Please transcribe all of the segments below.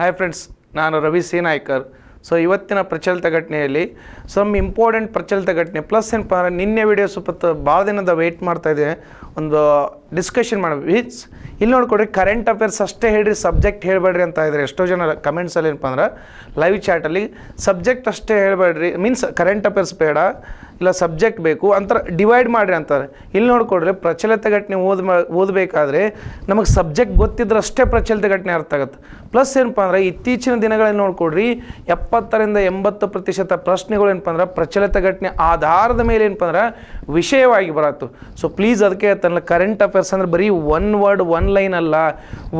hi friends ನಾನು Ravi C Naikar so ಇವತ್ತಿನ ಪ್ರಚಲಿತ ಘಟನೆಯಲ್ಲಿ ಸಮ್ ಇಂಪಾರ್ಟೆಂಟ್ ಪ್ರಚಲಿತ ಘಟನೆ ಪ್ಲಸ್ ಏನಪ್ಪ ಅಂದರೆ ನಿನ್ನೆ ವಿಡಿಯೋ ಸ್ವಲ್ಪ ಭಾಳ ದಿನದ ವೆಯ್ಟ್ ಇದೆ ಒಂದು ಡಿಸ್ಕಷನ್ ಮಾಡಿ ವಿಚ್ ಇಲ್ಲಿ ನೋಡ್ಕೊಡ್ರಿ ಕರೆಂಟ್ ಅಫೇರ್ಸ್ ಅಷ್ಟೇ ಹೇಳಿರಿ ಸಬ್ಜೆಕ್ಟ್ ಹೇಳಬೇಡ್ರಿ ಅಂತ ಇದ್ದಾರೆ ಎಷ್ಟೋ ಜನ ಕಮೆಂಟ್ಸಲ್ಲಿ ಏನಪ್ಪ ಅಂದ್ರೆ ಲೈವ್ ಚಾಟಲ್ಲಿ ಸಬ್ಜೆಕ್ಟ್ ಅಷ್ಟೇ ಹೇಳಬೇಡ್ರಿ ಮೀನ್ಸ್ ಕರೆಂಟ್ ಅಫೇರ್ಸ್ ಬೇಡ ಇಲ್ಲ ಸಬ್ಜೆಕ್ಟ್ ಬೇಕು ಅಂತ ಡಿವೈಡ್ ಮಾಡಿರಿ ಅಂತಾರೆ ಇಲ್ಲಿ ನೋಡಿಕೊಡ್ರೆ ಪ್ರಚಲಿತ ಘಟನೆ ಓದ್ ಓದಬೇಕಾದ್ರೆ ನಮಗೆ ಸಬ್ಜೆಕ್ಟ್ ಗೊತ್ತಿದ್ರೆ ಅಷ್ಟೇ ಪ್ರಚಲಿತ ಘಟನೆ ಅರ್ಥ ಆಗುತ್ತೆ ಪ್ಲಸ್ ಏನಪ್ಪ ಅಂದ್ರೆ ಇತ್ತೀಚಿನ ದಿನಗಳಲ್ಲಿ ನೋಡಿಕೊಡ್ರಿ ಎಪ್ಪತ್ತರಿಂದ ಎಂಬತ್ತು ಪ್ರತಿಶತ ಪ್ರಶ್ನೆಗಳು ಏನಪ್ಪ ಅಂದ್ರೆ ಪ್ರಚಲಿತ ಘಟನೆ ಆಧಾರದ ಮೇಲೆ ಏನಪ್ಪ ಅಂದ್ರೆ ವಿಷಯವಾಗಿ ಬರತ್ತು ಸೊ ಪ್ಲೀಸ್ ಅದಕ್ಕೆ ಹೇಳ್ತಾನಲ್ಲ ಕರೆಂಟ್ ಅಫೇರ್ಸ್ ಅಂದ್ರೆ ಬರೀ ಒನ್ ವರ್ಡ್ ಒನ್ ಲೈನ್ ಅಲ್ಲ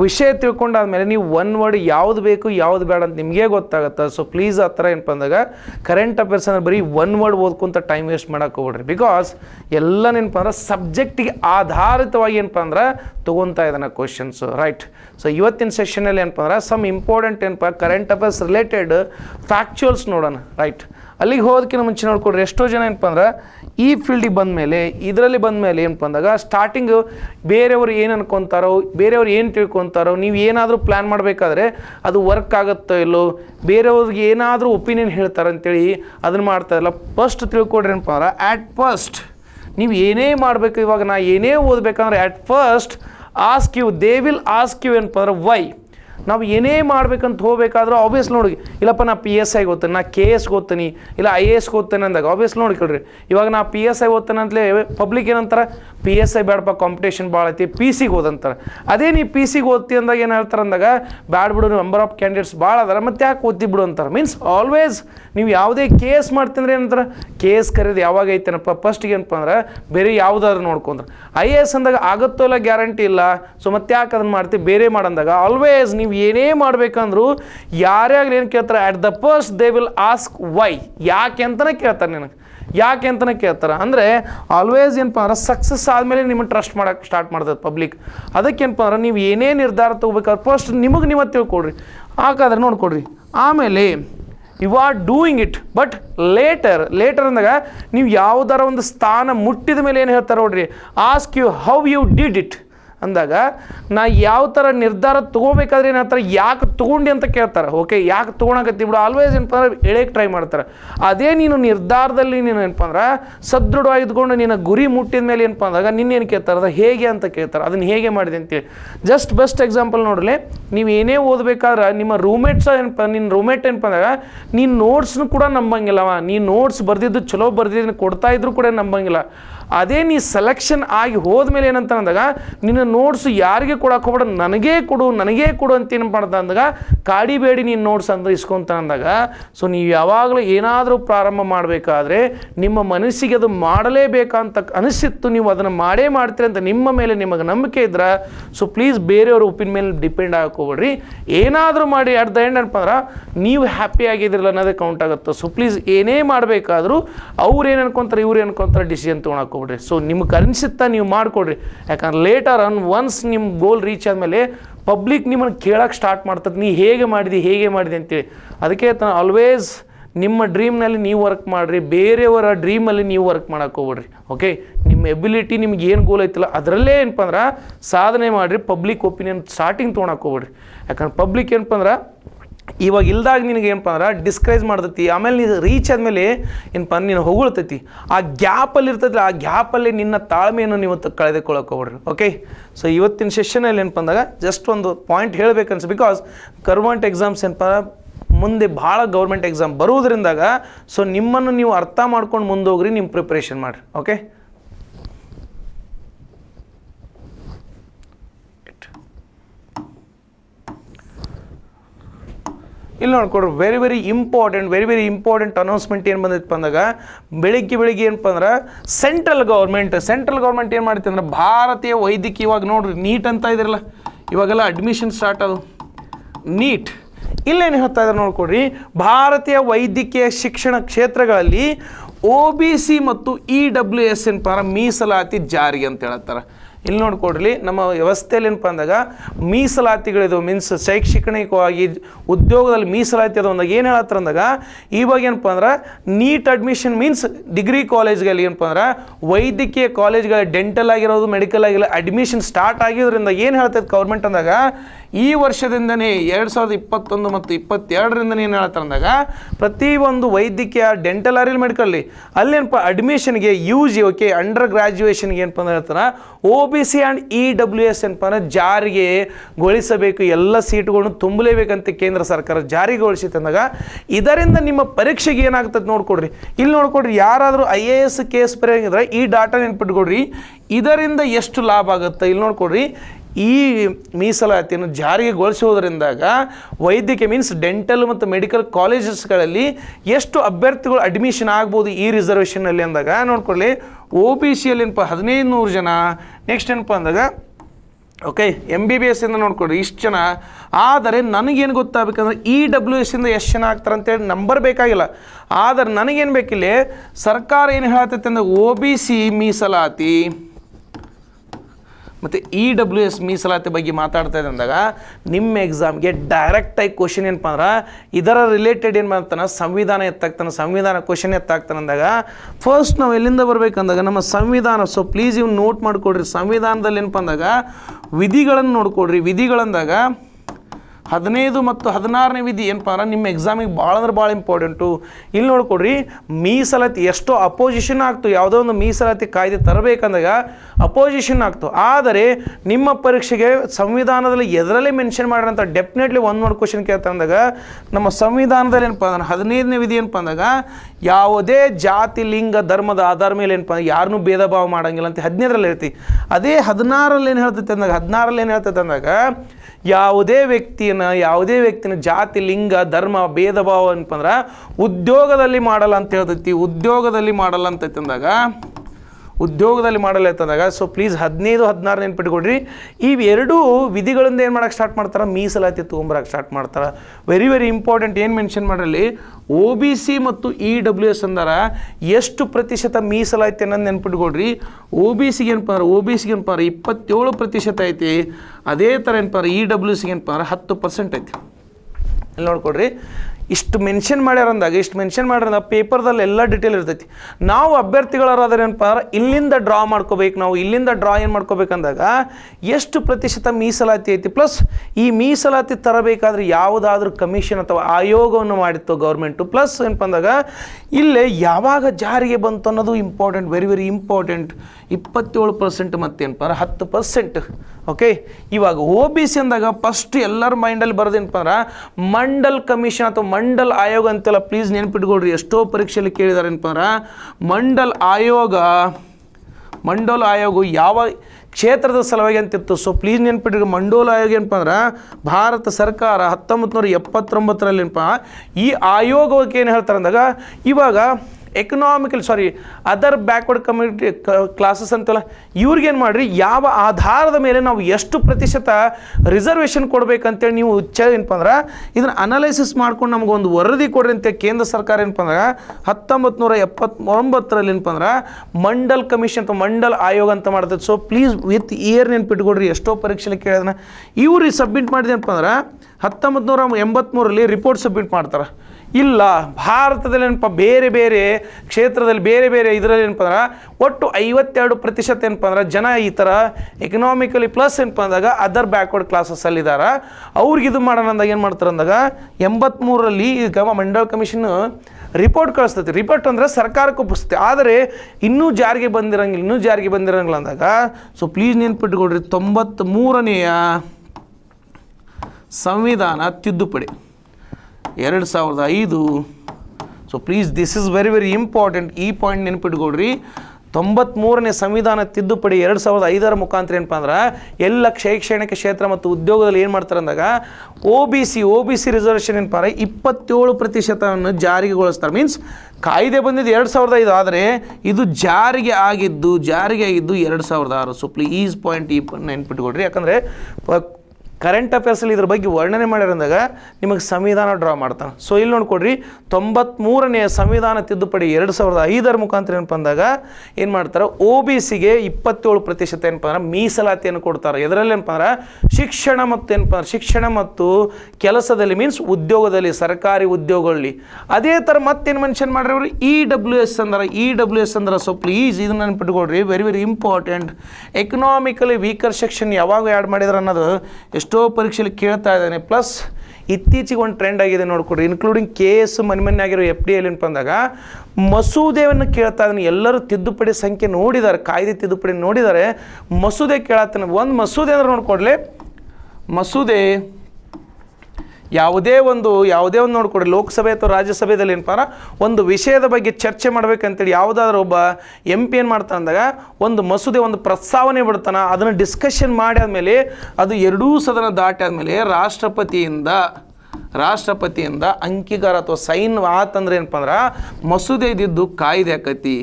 ವಿಷಯ ತಿಳ್ಕೊಂಡಾದ್ಮೇಲೆ ನೀವು ಒನ್ ವರ್ಡ್ ಯಾವ್ದು ಬೇಕು ಯಾವ್ದು ಬೇಡ ಅಂತ ನಿಮಗೆ ಗೊತ್ತಾಗುತ್ತೆ ಸೊ ಪ್ಲೀಸ್ ಆ ಥರ ಏನಪ್ಪ ಅಂದಾಗ ಕರೆಂಟ್ ಅಫೇರ್ಸ್ ಅಂದ್ರೆ ಬರೀ ಒನ್ ವರ್ಡ್ ಓದ್ಕೊಂತ ಟೈಮ್ ವೇಸ್ಟ್ ಮಾಡೋಕ್ಕೆ ಹೋಗ್ಬಿಡ್ರಿ ಬಿಕಾಸ್ ಎಲ್ಲನೇನಪ್ಪ ಅಂದ್ರೆ ಸಬ್ಜೆಕ್ಟಿಗೆ ಆಧಾರಿತವಾಗಿ ಏನಪ್ಪ ಅಂದ್ರೆ ತೊಗೊತಾ ಇದ್ದಾನೆ ಕ್ವಶನ್ಸು ರೈಟ್ ಸೊ ಇವತ್ತಿನ ಸೆಷನಲ್ಲಿ ಏನಪ್ಪ ಅಂದ್ರೆ ಸಮ್ ಇಂಪಾರ್ಟೆಂಟ್ ಏನಪ್ಪ ಕರೆಂಟ್ ಅಫೇರ್ಸ್ ರಿಲೇಟೆಡ್ ಫ್ಯಾಕ್ಚುಯಲ್ಸ್ ನೋಡೋಣ ರೈಟ್ ಅಲ್ಲಿಗೆ ಹೋದಕ್ಕಿಂತ ಮುಂಚೆ ನೋಡ್ಕೊಡ್ರಿ ಎಷ್ಟೋ ಜನ ಏನಪ್ಪ ಅಂದ್ರೆ ಈ ಫೀಲ್ಡಿಗೆ ಬಂದಮೇಲೆ ಮೇಲೆ ಇದರಲ್ಲಿ ಬಂದ ಮೇಲೆ ಏನಪ್ಪ ಅಂದಾಗ ಸ್ಟಾರ್ಟಿಂಗು ಬೇರೆಯವರು ಏನು ಅನ್ಕೊತಾರೋ ಬೇರೆಯವ್ರು ಏನು ತಿಳ್ಕೊತಾರೋ ನೀವು ಏನಾದರೂ ಪ್ಲ್ಯಾನ್ ಮಾಡಬೇಕಾದ್ರೆ ಅದು ವರ್ಕ್ ಆಗುತ್ತೋ ಇಲ್ಲೋ ಬೇರೆಯವ್ರಿಗೆ ಏನಾದರೂ ಒಪಿನಿಯನ್ ಹೇಳ್ತಾರೆ ಅಂತೇಳಿ ಅದನ್ನು ಮಾಡ್ತಾಯಿಲ್ಲ ಫಸ್ಟ್ ತಿಳ್ಕೊಡ್ರಿ ಏನಪ್ಪ ಅಂದ್ರೆ ಆ್ಯಟ್ ಫಸ್ಟ್ ನೀವು ಏನೇ ಮಾಡಬೇಕು ಇವಾಗ ನಾ ಏನೇ ಓದಬೇಕಂದ್ರೆ at first ask you they will ask you ಏನಪ್ಪ ಅಂದ್ರೆ ವೈ ನಾವು ಏನೇ ಮಾಡ್ಬೇಕಂತ ಹೋಗ್ಬೇಕಾದ್ರೂ ಆಬ್ವಿಯಸ್ ನೋಡಿ ಇಲ್ಲಪ್ಪ ನಾ ಪಿ ಎಸ್ ಐ ಓದ್ತೇನೆ ನಾ ಕೆ ಎಸ್ಗೆ ಓದ್ತೀನಿ ಇಲ್ಲ ಐ ಎ ಎಸ್ಗೆ ಓದ್ತೇನೆ ಅಂದಾಗ ಆಬ್ವಿಯಸ್ ನೋಡಿ ಕೇಳ್ರಿ ಇವಾಗ ನಾ ಪಿ ಎಸ್ ಐ ಓದ್ತೇನೆ ಅಂತಲೇ ಪಬ್ಲಿಕ್ ಏನಂತಾರೆ ಪಿ ಎಸ್ ಐ ಬ್ಯಾಡಪ್ಪ ಕಾಂಪಿಟೇಷನ್ ಭಾಳ ಐತಿ ಪಿ ಸಿಗೆ ಓದಂತಾರೆ ಅದೇ ನೀವು ಪಿ ಸಿಗೆ ಓದ್ತಿ ಅಂದಾಗ ಏನು ಹೇಳ್ತಾರೆ ಅಂದಾಗ ಬ್ಯಾಡ್ ಬಿಡು ನಂಬರ್ ಆಫ್ ಕ್ಯಾಂಡಿಡೇಟ್ಸ್ ಭಾಳ ಅದರ ಮತ್ತು ಯಾಕೆ ಓದ್ತಿ ಬಿಡು ಅಂತಾರೆ ಮೀನ್ಸ್ ಆಲ್ವೇಸ್ ನೀವು ಯಾವುದೇ ಕೆ ಎಸ್ ಮಾಡ್ತೀಂದ್ರೆ ಏನಂತಾರೆ ಕೆ ಎಸ್ ಕರೆಯೋದು ಯಾವಾಗ ಐತೇನಪ್ಪ ಫಸ್ಟ್ಗೆ ಏನಪ್ಪ ಅಂದ್ರೆ ಬೇರೆ ಯಾವುದಾದ್ರು ನೋಡ್ಕೊಂಡ್ರೆ ಐ ಎ ಎಸ್ ಅಂದಾಗ ಆಗುತ್ತೋ ಇಲ್ಲ ಗ್ಯಾರಂಟಿ ಇಲ್ಲ ಸೊ ಮತ್ತೆ ಯಾಕೆ ಅದನ್ನು ಮಾಡ್ತೀವಿ ಬೇರೆ ಮಾಡಂದಾಗ ಆಲ್ವೇಸ್ ನೀವು ನೀವು ಏನೇ ಮಾಡಬೇಕಂದ್ರೂ ಯಾರ್ಯಾಗ ಏನು ಕೇಳ್ತಾರೆ at the first they will ask why ಯಾಕೆ ಅಂತಲೇ ಕೇಳ್ತಾರೆ ನಿನಗೆ ಯಾಕೆ ಅಂತಲೇ ಕೇಳ್ತಾರೆ ಅಂದರೆ ಆಲ್ವೇಸ್ ಏನಪ್ಪ ಅಂದ್ರೆ ಸಕ್ಸಸ್ ಆದಮೇಲೆ ನಿಮ್ಮ ಟ್ರಸ್ಟ್ ಮಾಡೋಕ್ಕೆ ಸ್ಟಾರ್ಟ್ ಮಾಡ್ತದೆ ಪಬ್ಲಿಕ್ ಅದಕ್ಕೇನಪ್ಪ ಅಂದ್ರೆ ನೀವು ಏನೇ ನಿರ್ಧಾರ ತೊಗೋಬೇಕಾದ್ರೆ ಫಸ್ಟ್ ನಿಮಗೆ ನಿಮ್ಮ ತಿಳ್ಕೊಡ್ರಿ ಹಾಗಾದ್ರೆ ನೋಡ್ಕೊಡ್ರಿ ಆಮೇಲೆ you are doing it but later later ಅಂದಾಗ ನೀವು ಯಾವ್ದಾರ ಒಂದು ಸ್ಥಾನ ಮುಟ್ಟಿದ ಮೇಲೆ ಏನು ಹೇಳ್ತಾರೆ ನೋಡ್ರಿ ask you how you did it ಅಂದಾಗ ನಾ ಯಾವ ಥರ ನಿರ್ಧಾರ ತೊಗೋಬೇಕಾದ್ರೆ ಏನು ಹತ್ರ ಯಾಕೆ ತೊಗೊಂಡು ಅಂತ ಕೇಳ್ತಾರೆ ಓಕೆ ಯಾಕೆ ತೊಗೊಳಕತ್ತಿ ಬಿಡು ಆಲ್ವೇಸ್ ಏನಪ್ಪ ಅಂದ್ರೆ ಹೇಳಕ್ಕೆ ಟ್ರೈ ಮಾಡ್ತಾರೆ ಅದೇ ನೀನು ನಿರ್ಧಾರದಲ್ಲಿ ನೀನು ಏನಪ್ಪ ಅಂದ್ರೆ ಸದೃಢವಾಗಿ ನಿನ್ನ ಗುರಿ ಮುಟ್ಟಿದ ಮೇಲೆ ಏನಪ್ಪ ಅಂದಾಗ ನಿನ್ನೇನು ಕೇಳ್ತಾರೆ ಅದು ಹೇಗೆ ಅಂತ ಕೇಳ್ತಾರೆ ಅದನ್ನು ಹೇಗೆ ಮಾಡಿದೆ ಅಂತೇಳಿ ಜಸ್ಟ್ ಬೆಸ್ಟ್ ಎಕ್ಸಾಂಪಲ್ ನೋಡಲಿ ನೀವು ಏನೇ ಓದಬೇಕಾದ್ರೆ ನಿಮ್ಮ ರೂಮೇಟ್ಸ ಏನಪ್ಪ ನಿನ್ನ ರೂಮೇಟ್ ಏನಪ್ಪ ಅಂದಾಗ ನೀನು ನೋಟ್ಸ್ನು ಕೂಡ ನಂಬಂಗಿಲ್ಲವ ನೀನು ನೋಟ್ಸ್ ಬರೆದಿದ್ದು ಚಲೋ ಬರೆದಿದ್ದು ಕೊಡ್ತಾ ಇದ್ರು ಕೂಡ ನಂಬಂಗಿಲ್ಲ ಅದೇ ನೀ ಸೆಲೆಕ್ಷನ್ ಆಗಿ ಹೋದ್ಮೇಲೆ ಏನಂತ ಅಂದಾಗ ನಿನ್ನ ನೋಟ್ಸು ಯಾರಿಗೆ ಕೊಡಕ್ಕೆ ಹೋಗ್ಬೇಡ ನನಗೇ ಕೊಡು ನನಗೇ ಕೊಡು ಅಂತ ಏನು ಮಾಡ್ದ ಅಂದಾಗ ಕಾಡಿಬೇಡಿ ನೀನು ನೋಟ್ಸ್ ಅಂದ್ರೆ ಇಸ್ಕೊಂತ ಅಂದಾಗ ಸೊ ನೀವು ಯಾವಾಗಲೂ ಏನಾದರೂ ಪ್ರಾರಂಭ ಮಾಡಬೇಕಾದ್ರೆ ನಿಮ್ಮ ಮನಸ್ಸಿಗೆ ಅದು ಮಾಡಲೇಬೇಕಂತ ಅನಿಸಿತ್ತು ನೀವು ಅದನ್ನು ಮಾಡೇ ಮಾಡ್ತೀರಿ ಅಂತ ನಿಮ್ಮ ಮೇಲೆ ನಿಮಗೆ ನಂಬಿಕೆ ಇದ್ರೆ ಸೊ ಪ್ಲೀಸ್ ಬೇರೆಯವ್ರ ಒಪಿನ್ ಮೇಲೆ ಡಿಪೆಂಡ್ ಆಗೋಬೇಡ್ರಿ ಏನಾದರೂ ಮಾಡಿ ಅಟ್ ದ ಎಂಡ್ ಅಂದ್ರೆ ನೀವು ಹ್ಯಾಪಿ ಆಗಿದ್ರಲ್ಲ ಅನ್ನೋದೇ ಕೌಂಟ್ ಆಗುತ್ತೆ ಸೊ ಪ್ಲೀಸ್ ಏನೇ ಮಾಡಬೇಕಾದ್ರೂ ಅವ್ರು ಏನು ಅನ್ಕೊಂತಾರೆ ಇವ್ರು ಏನು ಅನ್ಕೊಂತಾರೆ ಡಿಸಿಷನ್ ತೊಗೊಳಕ್ಕೆ ಮಾಡ್ಕೊಬಿಡ್ರಿ ಸೊ ನಿಮ್ಗೆ ಅನಿಸುತ್ತಾ ನೀವು ಮಾಡಿಕೊಡ್ರಿ ಯಾಕಂದ್ರೆ ಲೇಟರ್ ಅನ್ ಒನ್ಸ್ ನಿಮ್ಮ ಗೋಲ್ ರೀಚ್ ಆದಮೇಲೆ ಪಬ್ಲಿಕ್ ನಿಮ್ಮನ್ನು ಕೇಳೋಕ್ಕೆ ಸ್ಟಾರ್ಟ್ ಮಾಡ್ತದೆ ನೀ ಹೇಗೆ ಮಾಡಿದಿ ಹೇಗೆ ಮಾಡಿದೆ ಅಂತೇಳಿ ಅದಕ್ಕೆ ತಾನು ಆಲ್ವೇಸ್ ನಿಮ್ಮ ಡ್ರೀಮ್ನಲ್ಲಿ ನೀವು ವರ್ಕ್ ಮಾಡಿರಿ ಬೇರೆಯವರ ಡ್ರೀಮಲ್ಲಿ ನೀವು ವರ್ಕ್ ಮಾಡಕ್ಕೆ ಹೋಗ್ಬಿಡ್ರಿ ಓಕೆ ನಿಮ್ಮ ಎಬಿಲಿಟಿ ನಿಮ್ಗೆ ಏನು ಗೋಲ್ ಐತಲ್ಲ ಅದರಲ್ಲೇ ಏನಪ್ಪ ಅಂದ್ರೆ ಸಾಧನೆ ಮಾಡಿರಿ ಪಬ್ಲಿಕ್ ಒಪಿನಿಯನ್ ಸ್ಟಾರ್ಟಿಂಗ್ ತೊಗೊಳಕ್ಕೆ ಹೋಗ್ಬಿಡ್ರಿ ಯಾಕಂದ್ರೆ ಪಬ್ಲಿಕ್ ಏನಪ್ಪ ಅಂದ್ರೆ ಇವಾಗ ಇಲ್ದಾಗ ನಿನಗೆ ಏನಪ್ಪ ಅಂದ್ರೆ ಡಿಸ್ಕ್ರೈಸ್ ಮಾಡ್ತೈತಿ ಆಮೇಲೆ ನೀನು ರೀಚ್ ಆದಮೇಲೆ ಏನಪ್ಪ ಅಂದ್ರೆ ನೀನು ಹೊಗಳ್ತೈತಿ ಆ ಗ್ಯಾಪಲ್ಲಿ ಇರ್ತೈತಿ ಆ ಗ್ಯಾಪಲ್ಲಿ ನಿನ್ನ ತಾಳ್ಮೆಯನ್ನು ನೀವು ಕಳೆದುಕೊಳ್ಳೋಕೆ ಹೋಗ್ರಿ ಓಕೆ ಸೊ ಇವತ್ತಿನ ಸೆಷನಲ್ಲಿ ಏನಪ್ಪ ಅಂದಾಗ ಜಸ್ಟ್ ಒಂದು ಪಾಯಿಂಟ್ ಹೇಳಬೇಕನ್ಸ ಬಿಕಾಸ್ ಗೌರ್ಮೆಂಟ್ ಎಕ್ಸಾಮ್ಸ್ ಏನಪ್ಪ ಮುಂದೆ ಭಾಳ ಗೌರ್ಮೆಂಟ್ ಎಕ್ಸಾಮ್ ಬರುವುದರಿಂದಾಗ ಸೊ ನಿಮ್ಮನ್ನು ನೀವು ಅರ್ಥ ಮಾಡ್ಕೊಂಡು ಮುಂದೋಗ್ರಿ ನಿಮ್ಮ ಪ್ರಿಪ್ರೇಷನ್ ಮಾಡಿರಿ ಓಕೆ ಇಲ್ಲಿ ನೋಡ್ಕೊಡ್ರಿ very very important very very important announcement ಏನು ಬಂದಿತ್ತು ಅಂದಾಗ ಬೆಳಿಗ್ಗೆ ಬೆಳಿಗ್ಗೆ ಏನಪ್ಪ ಅಂದ್ರೆ ಸೆಂಟ್ರಲ್ ಗೌರ್ಮೆಂಟ್ ಸೆಂಟ್ರಲ್ ಗೌರ್ಮೆಂಟ್ ಏನು ಮಾಡುತ್ತೆ ಅಂದ್ರೆ ಭಾರತೀಯ ಇವಾಗ ನೋಡ್ರಿ ನೀಟ್ ಅಂತ ಇದ್ರಲ್ಲ ಇವಾಗೆಲ್ಲ ಅಡ್ಮಿಷನ್ ಸ್ಟಾರ್ಟ್ ಅದು ನೀಟ್ ಇಲ್ಲೇನು ಹೇಳ್ತಾ ಇದ್ದಾರೆ ನೋಡ್ಕೊಡ್ರಿ ಭಾರತೀಯ ವೈದ್ಯಕೀಯ ಶಿಕ್ಷಣ ಕ್ಷೇತ್ರಗಳಲ್ಲಿ ಒ ಬಿ ಸಿ ಮತ್ತು ಇ ಡಬ್ಲ್ಯೂ ಎಸ್ ಎನ್ ಪರ ಮೀಸಲಾತಿ ಜಾರಿಗೆ ಅಂತ ಹೇಳ್ತಾರೆ ಇಲ್ಲಿ ನೋಡ್ಕೊಡ್ರಿ ನಮ್ಮ ವ್ಯವಸ್ಥೆಯಲ್ಲಿ ಏನಪ್ಪ ಅಂದಾಗ ಮೀಸಲಾತಿಗಳಿದು ಮೀನ್ಸ್ ಶೈಕ್ಷಣಿಕವಾಗಿ ಉದ್ಯೋಗದಲ್ಲಿ ಮೀಸಲಾತಿ ಅದು ಅಂದಾಗ ಏನು ಹೇಳತ್ತರ ಅಂದಾಗ ಇವಾಗ ಏನಪ್ಪ ಅಂದ್ರೆ ನೀಟ್ ಅಡ್ಮಿಷನ್ ಮೀನ್ಸ್ ಡಿಗ್ರಿ ಕಾಲೇಜ್ಗಳಲ್ಲಿ ಏನಪ್ಪ ಅಂದ್ರೆ ವೈದ್ಯಕೀಯ ಕಾಲೇಜ್ಗಳ ಡೆಂಟಲ್ ಆಗಿರೋದು ಮೆಡಿಕಲ್ ಆಗಿರೋ ಅಡ್ಮಿಷನ್ ಸ್ಟಾರ್ಟ್ ಆಗಿರೋದ್ರಿಂದ ಏನು ಹೇಳ್ತೈತೆ ಗೌರ್ಮೆಂಟ್ ಅಂದಾಗ ಈ ವರ್ಷದಿಂದನೇ ಎರಡು ಸಾವಿರದ ಇಪ್ಪತ್ತೊಂದು ಮತ್ತು ಇಪ್ಪತ್ತೆರಡರಿಂದನೇ ಏನು ಹೇಳ್ತಾರೆ ಅಂದಾಗ ಪ್ರತಿಯೊಂದು ವೈದ್ಯಕೀಯ ಡೆಂಟಲ್ ಆರಿಲ್ ಅಲ್ಲಿ ಅಲ್ಲೇನಪ್ಪ ಅಡ್ಮಿಷನ್ಗೆ ಯು ಜಿ ಓಕೆ ಅಂಡರ್ ಗ್ರ್ಯಾಜುಯೇಷನ್ಗೆ ಏನಪ್ಪ ಅಂದ್ರೆ ಹೇಳ್ತಾರೆ O B C and E e W S ಏನಪ್ಪ ಅಂದ್ರೆ ಜಾರಿಗೆ ಗೊಳಿಸಬೇಕು ಎಲ್ಲ ಸೀಟುಗಳನ್ನು ತುಂಬಲೇಬೇಕಂತ ಕೇಂದ್ರ ಸರ್ಕಾರ ಜಾರಿಗೊಳಿಸಿತ್ತು ಅಂದಾಗ ಇದರಿಂದ ನಿಮ್ಮ ಪರೀಕ್ಷೆಗೆ ಏನಾಗ್ತದೆ ನೋಡ್ಕೊಡ್ರಿ ಇಲ್ಲಿ ನೋಡ್ಕೊಡ್ರಿ ಯಾರಾದರೂ I A S K S ಬರೆಯಂಗಿದ್ರೆ ಈ ಡಾಟಾ ನೆನ್ಪಿಟ್ಕೊಡ್ರಿ ಇದರಿಂದ ಎಷ್ಟು ಲಾಭ ಆಗುತ್ತೆ ಇಲ್ಲಿ ನೋಡ್ಕೊಡ್ರಿ ಈ ಮೀಸಲಾತಿಯನ್ನು ಜಾರಿಗೆಗೊಳಿಸುವುದರಿಂದಾಗ ವೈದ್ಯಕೀಯ ಮೀನ್ಸ್ ಡೆಂಟಲ್ ಮತ್ತು ಮೆಡಿಕಲ್ ಕಾಲೇಜಸ್ಗಳಲ್ಲಿ ಎಷ್ಟು ಅಭ್ಯರ್ಥಿಗಳು ಅಡ್ಮಿಷನ್ ಆಗ್ಬೋದು ಈ ರಿಸರ್ವೇಷನಲ್ಲಿ ಅಂದಾಗ ನೋಡ್ಕೊಳ್ಳಿ ಒ ಬಿ ಸಿಯಲ್ಲಿ ಏನಪ್ಪ ಹದಿನೈದು ನೂರು ಜನ ನೆಕ್ಸ್ಟ್ ಏನಪ್ಪ ಅಂದಾಗ ಓಕೆ ಎಮ್ ಬಿ ಬಿ ಇಂದ ನೋಡ್ಕೊಡ್ರಿ ಇಷ್ಟು ಜನ ಆದರೆ ನನಗೇನು ಗೊತ್ತಾಗಬೇಕಂದ್ರೆ ಇ e ಡಬ್ಲ್ಯೂ ಇಂದ ಎಷ್ಟು ಜನ ಆಗ್ತಾರೆ ಅಂತೇಳಿ ನಂಬರ್ ಬೇಕಾಗಿಲ್ಲ ಆದರೆ ನನಗೇನು ಬೇಕಿಲ್ಲ ಸರ್ಕಾರ ಏನು ಹೇಳತ್ತೈತೆ ಅಂದರೆ ಒ ಬಿ ಸಿ ಮೀಸಲಾತಿ ಮತ್ತು ಇ e ಡಬ್ಲ್ಯೂ ಎಸ್ ಮೀಸಲಾತಿ ಬಗ್ಗೆ ಮಾತಾಡ್ತಾ ಇದೆ ಅಂದಾಗ ನಿಮ್ಮ ಎಕ್ಸಾಮ್ಗೆ ಡೈರೆಕ್ಟಾಗಿ ಕ್ವಶನ್ ಏನಪ್ಪ ಅಂದ್ರೆ ಇದರ ರಿಲೇಟೆಡ್ ಏನು ಮಾಡ್ತಾನೆ ಸಂವಿಧಾನ ಎತ್ತಾಗ್ತಾನೆ ಸಂವಿಧಾನ ಕ್ವಶನ್ ಎತ್ತಾಗ್ತಾನೆ ಅಂದಾಗ ಫಸ್ಟ್ ನಾವು ಎಲ್ಲಿಂದ ಬರಬೇಕಂದಾಗ ನಮ್ಮ ಸಂವಿಧಾನ ಸೊ ಪ್ಲೀಸ್ ಇವ್ನು ನೋಟ್ ಮಾಡಿಕೊಡ್ರಿ ಸಂವಿಧಾನದಲ್ಲಿ ಏನಪ್ಪ ಅಂದಾಗ ವಿಧಿಗಳನ್ನು ನೋಡ್ಕೊಡ್ರಿ ವಿಧಿಗಳಂದಾಗ ಹದಿನೈದು ಮತ್ತು ಹದಿನಾರನೇ ವಿಧಿ ಏನಪ್ಪ ಅಂದ್ರೆ ನಿಮ್ಮ ಎಕ್ಸಾಮಿಗೆ ಭಾಳ ಅಂದ್ರೆ ಭಾಳ ಇಂಪಾರ್ಟೆಂಟು ಇಲ್ಲಿ ನೋಡ್ಕೊಡ್ರಿ ಮೀಸಲಾತಿ ಎಷ್ಟೋ ಅಪೋಸಿಷನ್ ಆಗ್ತು ಯಾವುದೋ ಒಂದು ಮೀಸಲಾತಿ ಕಾಯ್ದೆ ತರಬೇಕಂದಾಗ ಅಪೋಸಿಷನ್ ಆಗ್ತು ಆದರೆ ನಿಮ್ಮ ಪರೀಕ್ಷೆಗೆ ಸಂವಿಧಾನದಲ್ಲಿ ಎದರಲ್ಲಿ ಮೆನ್ಷನ್ ಮಾಡಿರೋಂಥ ಡೆಫಿನೆಟ್ಲಿ ಒಂದು ಮೂರು ಕ್ವಶನ್ ಕೇಳ್ತಂದಾಗ ನಮ್ಮ ಸಂವಿಧಾನದಲ್ಲಿ ಏನಪ್ಪ ಅಂದ್ರೆ ಹದಿನೈದನೇ ವಿಧಿ ಏನಪ್ಪ ಅಂದಾಗ ಯಾವುದೇ ಜಾತಿ ಲಿಂಗ ಧರ್ಮದ ಆಧಾರ ಮೇಲೆ ಏನಪ್ಪ ಯಾರನ್ನೂ ಭೇದ ಭಾವ ಮಾಡೋಂಗಿಲ್ಲ ಅಂತ ಹದಿನೈದರಲ್ಲಿ ಹೇಳ್ತಿ ಅದೇ ಹದಿನಾರಲ್ಲಿ ಏನು ಹೇಳ್ತೈತೆ ಅಂದಾಗ ಹದಿನಾರಲ್ಲಿ ಏನು ಹೇಳ್ತೈತೆ ಅಂದಾಗ ಯಾವುದೇ ವ್ಯಕ್ತಿಯನ್ನು ಯಾವುದೇ ವ್ಯಕ್ತಿನ ಜಾತಿ ಲಿಂಗ ಧರ್ಮ ಭೇದ ಭಾವ ಅಂತಂದ್ರೆ ಉದ್ಯೋಗದಲ್ಲಿ ಮಾಡಲ್ಲ ಅಂತ ಹೇಳ್ತೈತಿ ಉದ್ಯೋಗದಲ್ಲಿ ಮಾಡಲ್ಲ ಅಂದಾಗ ಉದ್ಯೋಗದಲ್ಲಿ ಅಂತಂದಾಗ ಸೊ ಪ್ಲೀಸ್ ಹದಿನೈದು ಹದಿನಾರು ನೆನ್ಪಿಟ್ಕೊಡ್ರಿ ಎರಡು ವಿಧಿಗಳಿಂದ ಏನು ಮಾಡೋಕ್ಕೆ ಸ್ಟಾರ್ಟ್ ಮಾಡ್ತಾರೆ ಮೀಸಲಾತಿ ತೊಗೊಂಬರಕ್ಕೆ ಸ್ಟಾರ್ಟ್ ಮಾಡ್ತಾರೆ ವೆರಿ ವೆರಿ ಇಂಪಾರ್ಟೆಂಟ್ ಏನು ಮೆನ್ಷನ್ ಮಾಡಿರಲಿ ಒ ಬಿ ಸಿ ಮತ್ತು ಇ e ಡಬ್ಲ್ಯೂ ಎಸ್ ಅಂದ್ರೆ ಎಷ್ಟು ಪ್ರತಿಶತ ಮೀಸಲಾತಿ ಅನ್ನೋದು ನೆನ್ಪಿಟ್ಕೊಡ್ರಿ ಒ ಬಿ ಸಿಗೆ ಏನಪ್ಪ ಒ ಬಿ ಸಿಗೆ ಏನಪ್ಪ ಇಪ್ಪತ್ತೇಳು ಪ್ರತಿಶತ ಐತಿ ಅದೇ ಥರ ಏನಪ್ಪ ಅಂದ್ರೆ ಇ e ಡಬ್ಲ್ಯೂ ಸಿಗೆ ಏನಪ್ಪ ಅಂದ್ರೆ ಹತ್ತು ಪರ್ಸೆಂಟ್ ಐತಿ ಇಲ್ಲಿ ನೋಡ್ಕೊಡ್ರಿ ಇಷ್ಟು ಮೆನ್ಷನ್ ಮಾಡ್ಯಾರಂದಾಗ ಇಷ್ಟು ಮೆನ್ಷನ್ ಮಾಡ್ಯಾರಂದಾಗ ಪೇಪರ್ದಲ್ಲಿ ಎಲ್ಲ ಡಿಟೇಲ್ ಇರ್ತೈತಿ ನಾವು ಅಭ್ಯರ್ಥಿಗಳಾದ್ರೆ ಏನಪ್ಪ ಅಂದ್ರೆ ಇಲ್ಲಿಂದ ಡ್ರಾ ಮಾಡ್ಕೋಬೇಕು ನಾವು ಇಲ್ಲಿಂದ ಡ್ರಾ ಏನು ಮಾಡ್ಕೋಬೇಕಂದಾಗ ಎಷ್ಟು ಪ್ರತಿಶತ ಮೀಸಲಾತಿ ಐತಿ ಪ್ಲಸ್ ಈ ಮೀಸಲಾತಿ ತರಬೇಕಾದ್ರೆ ಯಾವುದಾದ್ರೂ ಕಮಿಷನ್ ಅಥವಾ ಆಯೋಗವನ್ನು ಮಾಡಿತ್ತು ಗೌರ್ಮೆಂಟು ಪ್ಲಸ್ ಏನಪ್ಪ ಅಂದಾಗ ಇಲ್ಲೇ ಯಾವಾಗ ಜಾರಿಗೆ ಬಂತು ಅನ್ನೋದು ಇಂಪಾರ್ಟೆಂಟ್ ವೆರಿ ವೆರಿ ಇಂಪಾರ್ಟೆಂಟ್ ಇಪ್ಪತ್ತೇಳು ಪರ್ಸೆಂಟ್ ಮತ್ತೇನಪ್ಪ ಅಂದ್ರೆ ಹತ್ತು ಪರ್ಸೆಂಟ್ ಓಕೆ ಇವಾಗ ಓ ಬಿ ಸಿ ಅಂದಾಗ ಫಸ್ಟ್ ಎಲ್ಲರ ಮೈಂಡಲ್ಲಿ ಬರೋದೇನಪ್ಪ ಅಂದ್ರೆ ಮಂಡಲ್ ಕಮಿಷನ್ ಅಥವಾ ಮಂಡಲ್ ಆಯೋಗ ಅಂತೆಲ್ಲ ಪ್ಲೀಸ್ ನೆನ್ಪಿಟ್ಕೊಳ್ರಿ ಎಷ್ಟೋ ಪರೀಕ್ಷೆಯಲ್ಲಿ ಕೇಳಿದ್ದಾರೆ ಏನಪ್ಪ ಮಂಡಲ್ ಆಯೋಗ ಮಂಡೋಲ್ ಆಯೋಗ ಯಾವ ಕ್ಷೇತ್ರದ ಸಲುವಾಗಿ ಅಂತಿತ್ತು ಸೊ ಪ್ಲೀಸ್ ನೆನ್ಪಿಟ್ರಿ ಮಂಡೋಲ್ ಆಯೋಗ ಏನಪ್ಪ ಅಂದ್ರೆ ಭಾರತ ಸರ್ಕಾರ ಹತ್ತೊಂಬತ್ತು ನೂರ ಎಪ್ಪತ್ತೊಂಬತ್ತರಲ್ಲಿ ಏನಪ್ಪ ಈ ಆಯೋಗಕ್ಕೆ ಏನು ಹೇಳ್ತಾರೆ ಅಂದಾಗ ಇವಾಗ economical sorry other backward community classes ಅಂತಲ್ಲ ಇವ್ರಿಗೇನು ಮಾಡಿರಿ ಯಾವ ಆಧಾರದ ಮೇಲೆ ನಾವು ಎಷ್ಟು ಪ್ರತಿಶತ ರಿಸರ್ವೇಷನ್ ಕೊಡಬೇಕಂತೇಳಿ ನೀವು ಚ ಏನಪ್ಪ ಅಂದ್ರೆ ಇದನ್ನು ಅನಾಲಿಸಿಸ್ ಮಾಡ್ಕೊಂಡು ನಮಗೊಂದು ವರದಿ ಕೊಡ್ರಿ ಅಂತ ಕೇಂದ್ರ ಸರ್ಕಾರ ಏನಪ್ಪ ಅಂದ್ರೆ ಹತ್ತೊಂಬತ್ತು ನೂರ ಒಂಬತ್ತರಲ್ಲಿ ಏನಪ್ಪ ಅಂದ್ರೆ ಮಂಡಲ್ ಕಮಿಷನ್ ಅಥವಾ ಮಂಡಲ್ ಆಯೋಗ ಅಂತ ಮಾಡ್ತದೆ ಸೊ ಪ್ಲೀಸ್ ವಿತ್ ಇಯರ್ ನೆನ್ಪಿಟ್ಕೊಡ್ರಿ ಎಷ್ಟೋ ಪರೀಕ್ಷೆ ಕೇಳಿದ್ನ ಇವ್ರಿಗೆ ಸಬ್ಮಿಟ್ ಮಾಡಿದೆ ಅಂದ್ರೆ ಹತ್ತೊಂಬತ್ತು ನೂರ ಎಂಬತ್ತ್ಮೂರಲ್ಲಿ ರಿಪೋರ್ಟ್ ಸಬ್ಮಿಟ್ ಮಾಡ್ತಾರೆ ಇಲ್ಲ ಭಾರತದಲ್ಲಿ ಏನಪ್ಪ ಬೇರೆ ಬೇರೆ ಕ್ಷೇತ್ರದಲ್ಲಿ ಬೇರೆ ಬೇರೆ ಇದರಲ್ಲಿ ಏನಪ್ಪ ಅಂದ್ರೆ ಒಟ್ಟು ಐವತ್ತೆರಡು ಪ್ರತಿಶತ ಏನಪ್ಪ ಅಂದ್ರೆ ಜನ ಈ ಥರ ಎಕನಾಮಿಕಲಿ ಪ್ಲಸ್ ಏನಪ್ಪ ಅಂದಾಗ ಅದರ್ ಬ್ಯಾಕ್ವರ್ಡ್ ಕ್ಲಾಸಸ್ಸಲ್ಲಿದ್ದಾರೆ ಅವ್ರಿಗೆ ಇದು ಮಾಡೋಣ ಅಂದಾಗ ಏನು ಮಾಡ್ತಾರೆ ಅಂದಾಗ ಈ ಈಗ ಮಂಡಳ ಕಮಿಷನ್ ರಿಪೋರ್ಟ್ ಕಳಿಸ್ತೈತಿ ರಿಪೋರ್ಟ್ ಅಂದರೆ ಸರ್ಕಾರಕ್ಕೆ ಪುಸ್ತತೆ ಆದರೆ ಇನ್ನೂ ಜಾರಿಗೆ ಬಂದಿರಂಗಿಲ್ಲ ಇನ್ನೂ ಜಾರಿಗೆ ಬಂದಿರಂಗಿಲ್ಲ ಅಂದಾಗ ಸೊ ಪ್ಲೀಸ್ ನೆನ್ಪಿಟ್ಕೊಡ್ರಿ ತೊಂಬತ್ತ್ಮೂರನೆಯ ಸಂವಿಧಾನ ತಿದ್ದುಪಡಿ ಎರಡು ಸಾವಿರದ ಐದು so please this is very very important ಈ ಪಾಯಿಂಟ್ ನೆನ್ಪಿಟ್ಕೊಡ್ರಿ ತೊಂಬತ್ತ್ಮೂರನೇ ಸಂವಿಧಾನ ತಿದ್ದುಪಡಿ ಎರಡು ಸಾವಿರದ ಐದರ ಮುಖಾಂತರ ಏನಪ್ಪ ಅಂದ್ರೆ ಎಲ್ಲ ಶೈಕ್ಷಣಿಕ ಕ್ಷೇತ್ರ ಮತ್ತು ಉದ್ಯೋಗದಲ್ಲಿ ಏನು ಮಾಡ್ತಾರೆ ಅಂದಾಗ O B C O B C reservation ಏನಪ್ಪ ಅಂದರೆ ಇಪ್ಪತ್ತೇಳು ಪ್ರತಿಶತವನ್ನು ಜಾರಿಗೆಗೊಳಿಸ್ತಾರೆ ಮೀನ್ಸ್ ಕಾಯ್ದೆ ಬಂದಿದ್ದು ಎರಡು ಸಾವಿರದ ಐದು ಆದರೆ ಇದು ಜಾರಿಗೆ ಆಗಿದ್ದು ಜಾರಿಗೆ ಆಗಿದ್ದು ಎರಡು ಸಾವಿರದ ಆರು ಸೊ ಪ್ಲೀಸ್ ಪಾಯಿಂಟ್ ಈ ನೆನ್ಪಿಟ್ಕೊಡ್ರಿ ಯಾಕಂದರೆ ಕರೆಂಟ್ ಅಫೇರ್ಸಲ್ಲಿ ಇದ್ರ ಬಗ್ಗೆ ವರ್ಣನೆ ಮಾಡಿರಂದಾಗ ನಿಮಗೆ ಸಂವಿಧಾನ ಡ್ರಾ ಮಾಡ್ತಾನೆ ಸೊ ಇಲ್ಲಿ ನೋಡ್ಕೊಡ್ರಿ ತೊಂಬತ್ತ್ಮೂರನೆಯ ಸಂವಿಧಾನ ತಿದ್ದುಪಡಿ ಎರಡು ಸಾವಿರದ ಐದರ ಮುಖಾಂತರ ಏನಪ್ಪ ಅಂದಾಗ ಏನು ಮಾಡ್ತಾರೆ ಒ ಬಿ ಸಿಗೆ ಇಪ್ಪತ್ತೇಳು ಪ್ರತಿಶತ ಏನಪ್ಪ ಅಂದ್ರೆ ಮೀಸಲಾತಿಯನ್ನು ಕೊಡ್ತಾರೆ ಇದರಲ್ಲಿ ಏನಪ್ಪ ಅಂದ್ರೆ ಶಿಕ್ಷಣ ಮತ್ತು ಏನಪ್ಪ ಅಂದ್ರೆ ಶಿಕ್ಷಣ ಮತ್ತು ಕೆಲಸದಲ್ಲಿ ಮೀನ್ಸ್ ಉದ್ಯೋಗದಲ್ಲಿ ಸರ್ಕಾರಿ ಉದ್ಯೋಗಗಳಲ್ಲಿ ಅದೇ ಥರ ಮತ್ತೇನು ಮೆನ್ಷನ್ ಅವರು ಇ e ಡಬ್ಲ್ಯೂ ಎಸ್ ಅಂದ್ರೆ ಇ e ಡಬ್ಲ್ಯೂ ಎಸ್ ಅಂದ್ರೆ ಸೊ ಪ್ಲೀಸ್ ಇದನ್ನ ನೆನ್ಪಿಟ್ಕೊಡ್ರಿ very very important economically weaker section ಯಾವಾಗ ಆ್ಯಡ್ ಮಾಡಿದ್ರೆ ಅನ್ನೋದು ಎಷ್ಟು ಎಷ್ಟೋ ಪರೀಕ್ಷೆಯಲ್ಲಿ ಕೇಳ್ತಾ ಇದ್ದಾನೆ ಪ್ಲಸ್ ಇತ್ತೀಚೆಗೆ ಒಂದು ಟ್ರೆಂಡ್ ಆಗಿದೆ ನೋಡ್ಕೊಡ್ರಿ ಇನ್ಕ್ಲೂಡಿಂಗ್ ಕೆ ಎಸ್ ಮನೆ ಆಗಿರೋ ಎಫ್ ಡಿ ಏನಪ್ಪ ಬಂದಾಗ ಮಸೂದೆಯನ್ನು ಕೇಳ್ತಾ ಇದ್ದಾನೆ ಎಲ್ಲರೂ ತಿದ್ದುಪಡಿ ಸಂಖ್ಯೆ ನೋಡಿದ್ದಾರೆ ಕಾಯ್ದೆ ತಿದ್ದುಪಡಿ ನೋಡಿದ್ದಾರೆ ಮಸೂದೆ ಕೇಳತ್ತಾನೆ ಒಂದು ಮಸೂದೆ ಅಂದ್ರೆ ನೋಡ್ಕೊಡ್ಲಿ ಮಸೂದೆ ಯಾವುದೇ ಒಂದು ಯಾವುದೇ ಒಂದು ನೋಡಿಕೊಡಿ ಲೋಕಸಭೆ ಅಥವಾ ರಾಜ್ಯಸಭೆಯಲ್ಲಿ ಏನಪ್ಪಾ ಒಂದು ವಿಷಯದ ಬಗ್ಗೆ ಚರ್ಚೆ ಮಾಡ್ಬೇಕಂತೇಳಿ ಯಾವುದಾದ್ರೂ ಒಬ್ಬ ಎಂ ಪಿ ಏನು ಮಾಡ್ತಾನೆ ಅಂದಾಗ ಒಂದು ಮಸೂದೆ ಒಂದು ಪ್ರಸ್ತಾವನೆ ಬಿಡ್ತಾನೆ ಅದನ್ನು ಡಿಸ್ಕಷನ್ ಮಾಡಿ ಆದಮೇಲೆ ಅದು ಎರಡೂ ಸದನ ದಾಟಿ ಆದಮೇಲೆ ರಾಷ್ಟ್ರಪತಿಯಿಂದ ರಾಷ್ಟ್ರಪತಿಯಿಂದ ಅಂಕಿಗಾರ ಅಥವಾ ಸೈನ್ ಆತಂದ್ರೆ ಏನಪ್ಪ ಅಂದ್ರೆ ಮಸೂದೆ ಇದ್ದಿದ್ದು ಕಾಯ್ದೆ ಆಕತಿ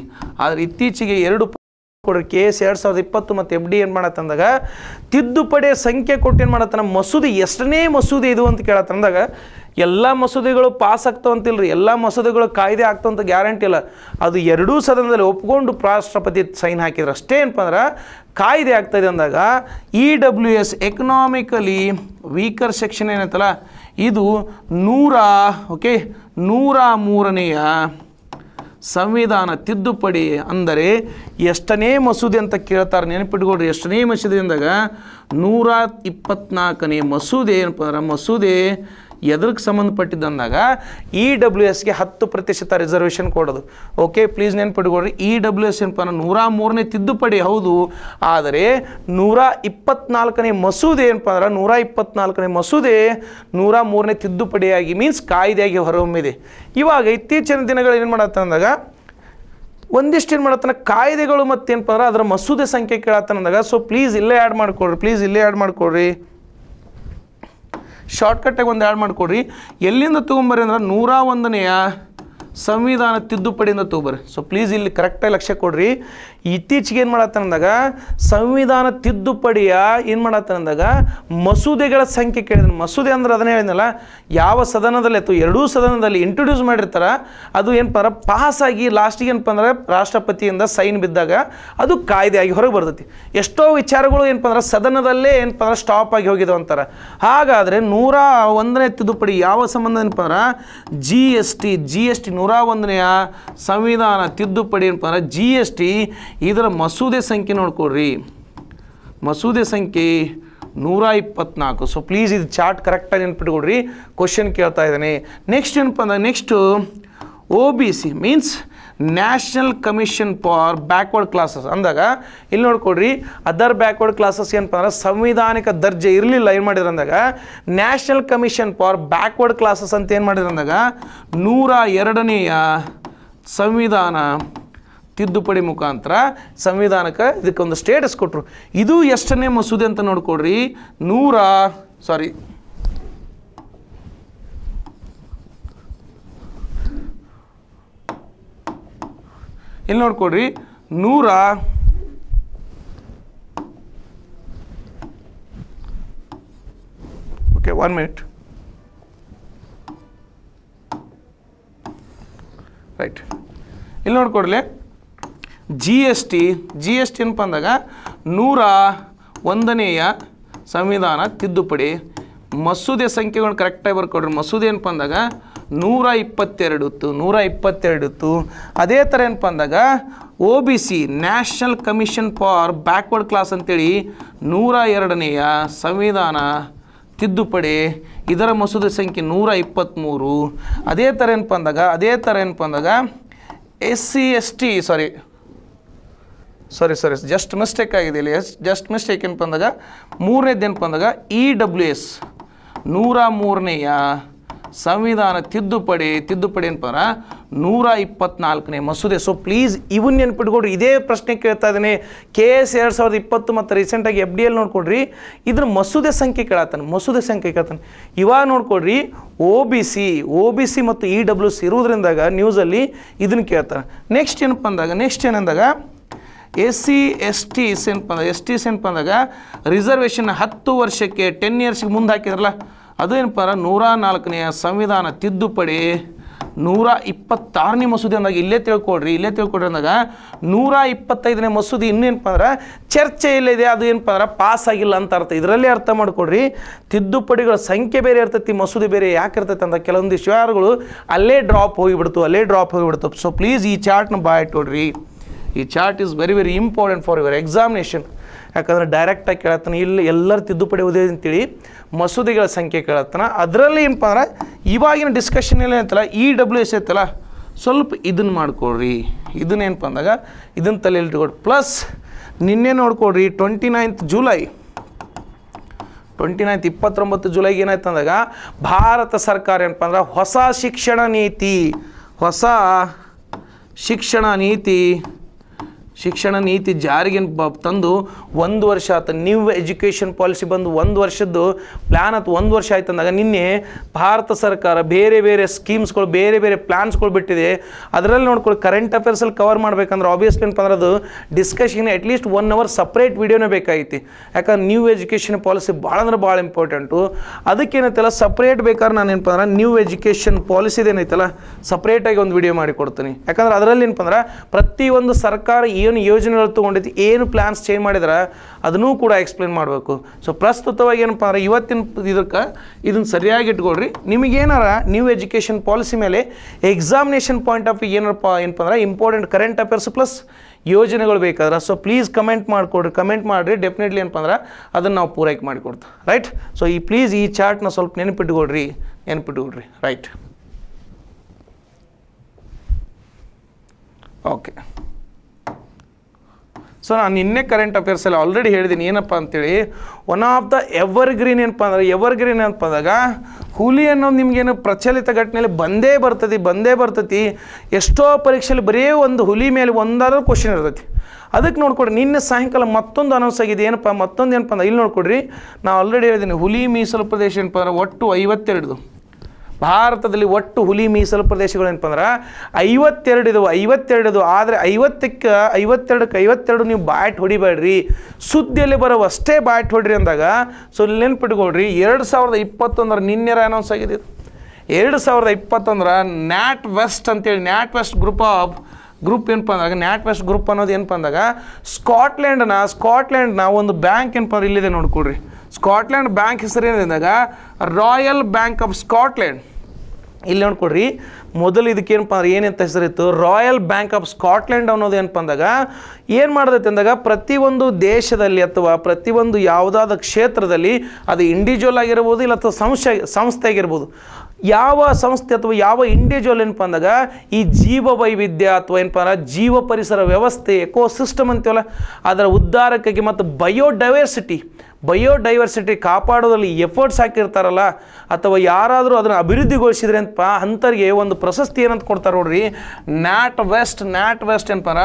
ಆದರೆ ಇತ್ತೀಚೆಗೆ ಎರಡು ಕೊಡ್ರಿ ಕೆ ಎಸ್ ಎರಡು ಸಾವಿರದ ಇಪ್ಪತ್ತು ಮತ್ತು ಎಫ್ ಡಿ ಏನು ಅಂದಾಗ ತಿದ್ದುಪಡಿ ಸಂಖ್ಯೆ ಕೊಟ್ಟು ಏನು ನಮ್ಮ ಮಸೂದೆ ಎಷ್ಟನೇ ಮಸೂದೆ ಇದು ಅಂತ ಅಂದಾಗ ಎಲ್ಲ ಮಸೂದೆಗಳು ಪಾಸ್ ಆಗ್ತಾವಂತಿಲ್ಲ ರೀ ಎಲ್ಲ ಮಸೂದೆಗಳು ಕಾಯ್ದೆ ಆಗ್ತಾವಂತ ಗ್ಯಾರಂಟಿ ಇಲ್ಲ ಅದು ಎರಡೂ ಸದನದಲ್ಲಿ ಒಪ್ಕೊಂಡು ರಾಷ್ಟ್ರಪತಿ ಸೈನ್ ಹಾಕಿದ್ರೆ ಅಷ್ಟೇ ಏನಪ್ಪ ಅಂದ್ರೆ ಕಾಯ್ದೆ ಆಗ್ತಾಯಿದೆ ಅಂದಾಗ E W S economically weaker section ಏನೈತಲ್ಲ ಇದು ನೂರ ಓಕೆ ನೂರ ಮೂರನೆಯ ಸಂವಿಧಾನ ತಿದ್ದುಪಡಿ ಅಂದರೆ ಎಷ್ಟನೇ ಮಸೂದೆ ಅಂತ ಕೇಳ್ತಾರೆ ನೆನಪಿಟ್ಕೊಳ್ರಿ ಎಷ್ಟನೇ ಮಸೂದೆ ಅಂದಾಗ ನೂರ ಇಪ್ಪತ್ನಾಲ್ಕನೇ ಮಸೂದೆ ಏನಪ್ಪ ಮಸೂದೆ ಎದ್ರಿಗೆ ಸಂಬಂಧಪಟ್ಟಿದ್ದಂದಾಗ ಇ e ಡಬ್ಲ್ಯೂ ಎಸ್ಗೆ ಹತ್ತು ಪ್ರತಿಶತ ರಿಸರ್ವೇಷನ್ ಕೊಡೋದು ಓಕೆ ಪ್ಲೀಸ್ ನೆನ್ಪಿಟ್ಕೊಡ್ರಿ ಇ e ಡಬ್ಲ್ಯೂ ಎಸ್ ಏನಪ್ಪ ನೂರ ಮೂರನೇ ತಿದ್ದುಪಡಿ ಹೌದು ಆದರೆ ನೂರ ಇಪ್ಪತ್ನಾಲ್ಕನೇ ಮಸೂದೆ ಏನಪ್ಪ ಅಂದ್ರೆ ನೂರ ಇಪ್ಪತ್ನಾಲ್ಕನೇ ಮಸೂದೆ ನೂರ ಮೂರನೇ ತಿದ್ದುಪಡಿಯಾಗಿ ಮೀನ್ಸ್ ಕಾಯ್ದೆಯಾಗಿ ಹೊರಹೊಮ್ಮಿದೆ ಇವಾಗ ಇತ್ತೀಚಿನ ದಿನಗಳು ಏನು ಅಂದಾಗ ಒಂದಿಷ್ಟು ಏನು ಮಾಡತ್ತಾನೆ ಕಾಯ್ದೆಗಳು ಮತ್ತೇನಪ್ಪ ಅಂದ್ರೆ ಅದರ ಮಸೂದೆ ಸಂಖ್ಯೆ ಅಂದಾಗ ಸೊ ಪ್ಲೀಸ್ ಇಲ್ಲೇ ಆ್ಯಡ್ ಮಾಡಿಕೊಡ್ರಿ ಪ್ಲೀಸ್ ಇಲ್ಲೇ ಆ್ಯಡ್ ಮಾಡಿಕೊಡ್ರಿ ಶಾರ್ಟ್ಕಟ್ಟಾಗಿ ಒಂದು ಆ್ಯಡ್ ಮಾಡಿಕೊಡ್ರಿ ಎಲ್ಲಿಂದ ತೊಗೊಂಬರ್ರಿ ಅಂದ್ರೆ ನೂರ ಒಂದನೆಯ ಸಂವಿಧಾನ ತಿದ್ದುಪಡಿಯಿಂದ ತೊಗೊಬರ್ರಿ ಸೊ ಪ್ಲೀಸ್ ಇಲ್ಲಿ ಕರೆಕ್ಟಾಗಿ ಲಕ್ಷ್ಯ ಕೊಡ್ರಿ ಇತ್ತೀಚೆಗೆ ಏನು ಮಾಡತ್ತಂದಾಗ ಸಂವಿಧಾನ ತಿದ್ದುಪಡಿಯ ಏನು ಮಾಡತ್ತಂದಾಗ ಮಸೂದೆಗಳ ಸಂಖ್ಯೆ ಕೇಳಿದ್ರೆ ಮಸೂದೆ ಅಂದ್ರೆ ಅದನ್ನೇ ಹೇಳಿದ್ನಲ್ಲ ಯಾವ ಸದನದಲ್ಲಿ ಅಥವಾ ಎರಡೂ ಸದನದಲ್ಲಿ ಇಂಟ್ರೊಡ್ಯೂಸ್ ಮಾಡಿರ್ತಾರೆ ಅದು ಏನಪ್ಪ ಪಾಸಾಗಿ ಲಾಸ್ಟಿಗೆ ಏನಪ್ಪ ಅಂದ್ರೆ ರಾಷ್ಟ್ರಪತಿಯಿಂದ ಸೈನ್ ಬಿದ್ದಾಗ ಅದು ಕಾಯ್ದೆಯಾಗಿ ಹೊರಗೆ ಬರ್ತೈತಿ ಎಷ್ಟೋ ವಿಚಾರಗಳು ಏನಪ್ಪ ಅಂದ್ರೆ ಸದನದಲ್ಲೇ ಏನಪ್ಪ ಅಂದ್ರೆ ಸ್ಟಾಪ್ ಆಗಿ ಹೋಗಿದ್ದು ಅಂತಾರೆ ಹಾಗಾದರೆ ನೂರ ಒಂದನೇ ತಿದ್ದುಪಡಿ ಯಾವ ಸಂಬಂಧ ಏನಪ್ಪ ಅಂದ್ರೆ G S T G S T ನೂರ ಒಂದನೆಯ ಸಂವಿಧಾನ ತಿದ್ದುಪಡಿ ಏನಪ್ಪ ಅಂದ್ರೆ ಜಿ ಎಸ್ ಟಿ ಇದರ ಮಸೂದೆ ಸಂಖ್ಯೆ ನೋಡ್ಕೊಳ್ರಿ ಮಸೂದೆ ಸಂಖ್ಯೆ ನೂರ ಇಪ್ಪತ್ನಾಲ್ಕು ಸೊ ಪ್ಲೀಸ್ ಇದು ಚಾರ್ಟ್ ಕರೆಕ್ಟಾಗಿ ನೆನ್ಪಿಟ್ಕೊಡ್ರಿ ಕ್ವಶನ್ ಕೇಳ್ತಾ ಇದ್ದಾನೆ ನೆಕ್ಸ್ಟ್ ಏನಪ್ಪ ಅಂದ್ರೆ next O B C means national commission for backward classes ಅಂದಾಗ ಇಲ್ಲಿ ನೋಡ್ಕೊಡ್ರಿ ಅದರ್ ಬ್ಯಾಕ್ವರ್ಡ್ ಕ್ಲಾಸಸ್ ಏನಪ್ಪ ಅಂದ್ರೆ ಸಂವಿಧಾನಿಕ ದರ್ಜೆ ಇರಲಿಲ್ಲ ಏನು ಮಾಡಿದ್ರು ಅಂದಾಗ national commission for backward classes ಅಂತ ಏನು ಮಾಡಿದ್ರು ಅಂದಾಗ ನೂರ ಎರಡನೆಯ ಸಂವಿಧಾನ ತಿದ್ದುಪಡಿ ಮುಖಾಂತರ ಸಂವಿಧಾನಕ್ಕೆ ಇದಕ್ಕೊಂದು ಸ್ಟೇಟಸ್ ಕೊಟ್ಟರು ಇದು ಎಷ್ಟನೇ ಮಸೂದೆ ಅಂತ ನೋಡ್ಕೊಡ್ರಿ ನೂರ ಸಾರಿ ಇಲ್ಲಿ ನೋಡ್ಕೊಡ್ರಿ ನೂರ ಓಕೆ ಒನ್ ಮಿನಿಟ್ ರೈಟ್ ಇಲ್ಲಿ ನೋಡ್ಕೊಡ್ಲಿ G S T G S T ಏನಪ್ಪ ಅಂದಾಗ ನೂರ ಒಂದನೆಯ ಸಂವಿಧಾನ ತಿದ್ದುಪಡಿ ಮಸೂದೆ ಸಂಖ್ಯೆಗಳನ್ನ ಕರೆಕ್ಟಾಗಿ ಬರ್ಕೊಡ್ರಿ ಮಸೂದೆ ಏನಪ್ಪ ಅಂದಾಗ ನೂರ ಇಪ್ಪತ್ತೆರಡು ಇತ್ತು ನೂರ ಇಪ್ಪತ್ತೆರಡು ಇತ್ತು ಅದೇ ಥರ ಏನಪ್ಪ ಅಂದಾಗ O B C national commission for backward class ಅಂತೇಳಿ ನೂರ ಎರಡನೆಯ ಸಂವಿಧಾನ ತಿದ್ದುಪಡಿ ಇದರ ಮಸೂದೆ ಸಂಖ್ಯೆ ನೂರ ಇಪ್ಪತ್ತ್ಮೂರು ಅದೇ ಥರ ಏನಪ್ಪ ಅಂದಾಗ ಅದೇ ಥರ ಏನಪ್ಪ ಅಂದಾಗ S C S T sorry sorry sorry just mistake ಆಗಿದೆ ಇಲ್ಲಿ ಎಸ್ ಜಸ್ಟ್ ಮಿಸ್ಟೇಕ್ ಏನಪ್ಪ ಅಂದಾಗ ಮೂರನೇದು ಏನಪ್ಪ ಅಂದಾಗ ಇ e ಡಬ್ಲ್ಯೂ ಎಸ್ ನೂರ ಮೂರನೆಯ ಸಂವಿಧಾನ ತಿದ್ದುಪಡಿ ತಿದ್ದುಪಡಿ ಏನಪ್ಪ ನೂರ ಇಪ್ಪತ್ನಾಲ್ಕನೇ ಮಸೂದೆ ಸೊ ಪ್ಲೀಸ್ ಇವನ್ನ ನೆನ್ಪಿಟ್ಕೊಡ್ರಿ ಇದೇ ಪ್ರಶ್ನೆ ಕೇಳ್ತಾ ಇದ್ದೀನಿ ಕೆ ಎಸ್ ಎರಡು ಸಾವಿರದ ಇಪ್ಪತ್ತು ಮತ್ತು ರೀಸೆಂಟಾಗಿ ಎಫ್ ಡಿ ಎಲ್ ನೋಡ್ಕೊಡ್ರಿ ಇದ್ರ ಮಸೂದೆ ಸಂಖ್ಯೆ ಕೇಳತ್ತಾನೆ ಮಸೂದೆ ಸಂಖ್ಯೆ ಕೇಳ್ತಾನೆ ಇವಾಗ ನೋಡ್ಕೊಡ್ರಿ O B C O B C ಮತ್ತು ಇ e ಡಬ್ಲ್ಯೂ ಸಿ ಇರೋದ್ರಿಂದಾಗ ನ್ಯೂಸಲ್ಲಿ ಇದನ್ನು ಕೇಳ್ತಾರೆ ನೆಕ್ಸ್ಟ್ ಏನಪ್ಪ ಅಂದಾಗ ನೆಕ್ಸ್ಟ್ ಏನಂದಾಗ S C S T C S T reservation ಹತ್ತು ವರ್ಷಕ್ಕೆ ಟೆನ್ ಇಯರ್ಸ್ಗೆ ಮುಂದೆ ಹಾಕಿದ್ರಲ್ಲ ಅದೇನಪ್ಪ ಅಂದ್ರೆ ನೂರ ನಾಲ್ಕನೆಯ ಸಂವಿಧಾನ ತಿದ್ದುಪಡಿ ನೂರ ಇಪ್ಪತ್ತಾರನೇ ಮಸೂದೆ ಅಂದಾಗ ಇಲ್ಲೇ ತಿಳ್ಕೊಡ್ರಿ ಇಲ್ಲೇ ತಿಳ್ಕೊಡ್ರಿ ಅಂದಾಗ ನೂರ ಇಪ್ಪತ್ತೈದನೇ ಮಸೂದೆ ಇನ್ನೇನಪ್ಪ ಅಂದ್ರೆ ಚರ್ಚೆ ಇಲ್ಲಿದೆ ಅದು ಏನಪ್ಪ ಅಂದ್ರೆ ಪಾಸ್ ಆಗಿಲ್ಲ ಅಂತ ಅರ್ಥ ಇದರಲ್ಲೇ ಅರ್ಥ ಮಾಡಿಕೊಡ್ರಿ ತಿದ್ದುಪಡಿಗಳ ಸಂಖ್ಯೆ ಬೇರೆ ಇರ್ತೈತಿ ಮಸೂದೆ ಬೇರೆ ಯಾಕೆ ಇರ್ತೈತೆ ಅಂತ ಕೆಲವೊಂದು ವಿಷಯಗಳು ಅಲ್ಲೇ ಡ್ರಾಪ್ ಹೋಗಿಬಿಡ್ತು ಅಲ್ಲೇ ಡ್ರಾಪ್ ಹೋಗಿಬಿಡ್ತು ಸೊ ಪ್ಲೀಸ್ ಈ ಚಾರ್ಟ್ನ ಬಾಯ್ ಇಟ್ಕೊಡ್ರಿ ಈ chart is very very important for your examination ಯಾಕಂದರೆ ಡೈರೆಕ್ಟಾಗಿ ಕೇಳತ್ತಾನೆ ಇಲ್ಲಿ ಎಲ್ಲರೂ ತಿದ್ದುಪಡಿ ಓದಿದೆ ಅಂತೇಳಿ ಮಸೂದೆಗಳ ಸಂಖ್ಯೆ ಕೇಳತ್ತಾನೆ ಅದರಲ್ಲಿ ಏನಪ್ಪ ಅಂದ್ರೆ ಇವಾಗಿನ ಡಿಸ್ಕಷನ್ ಏನಂತಲ್ಲ ಇ ಡಬ್ಲ್ಯೂ ಎಸ್ ಐತಲ್ಲ ಸ್ವಲ್ಪ ಇದನ್ನು ಮಾಡ್ಕೊಳ್ರಿ ಇದನ್ನೇನಪ್ಪ ಅಂದಾಗ ಇದನ್ನು ತಲೆ ಇಟ್ಕೊಡ್ರಿ ಪ್ಲಸ್ ನಿನ್ನೆ ನೋಡ್ಕೊಡ್ರಿ twenty ninth July twenty ninth ಇಪ್ಪತ್ತೊಂಬತ್ತು ಜುಲೈಗೆ ಏನಾಯ್ತು ಅಂದಾಗ ಭಾರತ ಸರ್ಕಾರ ಏನಪ್ಪ ಅಂದ್ರೆ ಹೊಸ ಶಿಕ್ಷಣ ನೀತಿ ಹೊಸ ಶಿಕ್ಷಣ ನೀತಿ ಶಿಕ್ಷಣ ನೀತಿ ಜಾರಿಗೆ ತಂದು ಒಂದು ವರ್ಷ ಆತ ನ್ಯೂ ಎಜುಕೇಷನ್ ಪಾಲಿಸಿ ಬಂದು ಒಂದು ವರ್ಷದ್ದು ಪ್ಲ್ಯಾನ್ ಆತು ಒಂದು ವರ್ಷ ಆಯ್ತು ಅಂದಾಗ ನಿನ್ನೆ ಭಾರತ ಸರ್ಕಾರ ಬೇರೆ ಬೇರೆ ಸ್ಕೀಮ್ಸ್ಗಳು ಬೇರೆ ಬೇರೆ ಪ್ಲ್ಯಾನ್ಸ್ಗಳು ಬಿಟ್ಟಿದೆ ಅದರಲ್ಲಿ ನೋಡ್ಕೊಳ್ಳಿ ಕರೆಂಟ್ ಅಫೇರ್ಸಲ್ಲಿ ಕವರ್ ಮಾಡಬೇಕಂದ್ರೆ ಆಬ್ವಿಯಸ್ಲಿ ಏನಪ್ಪ ಅಂದ್ರೆ ಅದು discussion at least one hour separate ವೀಡಿಯೋನೇ ಬೇಕಾಗಿತ್ತು ಯಾಕಂದ್ರೆ ನ್ಯೂ ಎಜುಕೇಷನ್ ಪಾಲಿಸಿ ಭಾಳ ಅಂದ್ರೆ ಭಾಳ ಇಂಪಾರ್ಟೆಂಟು ಅದಕ್ಕೇನೈತಲ್ಲ ಸಪ್ರೇಟ್ ಬೇಕಾದ್ರೆ ನಾನು ಏನಪ್ಪ ಅಂದ್ರೆ ನ್ಯೂ ಎಜುಕೇಷನ್ ಪಾಲಿಸಿದೇನೈತಲ್ಲ ಸಪ್ರೇಟಾಗಿ ಒಂದು ವಿಡಿಯೋ ಮಾಡಿ ಕೊಡ್ತೀನಿ ಯಾಕಂದ್ರೆ ಅದರಲ್ಲಿ ಏನಪ್ಪ ಅಂದ್ರೆ ಪ್ರತಿಯೊಂದು ಸರ್ಕಾರ ಏನು ಯೋಜನೆಗಳು ತೊಗೊಂಡೈತಿ ಏನು ಪ್ಲ್ಯಾನ್ಸ್ ಚೇಂಜ್ ಮಾಡಿದ್ರೆ ಅದನ್ನೂ ಕೂಡ ಎಕ್ಸ್ಪ್ಲೇನ್ ಮಾಡಬೇಕು ಸೊ ಪ್ರಸ್ತುತವಾಗಿ ಏನಪ್ಪ ಅಂದ್ರೆ ಇವತ್ತಿನ ಇದಕ್ಕೆ ಇದನ್ನು ಸರಿಯಾಗಿ ಇಟ್ಕೊಳ್ರಿ ಏನಾರ ನ್ಯೂ ಎಜುಕೇಷನ್ ಪಾಲಿಸಿ ಮೇಲೆ ಎಕ್ಸಾಮಿನೇಷನ್ ಪಾಯಿಂಟ್ ಆಫ್ ಏನಪ್ಪ ಏನಪ್ಪ ಅಂದ್ರೆ ಇಂಪಾರ್ಟೆಂಟ್ ಕರೆಂಟ್ ಅಫೇರ್ಸ್ ಪ್ಲಸ್ ಯೋಜನೆಗಳು ಬೇಕಾದ್ರೆ ಸೊ ಪ್ಲೀಸ್ ಕಮೆಂಟ್ ಮಾಡಿಕೊಡ್ರಿ ಕಮೆಂಟ್ ಮಾಡಿರಿ ಡೆಫಿನೆಟ್ಲಿ ಏನಪ್ಪ ಅಂದ್ರೆ ಅದನ್ನು ನಾವು ಪೂರೈಕೆ ಮಾಡಿಕೊಡ್ತೀವಿ ರೈಟ್ ಸೊ ಈ ಪ್ಲೀಸ್ ಈ ಚಾರ್ಟ್ನ ಸ್ವಲ್ಪ ನೆನಪಿಟ್ಕೊಳ್ರಿ ನೆನಪಿಟ್ಕೊಳ್ರಿ ರೈಟ್ ಓಕೆ ಸೊ ನಾನು ನಿನ್ನೆ ಕರೆಂಟ್ ಅಫೇರ್ಸಲ್ಲಿ ಆಲ್ರೆಡಿ ಹೇಳಿದ್ದೀನಿ ಏನಪ್ಪ ಅಂತೇಳಿ one of the evergreen ಏನಪ್ಪ ಅಂದರೆ ಎವರ್ ಗ್ರೀನ್ ಅಂತ ಬಂದಾಗ ಹುಲಿ ಅನ್ನೋದು ನಿಮಗೇನು ಪ್ರಚಲಿತ ಘಟನೆಯಲ್ಲಿ ಬಂದೇ ಬರ್ತತಿ ಬಂದೇ ಬರ್ತತಿ ಎಷ್ಟೋ ಪರೀಕ್ಷೆಯಲ್ಲಿ ಬರೀ ಒಂದು ಹುಲಿ ಮೇಲೆ ಒಂದಾದ್ರೂ ಕ್ವಶನ್ ಇರ್ತೈತಿ ಅದಕ್ಕೆ ನೋಡ್ಕೊಡ್ರಿ ನಿನ್ನೆ ಸಾಯಂಕಾಲ ಮತ್ತೊಂದು ಅನೌನ್ಸ್ ಆಗಿದೆ ಏನಪ್ಪ ಮತ್ತೊಂದು ಏನಪ್ಪ ಅಂದ್ರೆ ಇಲ್ಲಿ ನೋಡ್ಕೊಡ್ರಿ ನಾನು ಆಲ್ರೆಡಿ ಹೇಳಿದ್ದೀನಿ ಹುಲಿ ಮೀಸಲು ಪ್ರದೇಶ ಏನಪ್ಪ ಅಂದ್ರೆ ಒಟ್ಟು ಐವತ್ತೆರಡು ಭಾರತದಲ್ಲಿ ಒಟ್ಟು ಹುಲಿ ಮೀಸಲು ಪ್ರದೇಶಗಳು ಏನಪ್ಪ ಅಂದ್ರೆ ಐವತ್ತೆರಡು ಇದಾವೆ ಐವತ್ತೆರಡು ಆದರೆ ಐವತ್ತಕ್ಕೆ ಐವತ್ತೆರಡಕ್ಕೆ ಐವತ್ತೆರಡು ನೀವು ಬ್ಯಾಟ್ ಹೊಡಿಬೇಡ್ರಿ ಸುದ್ದಿಯಲ್ಲಿ ಬರೋ ಅಷ್ಟೇ ಬ್ಯಾಟ್ ಹೊಡ್ರಿ ಅಂದಾಗ ಸೊ ನೆನ್ಪಿಟ್ಕೊಳ್ರಿ ಎರಡು ಸಾವಿರದ ಇಪ್ಪತ್ತೊಂದರ ನಿನ್ನೆರ ಅನೌನ್ಸ್ ಆಗಿದೆ ಎರಡು ಸಾವಿರದ ಇಪ್ಪತ್ತೊಂದರ ನ್ಯಾಟ್ ವೆಸ್ಟ್ ಅಂತೇಳಿ NatWest group of group ಏನಪ್ಪ ಅಂದಾಗ ನ್ಯಾಟ್ ವೆಸ್ಟ್ ಗ್ರೂಪ್ ಅನ್ನೋದು ಏನಪ್ಪ ಅಂದಾಗ ಸ್ಕಾಟ್ಲ್ಯಾಂಡ್ನ ಸ್ಕಾಟ್ಲ್ಯಾಂಡ್ನ ಒಂದು ಬ್ಯಾಂಕ್ ಏನಪ್ಪ ಅಂದ್ರೆ ಇಲ್ಲಿದೆ ನೋಡ್ಕೊಳ್ರಿ ಸ್ಕಾಟ್ಲ್ಯಾಂಡ್ ಬ್ಯಾಂಕ್ ಹೆಸರು ಏನಿದೆ ಅಂದಾಗ ರಾಯಲ್ ಬ್ಯಾಂಕ್ ಆಫ್ ಸ್ಕಾಟ್ಲ್ಯಾಂಡ್ ಇಲ್ಲಿ ನೋಡ್ಕೊಡ್ರಿ ಮೊದಲು ಇದಕ್ಕೇನಪ್ಪ ಅಂದ್ರೆ ಏನಂತ ಹೆಸರಿತ್ತು ರಾಯಲ್ ಬ್ಯಾಂಕ್ ಆಫ್ ಸ್ಕಾಟ್ಲೆಂಡ್ ಅನ್ನೋದು ಏನಪ್ಪ ಅಂದಾಗ ಏನು ಮಾಡಿದೈತೆ ಅಂದಾಗ ಪ್ರತಿಯೊಂದು ದೇಶದಲ್ಲಿ ಅಥವಾ ಪ್ರತಿಯೊಂದು ಯಾವುದಾದ ಕ್ಷೇತ್ರದಲ್ಲಿ ಅದು ಇಂಡಿವಿಜುವಲ್ ಆಗಿರ್ಬೋದು ಇಲ್ಲ ಅಥವಾ ಸಂಸ್ಥೆ ಸಂಸ್ಥೆ ಆಗಿರ್ಬೋದು ಯಾವ ಸಂಸ್ಥೆ ಅಥವಾ ಯಾವ ಇಂಡಿವಿಜುವಲ್ ಏನಪ್ಪ ಅಂದಾಗ ಈ ಜೀವ ವೈವಿಧ್ಯ ಅಥವಾ ಏನಪ್ಪ ಅಂದ್ರೆ ಜೀವ ಪರಿಸರ ವ್ಯವಸ್ಥೆ ಎಕೋ ಸಿಸ್ಟಮ್ ಅಂತೀವಲ್ಲ ಅದರ ಉದ್ಧಾರಕ್ಕಾಗಿ ಮತ್ತು ಬಯೋಡೈವರ್ಸಿಟಿ ಬಯೋಡೈವರ್ಸಿಟಿ ಕಾಪಾಡೋದ್ರಲ್ಲಿ ಎಫರ್ಟ್ಸ್ ಹಾಕಿರ್ತಾರಲ್ಲ ಅಥವಾ ಯಾರಾದರೂ ಅದನ್ನು ಅಭಿವೃದ್ಧಿಗೊಳಿಸಿದ್ರೆ ಅಂತ ಅಂಥವ್ರಿಗೆ ಒಂದು ಪ್ರಶಸ್ತಿ ಏನಂತ ಕೊಡ್ತಾರೆ ನೋಡ್ರಿ ನ್ಯಾಟ್ ವೆಸ್ಟ್ ನ್ಯಾಟ್ ವೆಸ್ಟ್ ಏನಪ್ಪಾರ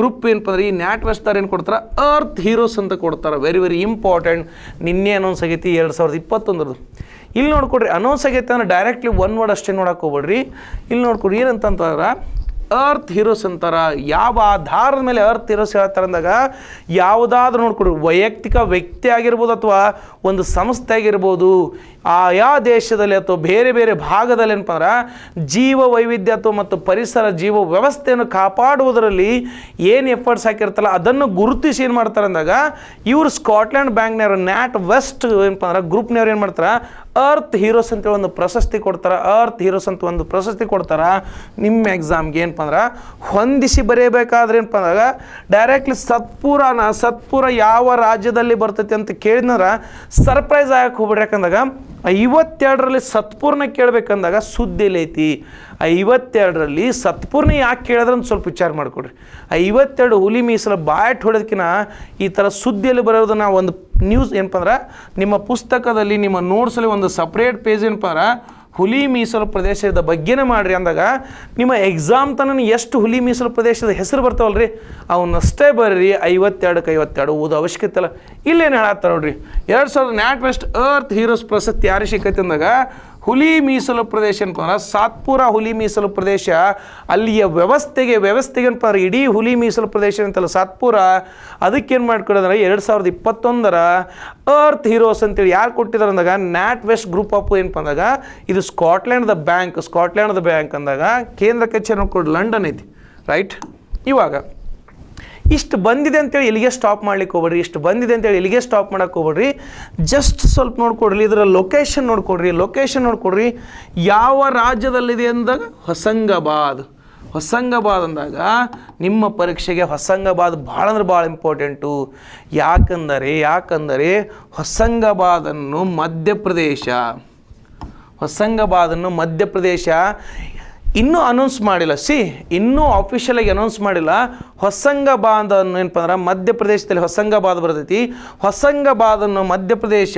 ಗ್ರೂಪ್ ಏನಪ್ಪ ಅಂದ್ರೆ ಈ ನ್ಯಾಟ್ ವೆಸ್ಟ್ದವ್ರು ಏನು ಕೊಡ್ತಾರೆ ಅರ್ತ್ ಹೀರೋಸ್ ಅಂತ ಕೊಡ್ತಾರೆ ವೆರಿ ವೆರಿ ಇಂಪಾರ್ಟೆಂಟ್ ನಿನ್ನೆ ಅನೌನ್ಸ್ ಆಗೈತಿ ಎರಡು ಸಾವಿರದ ಇಪ್ಪತ್ತೊಂದರದು ಇಲ್ಲಿ ನೋಡ್ಕೊಡ್ರಿ ಅನೌನ್ಸ್ ಆಗೈತೆ ಅಂದ್ರೆ ಡೈರೆಕ್ಟ್ಲಿ ಒನ್ ವರ್ಡ್ ಅಷ್ಟೇ ನೋಡಕ್ಕೆ ಹೋಗ್ಬೇಡ್ರಿ ಇಲ್ಲಿ ನೋಡ್ಕೊಡ್ರಿ ಏನಂತಂತಂದ್ರೆ ಅರ್ಥ್ ಹೀರೋಸ್ ಅಂತಾರೆ ಯಾವ ಆಧಾರದ ಮೇಲೆ ಅರ್ತ್ ಹೀರೋಸ್ ಹೇಳ್ತಾರೆ ಅಂದಾಗ ಯಾವುದಾದ್ರೂ ನೋಡ್ಕೊಡ್ರಿ ವೈಯಕ್ತಿಕ ವ್ಯಕ್ತಿ ಆಗಿರ್ಬೋದು ಅಥವಾ ಒಂದು ಸಂಸ್ಥೆ ಆಗಿರ್ಬೋದು ಆಯಾ ದೇಶದಲ್ಲಿ ಅಥವಾ ಬೇರೆ ಬೇರೆ ಭಾಗದಲ್ಲಿ ಏನಪ್ಪಂದ್ರೆ ಜೀವ ವೈವಿಧ್ಯ ಅಥವಾ ಮತ್ತು ಪರಿಸರ ಜೀವ ವ್ಯವಸ್ಥೆಯನ್ನು ಕಾಪಾಡುವುದರಲ್ಲಿ ಏನು ಎಫರ್ಟ್ಸ್ ಹಾಕಿರ್ತಲ್ಲ ಅದನ್ನು ಗುರುತಿಸಿ ಏನು ಮಾಡ್ತಾರೆ ಅಂದಾಗ ಇವರು ಸ್ಕಾಟ್ಲ್ಯಾಂಡ್ ಬ್ಯಾಂಕ್ನವರು ನ್ಯಾಟ್ ವೆಸ್ಟ್ ಏನಪ್ಪ ಅಂದ್ರೆ ಗ್ರೂಪ್ನವ್ರು ಏನು ಮಾಡ್ತಾರೆ ಅರ್ತ್ ಹೀರೋಸ್ ಅಂತೇಳಿ ಒಂದು ಪ್ರಶಸ್ತಿ ಕೊಡ್ತಾರೆ ಅರ್ತ್ ಹೀರೋಸ್ ಅಂತ ಒಂದು ಪ್ರಶಸ್ತಿ ಕೊಡ್ತಾರೆ ನಿಮ್ಮ ಎಕ್ಸಾಮ್ಗೆ ಏನಪ್ಪ ಅಂದ್ರೆ ಹೊಂದಿಸಿ ಬರೆಯಬೇಕಾದ್ರೆ ಏನಪ್ಪ ಅಂದಾಗ ಡೈರೆಕ್ಟ್ಲಿ ಸತ್ಪುರನ ಸತ್ಪುರ ಯಾವ ರಾಜ್ಯದಲ್ಲಿ ಬರ್ತೈತಿ ಅಂತ ಕೇಳಿದ್ರೆ ಸರ್ಪ್ರೈಸ್ ಆಗಕ್ಕೆ ಹೋಗ್ಬಿಡ್ರಿ ಯಾಕಂದಾಗ ಐವತ್ತೆರಡರಲ್ಲಿ ಸತ್ಪುರನ ಕೇಳಬೇಕಂದಾಗ ಸುದ್ದಿಲೈತಿ ಐವತ್ತೆರಡರಲ್ಲಿ ಸತ್ಪೂರ್ಣ ಯಾಕೆ ಕೇಳಿದ್ರಂತ ಸ್ವಲ್ಪ ವಿಚಾರ ಮಾಡಿಕೊಡ್ರಿ ಐವತ್ತೆರಡು ಹುಲಿ ಮೀಸಲು ಬಾಯಟ್ ಹೊಡೆದಕ್ಕಿಂತ ಈ ಥರ ಸುದ್ದಿಯಲ್ಲಿ ಬರೋದನ್ನು ಒಂದು ನ್ಯೂಸ್ ಏನಪ್ಪ ನಿಮ್ಮ ಪುಸ್ತಕದಲ್ಲಿ ನಿಮ್ಮ ನೋಟ್ಸಲ್ಲಿ ಒಂದು ಸಪ್ರೇಟ್ ಪೇಜ್ ಪರ ಹುಲಿ ಮೀಸಲು ಪ್ರದೇಶದ ಬಗ್ಗೆನೇ ಮಾಡಿರಿ ಅಂದಾಗ ನಿಮ್ಮ ಎಕ್ಸಾಮ್ ತನನ ಎಷ್ಟು ಹುಲಿ ಮೀಸಲು ಪ್ರದೇಶದ ಹೆಸರು ಬರ್ತಾವಲ್ಲ ರೀ ಅವನ್ನಷ್ಟೇ ಬರ್ರಿ ಐವತ್ತೆರಡಕ್ಕೆ ಐವತ್ತೆರಡು ಓದೋ ಅವಶ್ಯಕತೆ ಇಲ್ಲ ಇಲ್ಲೇನು ಹೇಳತ್ತ ನೋಡ್ರಿ ಎರಡು ಸಾವಿರದ ನ್ಯಾಟ್ ವೆಸ್ಟ್ ಅರ್ತ್ ಹೀರೋಸ್ ಪ್ರಶಸ್ತಿ ಯಾರು ಸಿಕ್ಕೈತೆ ಅಂದಾಗ ಹುಲಿ ಮೀಸಲು ಪ್ರದೇಶ ಅನ್ಕೊಂಡ್ರೆ ಸಾತ್ಪುರ ಹುಲಿ ಮೀಸಲು ಪ್ರದೇಶ ಅಲ್ಲಿಯ ವ್ಯವಸ್ಥೆಗೆ ವ್ಯವಸ್ಥೆಗೆ ಅಂತಂದ್ರೆ ಇಡೀ ಹುಲಿ ಮೀಸಲು ಪ್ರದೇಶ ಅಂತಲ್ಲ ಸಾತ್ಪುರ ಅದಕ್ಕೇನು ಮಾಡ್ಕೊಡೋದ್ರೆ ಎರಡು ಸಾವಿರದ ಇಪ್ಪತ್ತೊಂದರ ಅರ್ತ್ ಹೀರೋಸ್ ಅಂತೇಳಿ ಯಾರು ಕೊಟ್ಟಿದ್ದಾರೆ ಅಂದಾಗ ನ್ಯಾಟ್ ವೆಸ್ಟ್ ಗ್ರೂಪ್ ಆಫ್ ಏನಪ್ಪ ಅಂದಾಗ ಇದು ಸ್ಕಾಟ್ಲ್ಯಾಂಡ್ದ ಬ್ಯಾಂಕ್ ಸ್ಕಾಟ್ಲ್ಯಾಂಡ್ದ ಬ್ಯಾಂಕ್ ಅಂದಾಗ ಕೇಂದ್ರ ಕಚೇರಿ ಕೊಡು ಲಂಡನ್ ಐತಿ ರೈಟ್ ಇವಾಗ ಇಷ್ಟು ಬಂದಿದೆ ಅಂತೇಳಿ ಇಲ್ಲಿಗೆ ಸ್ಟಾಪ್ ಮಾಡ್ಲಿಕ್ಕೆ ಹೋಗ್ಬೇಡ್ರಿ ಇಷ್ಟು ಬಂದಿದೆ ಅಂತೇಳಿ ಇಲ್ಲಿಗೆ ಸ್ಟಾಪ್ ಮಾಡಕ್ಕೆ ಹೋಗ್ಬೇಡ್ರಿ ಜಸ್ಟ್ ಸ್ವಲ್ಪ ನೋಡ್ಕೊಡ್ರಿ ಇದರ ಲೊಕೇಶನ್ ನೋಡ್ಕೊಡ್ರಿ ಲೊಕೇಶನ್ ನೋಡ್ಕೊಡ್ರಿ ಯಾವ ರಾಜ್ಯದಲ್ಲಿದೆ ಅಂದಾಗ ಹೊಸಂಗಾಬಾದ್ ಹೊಸಂಗಾಬಾದ್ ಅಂದಾಗ ನಿಮ್ಮ ಪರೀಕ್ಷೆಗೆ ಹೊಸಂಗಾಬಾದ್ ಭಾಳ ಅಂದ್ರೆ ಭಾಳ ಇಂಪಾರ್ಟೆಂಟು ಯಾಕಂದರೆ ಯಾಕಂದರೆ ಹೊಸಂಗಾಬಾದನ್ನು ಮಧ್ಯಪ್ರದೇಶ ಹೊಸಂಗಾಬಾದನ್ನು ಮಧ್ಯಪ್ರದೇಶ ಇನ್ನೂ ಅನೌನ್ಸ್ ಮಾಡಿಲ್ಲ ಸಿ ಇನ್ನೂ ಆಫಿಷಿಯಲಾಗಿ ಅನೌನ್ಸ್ ಮಾಡಿಲ್ಲ ಹೊಸಂಗಬಾದ್ ಅನ್ನು ಏನಪ್ಪ ಅಂದ್ರೆ ಮಧ್ಯಪ್ರದೇಶದಲ್ಲಿ ಹೊಸಂಗಬಾದ್ ಬರ್ತೈತಿ ಹೊಸಂಗಬಾದ್ ಅನ್ನೋ ಮಧ್ಯಪ್ರದೇಶ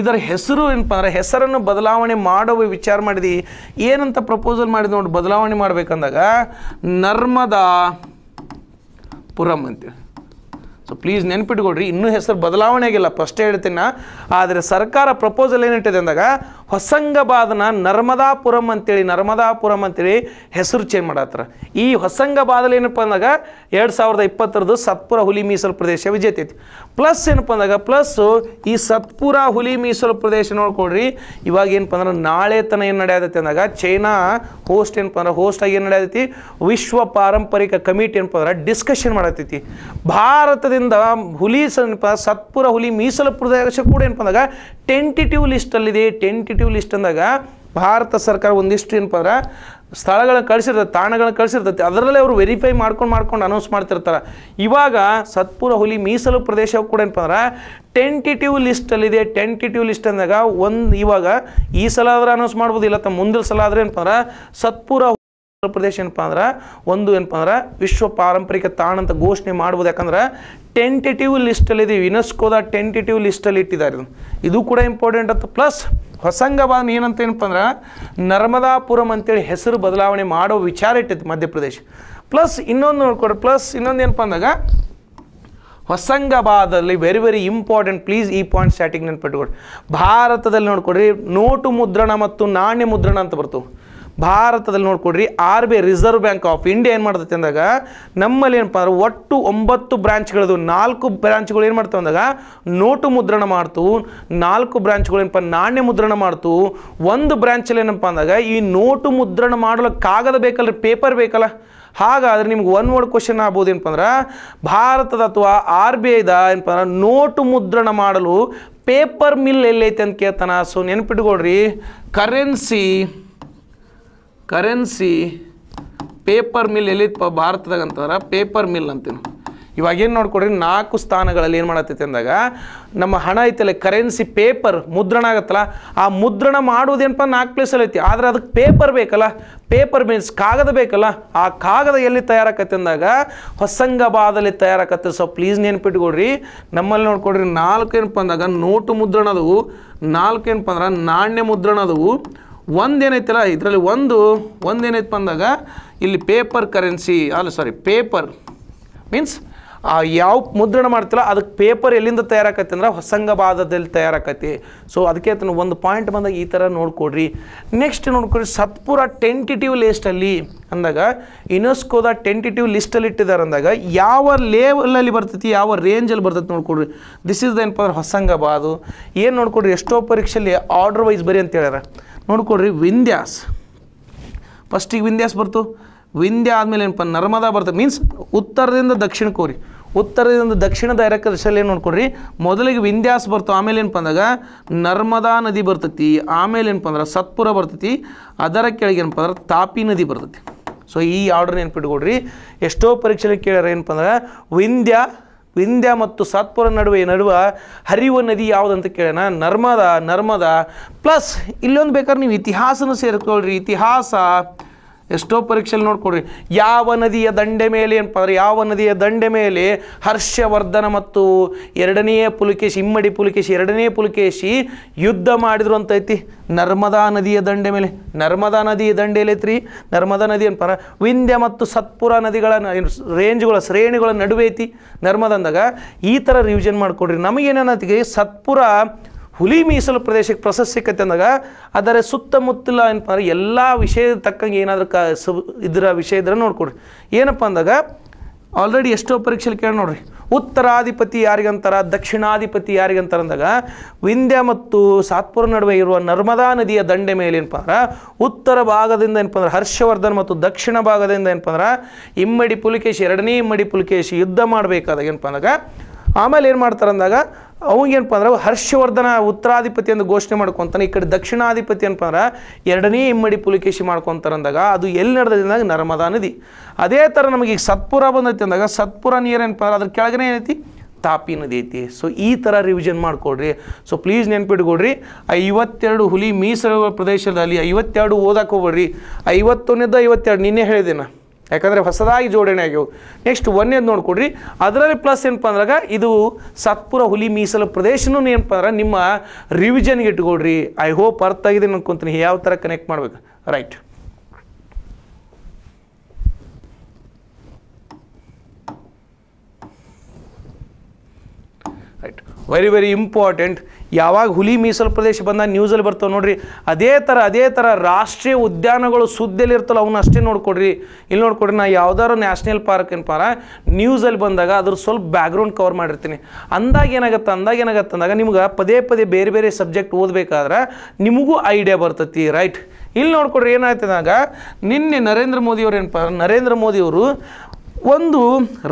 ಇದರ ಹೆಸರು ಏನಪ್ಪ ಅಂದ್ರೆ ಹೆಸರನ್ನು ಬದಲಾವಣೆ ಮಾಡುವ ವಿಚಾರ ಮಾಡಿದಿ ಏನಂತ ಪ್ರಪೋಸಲ್ ಮಾಡಿದ ನೋಡಿ ಬದಲಾವಣೆ ಮಾಡಬೇಕಂದಾಗ ನರ್ಮದಾ ಪುರಂ ಅಂತೇಳಿ ಪ್ಲೀಸ್ ನೆನ್ಪಿಟ್ಕೊಡ್ರಿ ಇನ್ನೂ ಹೆಸರು ಬದಲಾವಣೆ ಆಗಿಲ್ಲ ಫಸ್ಟೇ ಹೇಳ್ತೀನಿ ಆದರೆ ಸರ್ಕಾರ ಪ್ರಪೋಸಲ್ ಏನಿಟ್ಟಿದೆ ಅಂದಾಗ ಹೊಸಂಗಬಾದ್ನ ನರ್ಮದಾಪುರಂ ಅಂತೇಳಿ ನರ್ಮದಾಪುರಂ ಅಂತೇಳಿ ಹೆಸರು ಚೇಂಜ್ ಮಾಡತ್ತಾರ ಈ ಹೊಸಂಗಬಾದಲ್ಲಿ ಏನಪ್ಪ ಅಂದಾಗ ಎರಡು ಸಾವಿರದ ಇಪ್ಪತ್ತರದು ಸತ್ಪುರ ಹುಲಿ ಮೀಸಲು ಪ್ರದೇಶ ವಿಜೇತೈತಿ ಪ್ಲಸ್ ಏನಪ್ಪ ಅಂದಾಗ ಪ್ಲಸ್ಸು ಈ ಸತ್ಪುರ ಹುಲಿ ಮೀಸಲು ಪ್ರದೇಶ ನೋಡ್ಕೊಡ್ರಿ ಇವಾಗ ಏನಪ್ಪ ಅಂದ್ರೆ ನಾಳೆ ತನ ಏನು ನಡೆಯತೈತಿ ಅಂದಾಗ ಚೈನಾ ಹೋಸ್ಟ್ ಏನಪ್ಪ ಅಂದ್ರೆ ಹೋಸ್ಟಾಗಿ ಏನು ನಡೆಯತೈತಿ ವಿಶ್ವ ಪಾರಂಪರಿಕ ಕಮಿಟಿ ಏನಪ್ಪ ಅಂದ್ರೆ ಡಿಸ್ಕಷನ್ ಮಾಡತೈತಿ ಭಾರತದಿಂದ ಹುಲಿ ಏನಪ್ಪ ಸತ್ಪುರ ಹುಲಿ ಮೀಸಲು ಪ್ರದೇಶ ಕೂಡ ಏನಪ್ಪ ಅಂದಾಗ ಟೆಂಟಿಟಿವ್ ಲಿಸ್ಟಲ್ಲಿದೆ ಟೆಂಟಿಟಿವ್ ಲಿಸ್ಟ್ ಅಂದಾಗ ಭಾರತ ಸರ್ಕಾರ ಒಂದಿಷ್ಟು ಏನಪ್ಪ ಅಂದ್ರೆ ಸ್ಥಳಗಳನ್ನ ಕಳಿಸಿರ್ತದೆ ತಾಣಗಳನ್ನ ಕಳಿಸಿರ್ತೈತೆ ಅದರಲ್ಲೇ ಅವರು ವೆರಿಫೈ ಮಾಡ್ಕೊಂಡು ಮಾಡ್ಕೊಂಡು ಅನೌನ್ಸ್ ಮಾಡ್ತಿರ್ತಾರೆ ಇವಾಗ ಸತ್ಪುರ ಹುಲಿ ಮೀಸಲು ಪ್ರದೇಶವು ಕೂಡ ಏನಪ್ಪ ಅಂದ್ರೆ ಟೆಂಟಿಟಿವ್ ಲಿಸ್ಟಲ್ಲಿದೆ ಟೆಂಟಿಟಿವ್ ಲಿಸ್ಟ್ ಅಂದಾಗ ಒಂದು ಇವಾಗ ಈ ಸಲ ಆದರೆ ಅನೌನ್ಸ್ ಮಾಡ್ಬೋದು ಇಲ್ಲ ಮುಂದಿನ ಸಲ ಆದರೆ ಏನಪ್ಪ ಅಂದ್ರೆ ಸತ್ಪುರ ಉತ್ತರ ಪ್ರದೇಶ ಏನಪ್ಪ ಅಂದ್ರೆ ಒಂದು ಏನಪ್ಪ ಅಂದ್ರೆ ವಿಶ್ವ ಪಾರಂಪರಿಕ ತಾಣ ಅಂತ ಘೋಷಣೆ ಮಾಡ್ಬೋದು ಯಾಕಂದ್ರೆ ಟೆಂಟೇಟಿವ್ ಲಿಸ್ಟಲ್ಲಿ ಇದೆ ಯುನೆಸ್ಕೋದ ಟೆಂಟೇಟಿವ್ ಲಿಸ್ಟಲ್ಲಿ ಇಟ್ಟಿದ್ದಾರೆ ಇದು ಇದು ಕೂಡ ಇಂಪಾರ್ಟೆಂಟ್ ಅಂತ ಪ್ಲಸ್ ಹೊಸಂಗಾಬಾದ್ ಏನಂತ ಏನಪ್ಪ ಅಂದ್ರೆ ನರ್ಮದಾಪುರಂ ಅಂತೇಳಿ ಹೆಸರು ಬದಲಾವಣೆ ಮಾಡೋ ವಿಚಾರ ಇಟ್ಟಿತ್ತು ಮಧ್ಯಪ್ರದೇಶ ಪ್ಲಸ್ ಇನ್ನೊಂದು ನೋಡ್ಕೊಡ್ರಿ ಪ್ಲಸ್ ಇನ್ನೊಂದು ಏನಪ್ಪ ಅಂದಾಗ ಹೊಸಂಗಾಬಾದಲ್ಲಿ ವೆರಿ ವೆರಿ ಇಂಪಾರ್ಟೆಂಟ್ ಪ್ಲೀಸ್ ಈ ಪಾಯಿಂಟ್ ಸ್ಟಾರ್ಟಿಂಗ್ ನೆನ್ಪಿಟ್ಕೊಡ್ರಿ ಭಾರತದಲ್ಲಿ ನೋಡ್ಕೊಡ್ರಿ ನೋಟು ಮುದ್ರಣ ಮತ್ತು ನಾಣ್ಯ ಮುದ್ರಣ ಅಂತ ಬರ್ತವೆ ಭಾರತದಲ್ಲಿ ನೋಡ್ಕೊಡ್ರಿ R B I Reserve Bank of India ಏನು ಮಾಡ್ತೈತೆ ಅಂದಾಗ ನಮ್ಮಲ್ಲಿ ಏನಪ್ಪ ಅಂದ್ರೆ ಒಟ್ಟು ಒಂಬತ್ತು ಬ್ರ್ಯಾಂಚ್ಗಳದು ನಾಲ್ಕು ಬ್ರಾಂಚ್ಗಳು ಏನು ಮಾಡ್ತವೆ ಅಂದಾಗ ನೋಟು ಮುದ್ರಣ ಮಾಡ್ತು ನಾಲ್ಕು ಬ್ರ್ಯಾಂಚ್ಗಳು ಏನಪ್ಪ ನಾಣ್ಯ ಮುದ್ರಣ ಮಾಡ್ತು ಒಂದು ಬ್ರಾಂಚಲ್ಲಿ ಏನಪ್ಪ ಅಂದಾಗ ಈ ನೋಟು ಮುದ್ರಣ ಮಾಡಲು ಕಾಗದ ಬೇಕಲ್ಲ ಪೇಪರ್ ಬೇಕಲ್ಲ ಹಾಗಾದ್ರೆ ನಿಮ್ಗೆ ಒನ್ ವರ್ಡ್ ಕ್ವಶನ್ ಆಗ್ಬೋದು ಏನಪ್ಪ ಅಂದ್ರೆ ಭಾರತದ ಅಥವಾ ಆರ್ ಬಿ ಐದ ಏನಪ್ಪ ಅಂದ್ರೆ ನೋಟು ಮುದ್ರಣ ಮಾಡಲು ಪೇಪರ್ ಮಿಲ್ ಎಲ್ಲೈತೆ ಅಂತ ಕೇಳ್ತಾನೆ ಸೊ ನೆನ್ಪಿಟ್ಕೊಳ್ರಿ ಕರೆನ್ಸಿ ಕರೆನ್ಸಿ ಪೇಪರ್ ಮಿಲ್ ಎಲ್ಲಿತ್ತು ಭಾರತದಾಗ ಅಂತಂದ್ರೆ ಪೇಪರ್ ಮಿಲ್ ಇವಾಗ ಇವಾಗೇನು ನೋಡ್ಕೊಡ್ರಿ ನಾಲ್ಕು ಸ್ಥಾನಗಳಲ್ಲಿ ಏನು ಮಾಡತ್ತೈತೆ ಅಂದಾಗ ನಮ್ಮ ಹಣ ಐತಲ್ಲ ಕರೆನ್ಸಿ ಪೇಪರ್ ಮುದ್ರಣ ಆಗತ್ತಲ್ಲ ಆ ಮುದ್ರಣ ಮಾಡುವುದೇನಪ್ಪ ನಾಲ್ಕು ಪ್ಲೇಸಲ್ಲಿ ಐತಿ ಆದರೆ ಅದಕ್ಕೆ ಪೇಪರ್ ಬೇಕಲ್ಲ ಪೇಪರ್ ಮೀನ್ಸ್ ಕಾಗದ ಬೇಕಲ್ಲ ಆ ಕಾಗದ ಎಲ್ಲಿ ತಯಾರಾಗತ್ತೆ ಅಂದಾಗ ಹೊಸಂಗಬಾದಲ್ಲಿ ತಯಾರಾಗತ್ತೆ ಸೊ ಪ್ಲೀಸ್ ನೆನ್ಪಿಟ್ಕೊಡ್ರಿ ನಮ್ಮಲ್ಲಿ ನೋಡ್ಕೊಡ್ರಿ ನಾಲ್ಕು ಏನಪ್ಪ ಅಂದಾಗ ನೋಟು ಮುದ್ರಣದವು ನಾಲ್ಕು ಏನಪ್ಪ ಅಂದ್ರೆ ನಾಣ್ಯ ಮುದ್ರಣದವು ಒಂದೇನೈತಲ್ಲ ಇದರಲ್ಲಿ ಒಂದು ಒಂದೇನೈತೆ ಬಂದಾಗ ಇಲ್ಲಿ ಪೇಪರ್ ಕರೆನ್ಸಿ ಅಲ್ಲ ಸಾರಿ ಪೇಪರ್ ಮೀನ್ಸ್ ಯಾವ ಮುದ್ರಣ ಮಾಡ್ತಿಲ್ಲ ಅದಕ್ಕೆ ಪೇಪರ್ ಎಲ್ಲಿಂದ ತಯಾರಾಕತಿ ಅಂದ್ರೆ ಹೊಸಂಗಾಬಾದದಲ್ಲಿ ತಯಾರಾಕತಿ ಸೊ ಅದಕ್ಕೆ ತನ್ನ ಒಂದು ಪಾಯಿಂಟ್ ಬಂದಾಗ ಈ ಥರ ನೋಡ್ಕೊಡ್ರಿ ನೆಕ್ಸ್ಟ್ ನೋಡ್ಕೊಡ್ರಿ ಸತ್ಪುರ ಟೆಂಟಿಟಿವ್ ಲಿಸ್ಟಲ್ಲಿ ಅಂದಾಗ ಯುನೆಸ್ಕೋದ ಟೆಂಟಿಟಿವ್ ಲಿಸ್ಟಲ್ಲಿ ಇಟ್ಟಿದ್ದಾರೆ ಅಂದಾಗ ಯಾವ ಲೇವಲಲ್ಲಿ ಬರ್ತೈತಿ ಯಾವ ರೇಂಜಲ್ಲಿ ಬರ್ತೈತಿ ನೋಡ್ಕೊಡ್ರಿ ದಿಸ್ ಇಸ್ ಏನಪ್ಪ ಅಂದ್ರೆ ಹೊಸಂಗಬಾದು ಏನು ನೋಡ್ಕೊಡ್ರಿ ಎಷ್ಟೋ ಪರೀಕ್ಷೆಯಲ್ಲಿ ಆರ್ಡರ್ ವೈಸ್ ಬರೀ ಅಂತ ಹೇಳ್ಯಾರ ನೋಡ್ಕೊಳ್ರಿ ವಿಂಧ್ಯಾಸ್ ಫಸ್ಟಿಗೆ ವಿಂಧ್ಯಾಸ್ ಬರ್ತು ವಿಂಧ್ಯಾ ಆದಮೇಲೆ ಏನಪ್ಪ ನರ್ಮದಾ ಬರ್ತದೆ ಮೀನ್ಸ್ ಉತ್ತರದಿಂದ ದಕ್ಷಿಣ ಕೋರಿ ಉತ್ತರದಿಂದ ದಕ್ಷಿಣ ದೈರಕ ದಿಶೆಯಲ್ಲಿ ಏನು ನೋಡ್ಕೊಳ್ರಿ ಮೊದಲಿಗೆ ವಿಂಧ್ಯಾಸ್ ಬರ್ತು ಆಮೇಲೆ ಏನಪ್ಪ ಅಂದಾಗ ನರ್ಮದಾ ನದಿ ಬರ್ತೈತಿ ಆಮೇಲೆ ಏನಪ್ಪ ಅಂದ್ರೆ ಸತ್ಪುರ ಬರ್ತೈತಿ ಅದರ ಕೆಳಗೆ ಏನಪ್ಪ ಅಂದ್ರೆ ತಾಪಿ ನದಿ ಬರ್ತೈತಿ ಸೊ ಈ ಆರ್ಡರ್ ನೆನ್ಪಿಟ್ಕೊಡ್ರಿ ಎಷ್ಟೋ ಪರೀಕ್ಷೆಯಲ್ಲಿ ಕೇಳ್ಯಾರ ಏನಪ್ಪ ಅಂದ್ರೆ ವಿಂಧ್ಯಾ ವಿಂಧ್ಯ ಮತ್ತು ಸಾತ್ಪುರ ನಡುವೆ ನಡುವ ಹರಿಯುವ ನದಿ ಯಾವುದಂತ ಕೇಳೋಣ ನರ್ಮದಾ ನರ್ಮದಾ ಪ್ಲಸ್ ಇಲ್ಲೊಂದು ಬೇಕಾದ್ರೆ ನೀವು ಇತಿಹಾಸನ ಸೇರಿಕೊಳ್ಳ್ರಿ ಇತಿಹಾಸ ಎಷ್ಟೋ ಪರೀಕ್ಷೆಯಲ್ಲಿ ನೋಡ್ಕೊಡ್ರಿ ಯಾವ ನದಿಯ ದಂಡೆ ಮೇಲೆ ಏನಪ್ಪ ಅಂದರೆ ಯಾವ ನದಿಯ ದಂಡೆ ಮೇಲೆ ಹರ್ಷವರ್ಧನ ಮತ್ತು ಎರಡನೆಯ ಪುಲಕೇಶಿ ಇಮ್ಮಡಿ ಪುಲಕೇಶಿ ಎರಡನೇ ಪುಲಕೇಶಿ ಯುದ್ಧ ಮಾಡಿದ್ರು ಅಂತ ಐತಿ ನರ್ಮದಾ ನದಿಯ ದಂಡೆ ಮೇಲೆ ನರ್ಮದಾ ನದಿಯ ದಂಡೆಯಲ್ಲಿ ಐತ್ರಿ ನರ್ಮದಾ ನದಿ ಏನಪ್ಪ ವಿಂಧ್ಯ ಮತ್ತು ಸತ್ಪುರ ನದಿಗಳ ರೇಂಜ್ಗಳ ಶ್ರೇಣಿಗಳ ನಡುವೆ ಐತಿ ನರ್ಮದ ಅಂದಾಗ ಈ ಥರ ರಿವಿಷನ್ ಮಾಡಿಕೊಡ್ರಿ ನಮಗೇನೇನತಿಗೆ ಸತ್ಪುರ ಹುಲಿ ಮೀಸಲು ಪ್ರದೇಶಕ್ಕೆ ಪ್ರಶಸ್ತಿ ಸಿಕ್ಕತ್ತೆ ಅಂದಾಗ ಅದರ ಸುತ್ತಮುತ್ತಲ ಏನಪ್ಪ ಅಂದ್ರೆ ಎಲ್ಲ ವಿಷಯದ ತಕ್ಕಂಗೆ ಏನಾದರೂ ಕ ಸು ಇದರ ವಿಷಯ ಇದ್ರೆ ನೋಡ್ಕೊಡ್ರಿ ಏನಪ್ಪ ಅಂದಾಗ ಆಲ್ರೆಡಿ ಎಷ್ಟೋ ಪರೀಕ್ಷೆಲಿ ಕೇಳಿ ನೋಡ್ರಿ ಉತ್ತರಾಧಿಪತಿ ಯಾರಿಗಂತಾರ ದಕ್ಷಿಣಾಧಿಪತಿ ಯಾರಿಗಂತಾರ ಅಂದಾಗ ವಿಂಧ್ಯ ಮತ್ತು ಸಾತ್ಪುರ ನಡುವೆ ಇರುವ ನರ್ಮದಾ ನದಿಯ ದಂಡೆ ಮೇಲೆ ಏನಪ್ಪ ಅಂದ್ರೆ ಉತ್ತರ ಭಾಗದಿಂದ ಏನಪ್ಪ ಅಂದ್ರೆ ಹರ್ಷವರ್ಧನ್ ಮತ್ತು ದಕ್ಷಿಣ ಭಾಗದಿಂದ ಏನಪ್ಪ ಅಂದ್ರೆ ಇಮ್ಮಡಿ ಪುಲಿಕೇಶಿ ಎರಡನೇ ಇಮ್ಮಡಿ ಪುಲಿಕೇಶಿ ಯುದ್ಧ ಮಾಡಬೇಕಾದಾಗ ಏನಪ್ಪ ಅಂದಾಗ ಆಮೇಲೆ ಏನು ಮಾಡ್ತಾರೆ ಅಂದಾಗ ಅವಂಗೇನಪ್ಪ ಅಂದ್ರೆ ಹರ್ಷವರ್ಧನ ಉತ್ತರಾಧಿಪತಿ ಅಂತ ಘೋಷಣೆ ಮಾಡ್ಕೊತಾನೆ ಈ ಕಡೆ ದಕ್ಷಿಣಾಧಿಪತಿ ಏನಪ್ಪ ಅಂದ್ರೆ ಎರಡನೇ ಇಮ್ಮಡಿ ಪುಲಿಕೇಶಿ ಅಂದಾಗ ಅದು ಎಲ್ಲಿ ನಡೆದಿದೆ ಅಂದಾಗ ನರ್ಮದಾ ನದಿ ಅದೇ ಥರ ನಮಗೆ ಈಗ ಸತ್ಪುರ ಬಂದೈತಿ ಅಂದಾಗ ಸತ್ಪುರ ನೀರೇನಪ್ಪ ಅಂದ್ರೆ ಅದ್ರ ಕೆಳಗನೆ ಏನೈತಿ ತಾಪಿ ನದಿ ಐತಿ ಸೊ ಈ ಥರ ರಿವಿಷನ್ ಮಾಡಿಕೊಡ್ರಿ ಸೊ ಪ್ಲೀಸ್ ನೆನ್ಪಿಟ್ಕೊಡ್ರಿ ಐವತ್ತೆರಡು ಹುಲಿ ಮೀಸಲು ಪ್ರದೇಶದಲ್ಲಿ ಐವತ್ತೆರಡು ಓದಕ್ಕೆ ಹೋಗ್ಬೇಡ್ರಿ ಐವತ್ತೊಂದಿದ್ದ ಐವತ್ತೆರಡು ನಿನ್ನೆ ಹೇಳಿದೆ ಯಾಕಂದರೆ ಹೊಸದಾಗಿ ಜೋಡಣೆ ಆಗ್ಯವು ನೆಕ್ಸ್ಟ್ ಒಂದೇದು ನೋಡ್ಕೊಡ್ರಿ ಅದರಲ್ಲಿ ಪ್ಲಸ್ ಏನಪ್ಪ ಅಂದ್ರಾಗ ಇದು ಸತ್ಪುರ ಹುಲಿ ಮೀಸಲು ಪ್ರದೇಶನೂ ಏನಪ್ಪ ಅಂದ್ರೆ ನಿಮ್ಮ ರಿವಿಷನ್ಗೆ ಇಟ್ಕೊಡ್ರಿ ಐ ಹೋಪ್ ಅರ್ಥ ಆಗಿದೆ ಅನ್ಕೊಂತೀನಿ ಯಾವ ಥರ ಕನೆಕ್ಟ್ ಮಾಡ್ಬೇಕು right right very very important ಯಾವಾಗ ಹುಲಿ ಮೀಸಲು ಪ್ರದೇಶ ಬಂದಾಗ ನ್ಯೂಸಲ್ಲಿ ಬರ್ತಾವೆ ನೋಡಿರಿ ಅದೇ ಥರ ಅದೇ ಥರ ರಾಷ್ಟ್ರೀಯ ಉದ್ಯಾನಗಳು ಸುದ್ದಿಯಲ್ಲಿ ಇರ್ತಲ್ಲ ಅವನ್ನ ಅಷ್ಟೇ ನೋಡ್ಕೊಡ್ರಿ ಇಲ್ಲಿ ನೋಡ್ಕೊಡ್ರಿ ನಾ ಯಾವ್ದಾರು ನ್ಯಾಷನಲ್ ಪಾರ್ಕ್ ಪಾರ ನ್ಯೂಸಲ್ಲಿ ಬಂದಾಗ ಅದ್ರ ಸ್ವಲ್ಪ ಬ್ಯಾಕ್ಗ್ರೌಂಡ್ ಕವರ್ ಮಾಡಿರ್ತೀನಿ ಅಂದಾಗ ಏನಾಗತ್ತೆ ಅಂದಾಗ ಏನಾಗತ್ತೆ ಅಂದಾಗ ನಿಮ್ಗೆ ಪದೇ ಪದೇ ಬೇರೆ ಬೇರೆ ಸಬ್ಜೆಕ್ಟ್ ಓದಬೇಕಾದ್ರೆ ನಿಮಗೂ ಐಡಿಯಾ ಬರ್ತೈತಿ ರೈಟ್ ಇಲ್ಲಿ ನೋಡ್ಕೊಡ್ರಿ ಏನಾಯ್ತದಾಗ ನಿನ್ನೆ ನರೇಂದ್ರ ಮೋದಿಯವ್ರು ಏನಪ್ಪ ನರೇಂದ್ರ ಮೋದಿಯವರು ಒಂದು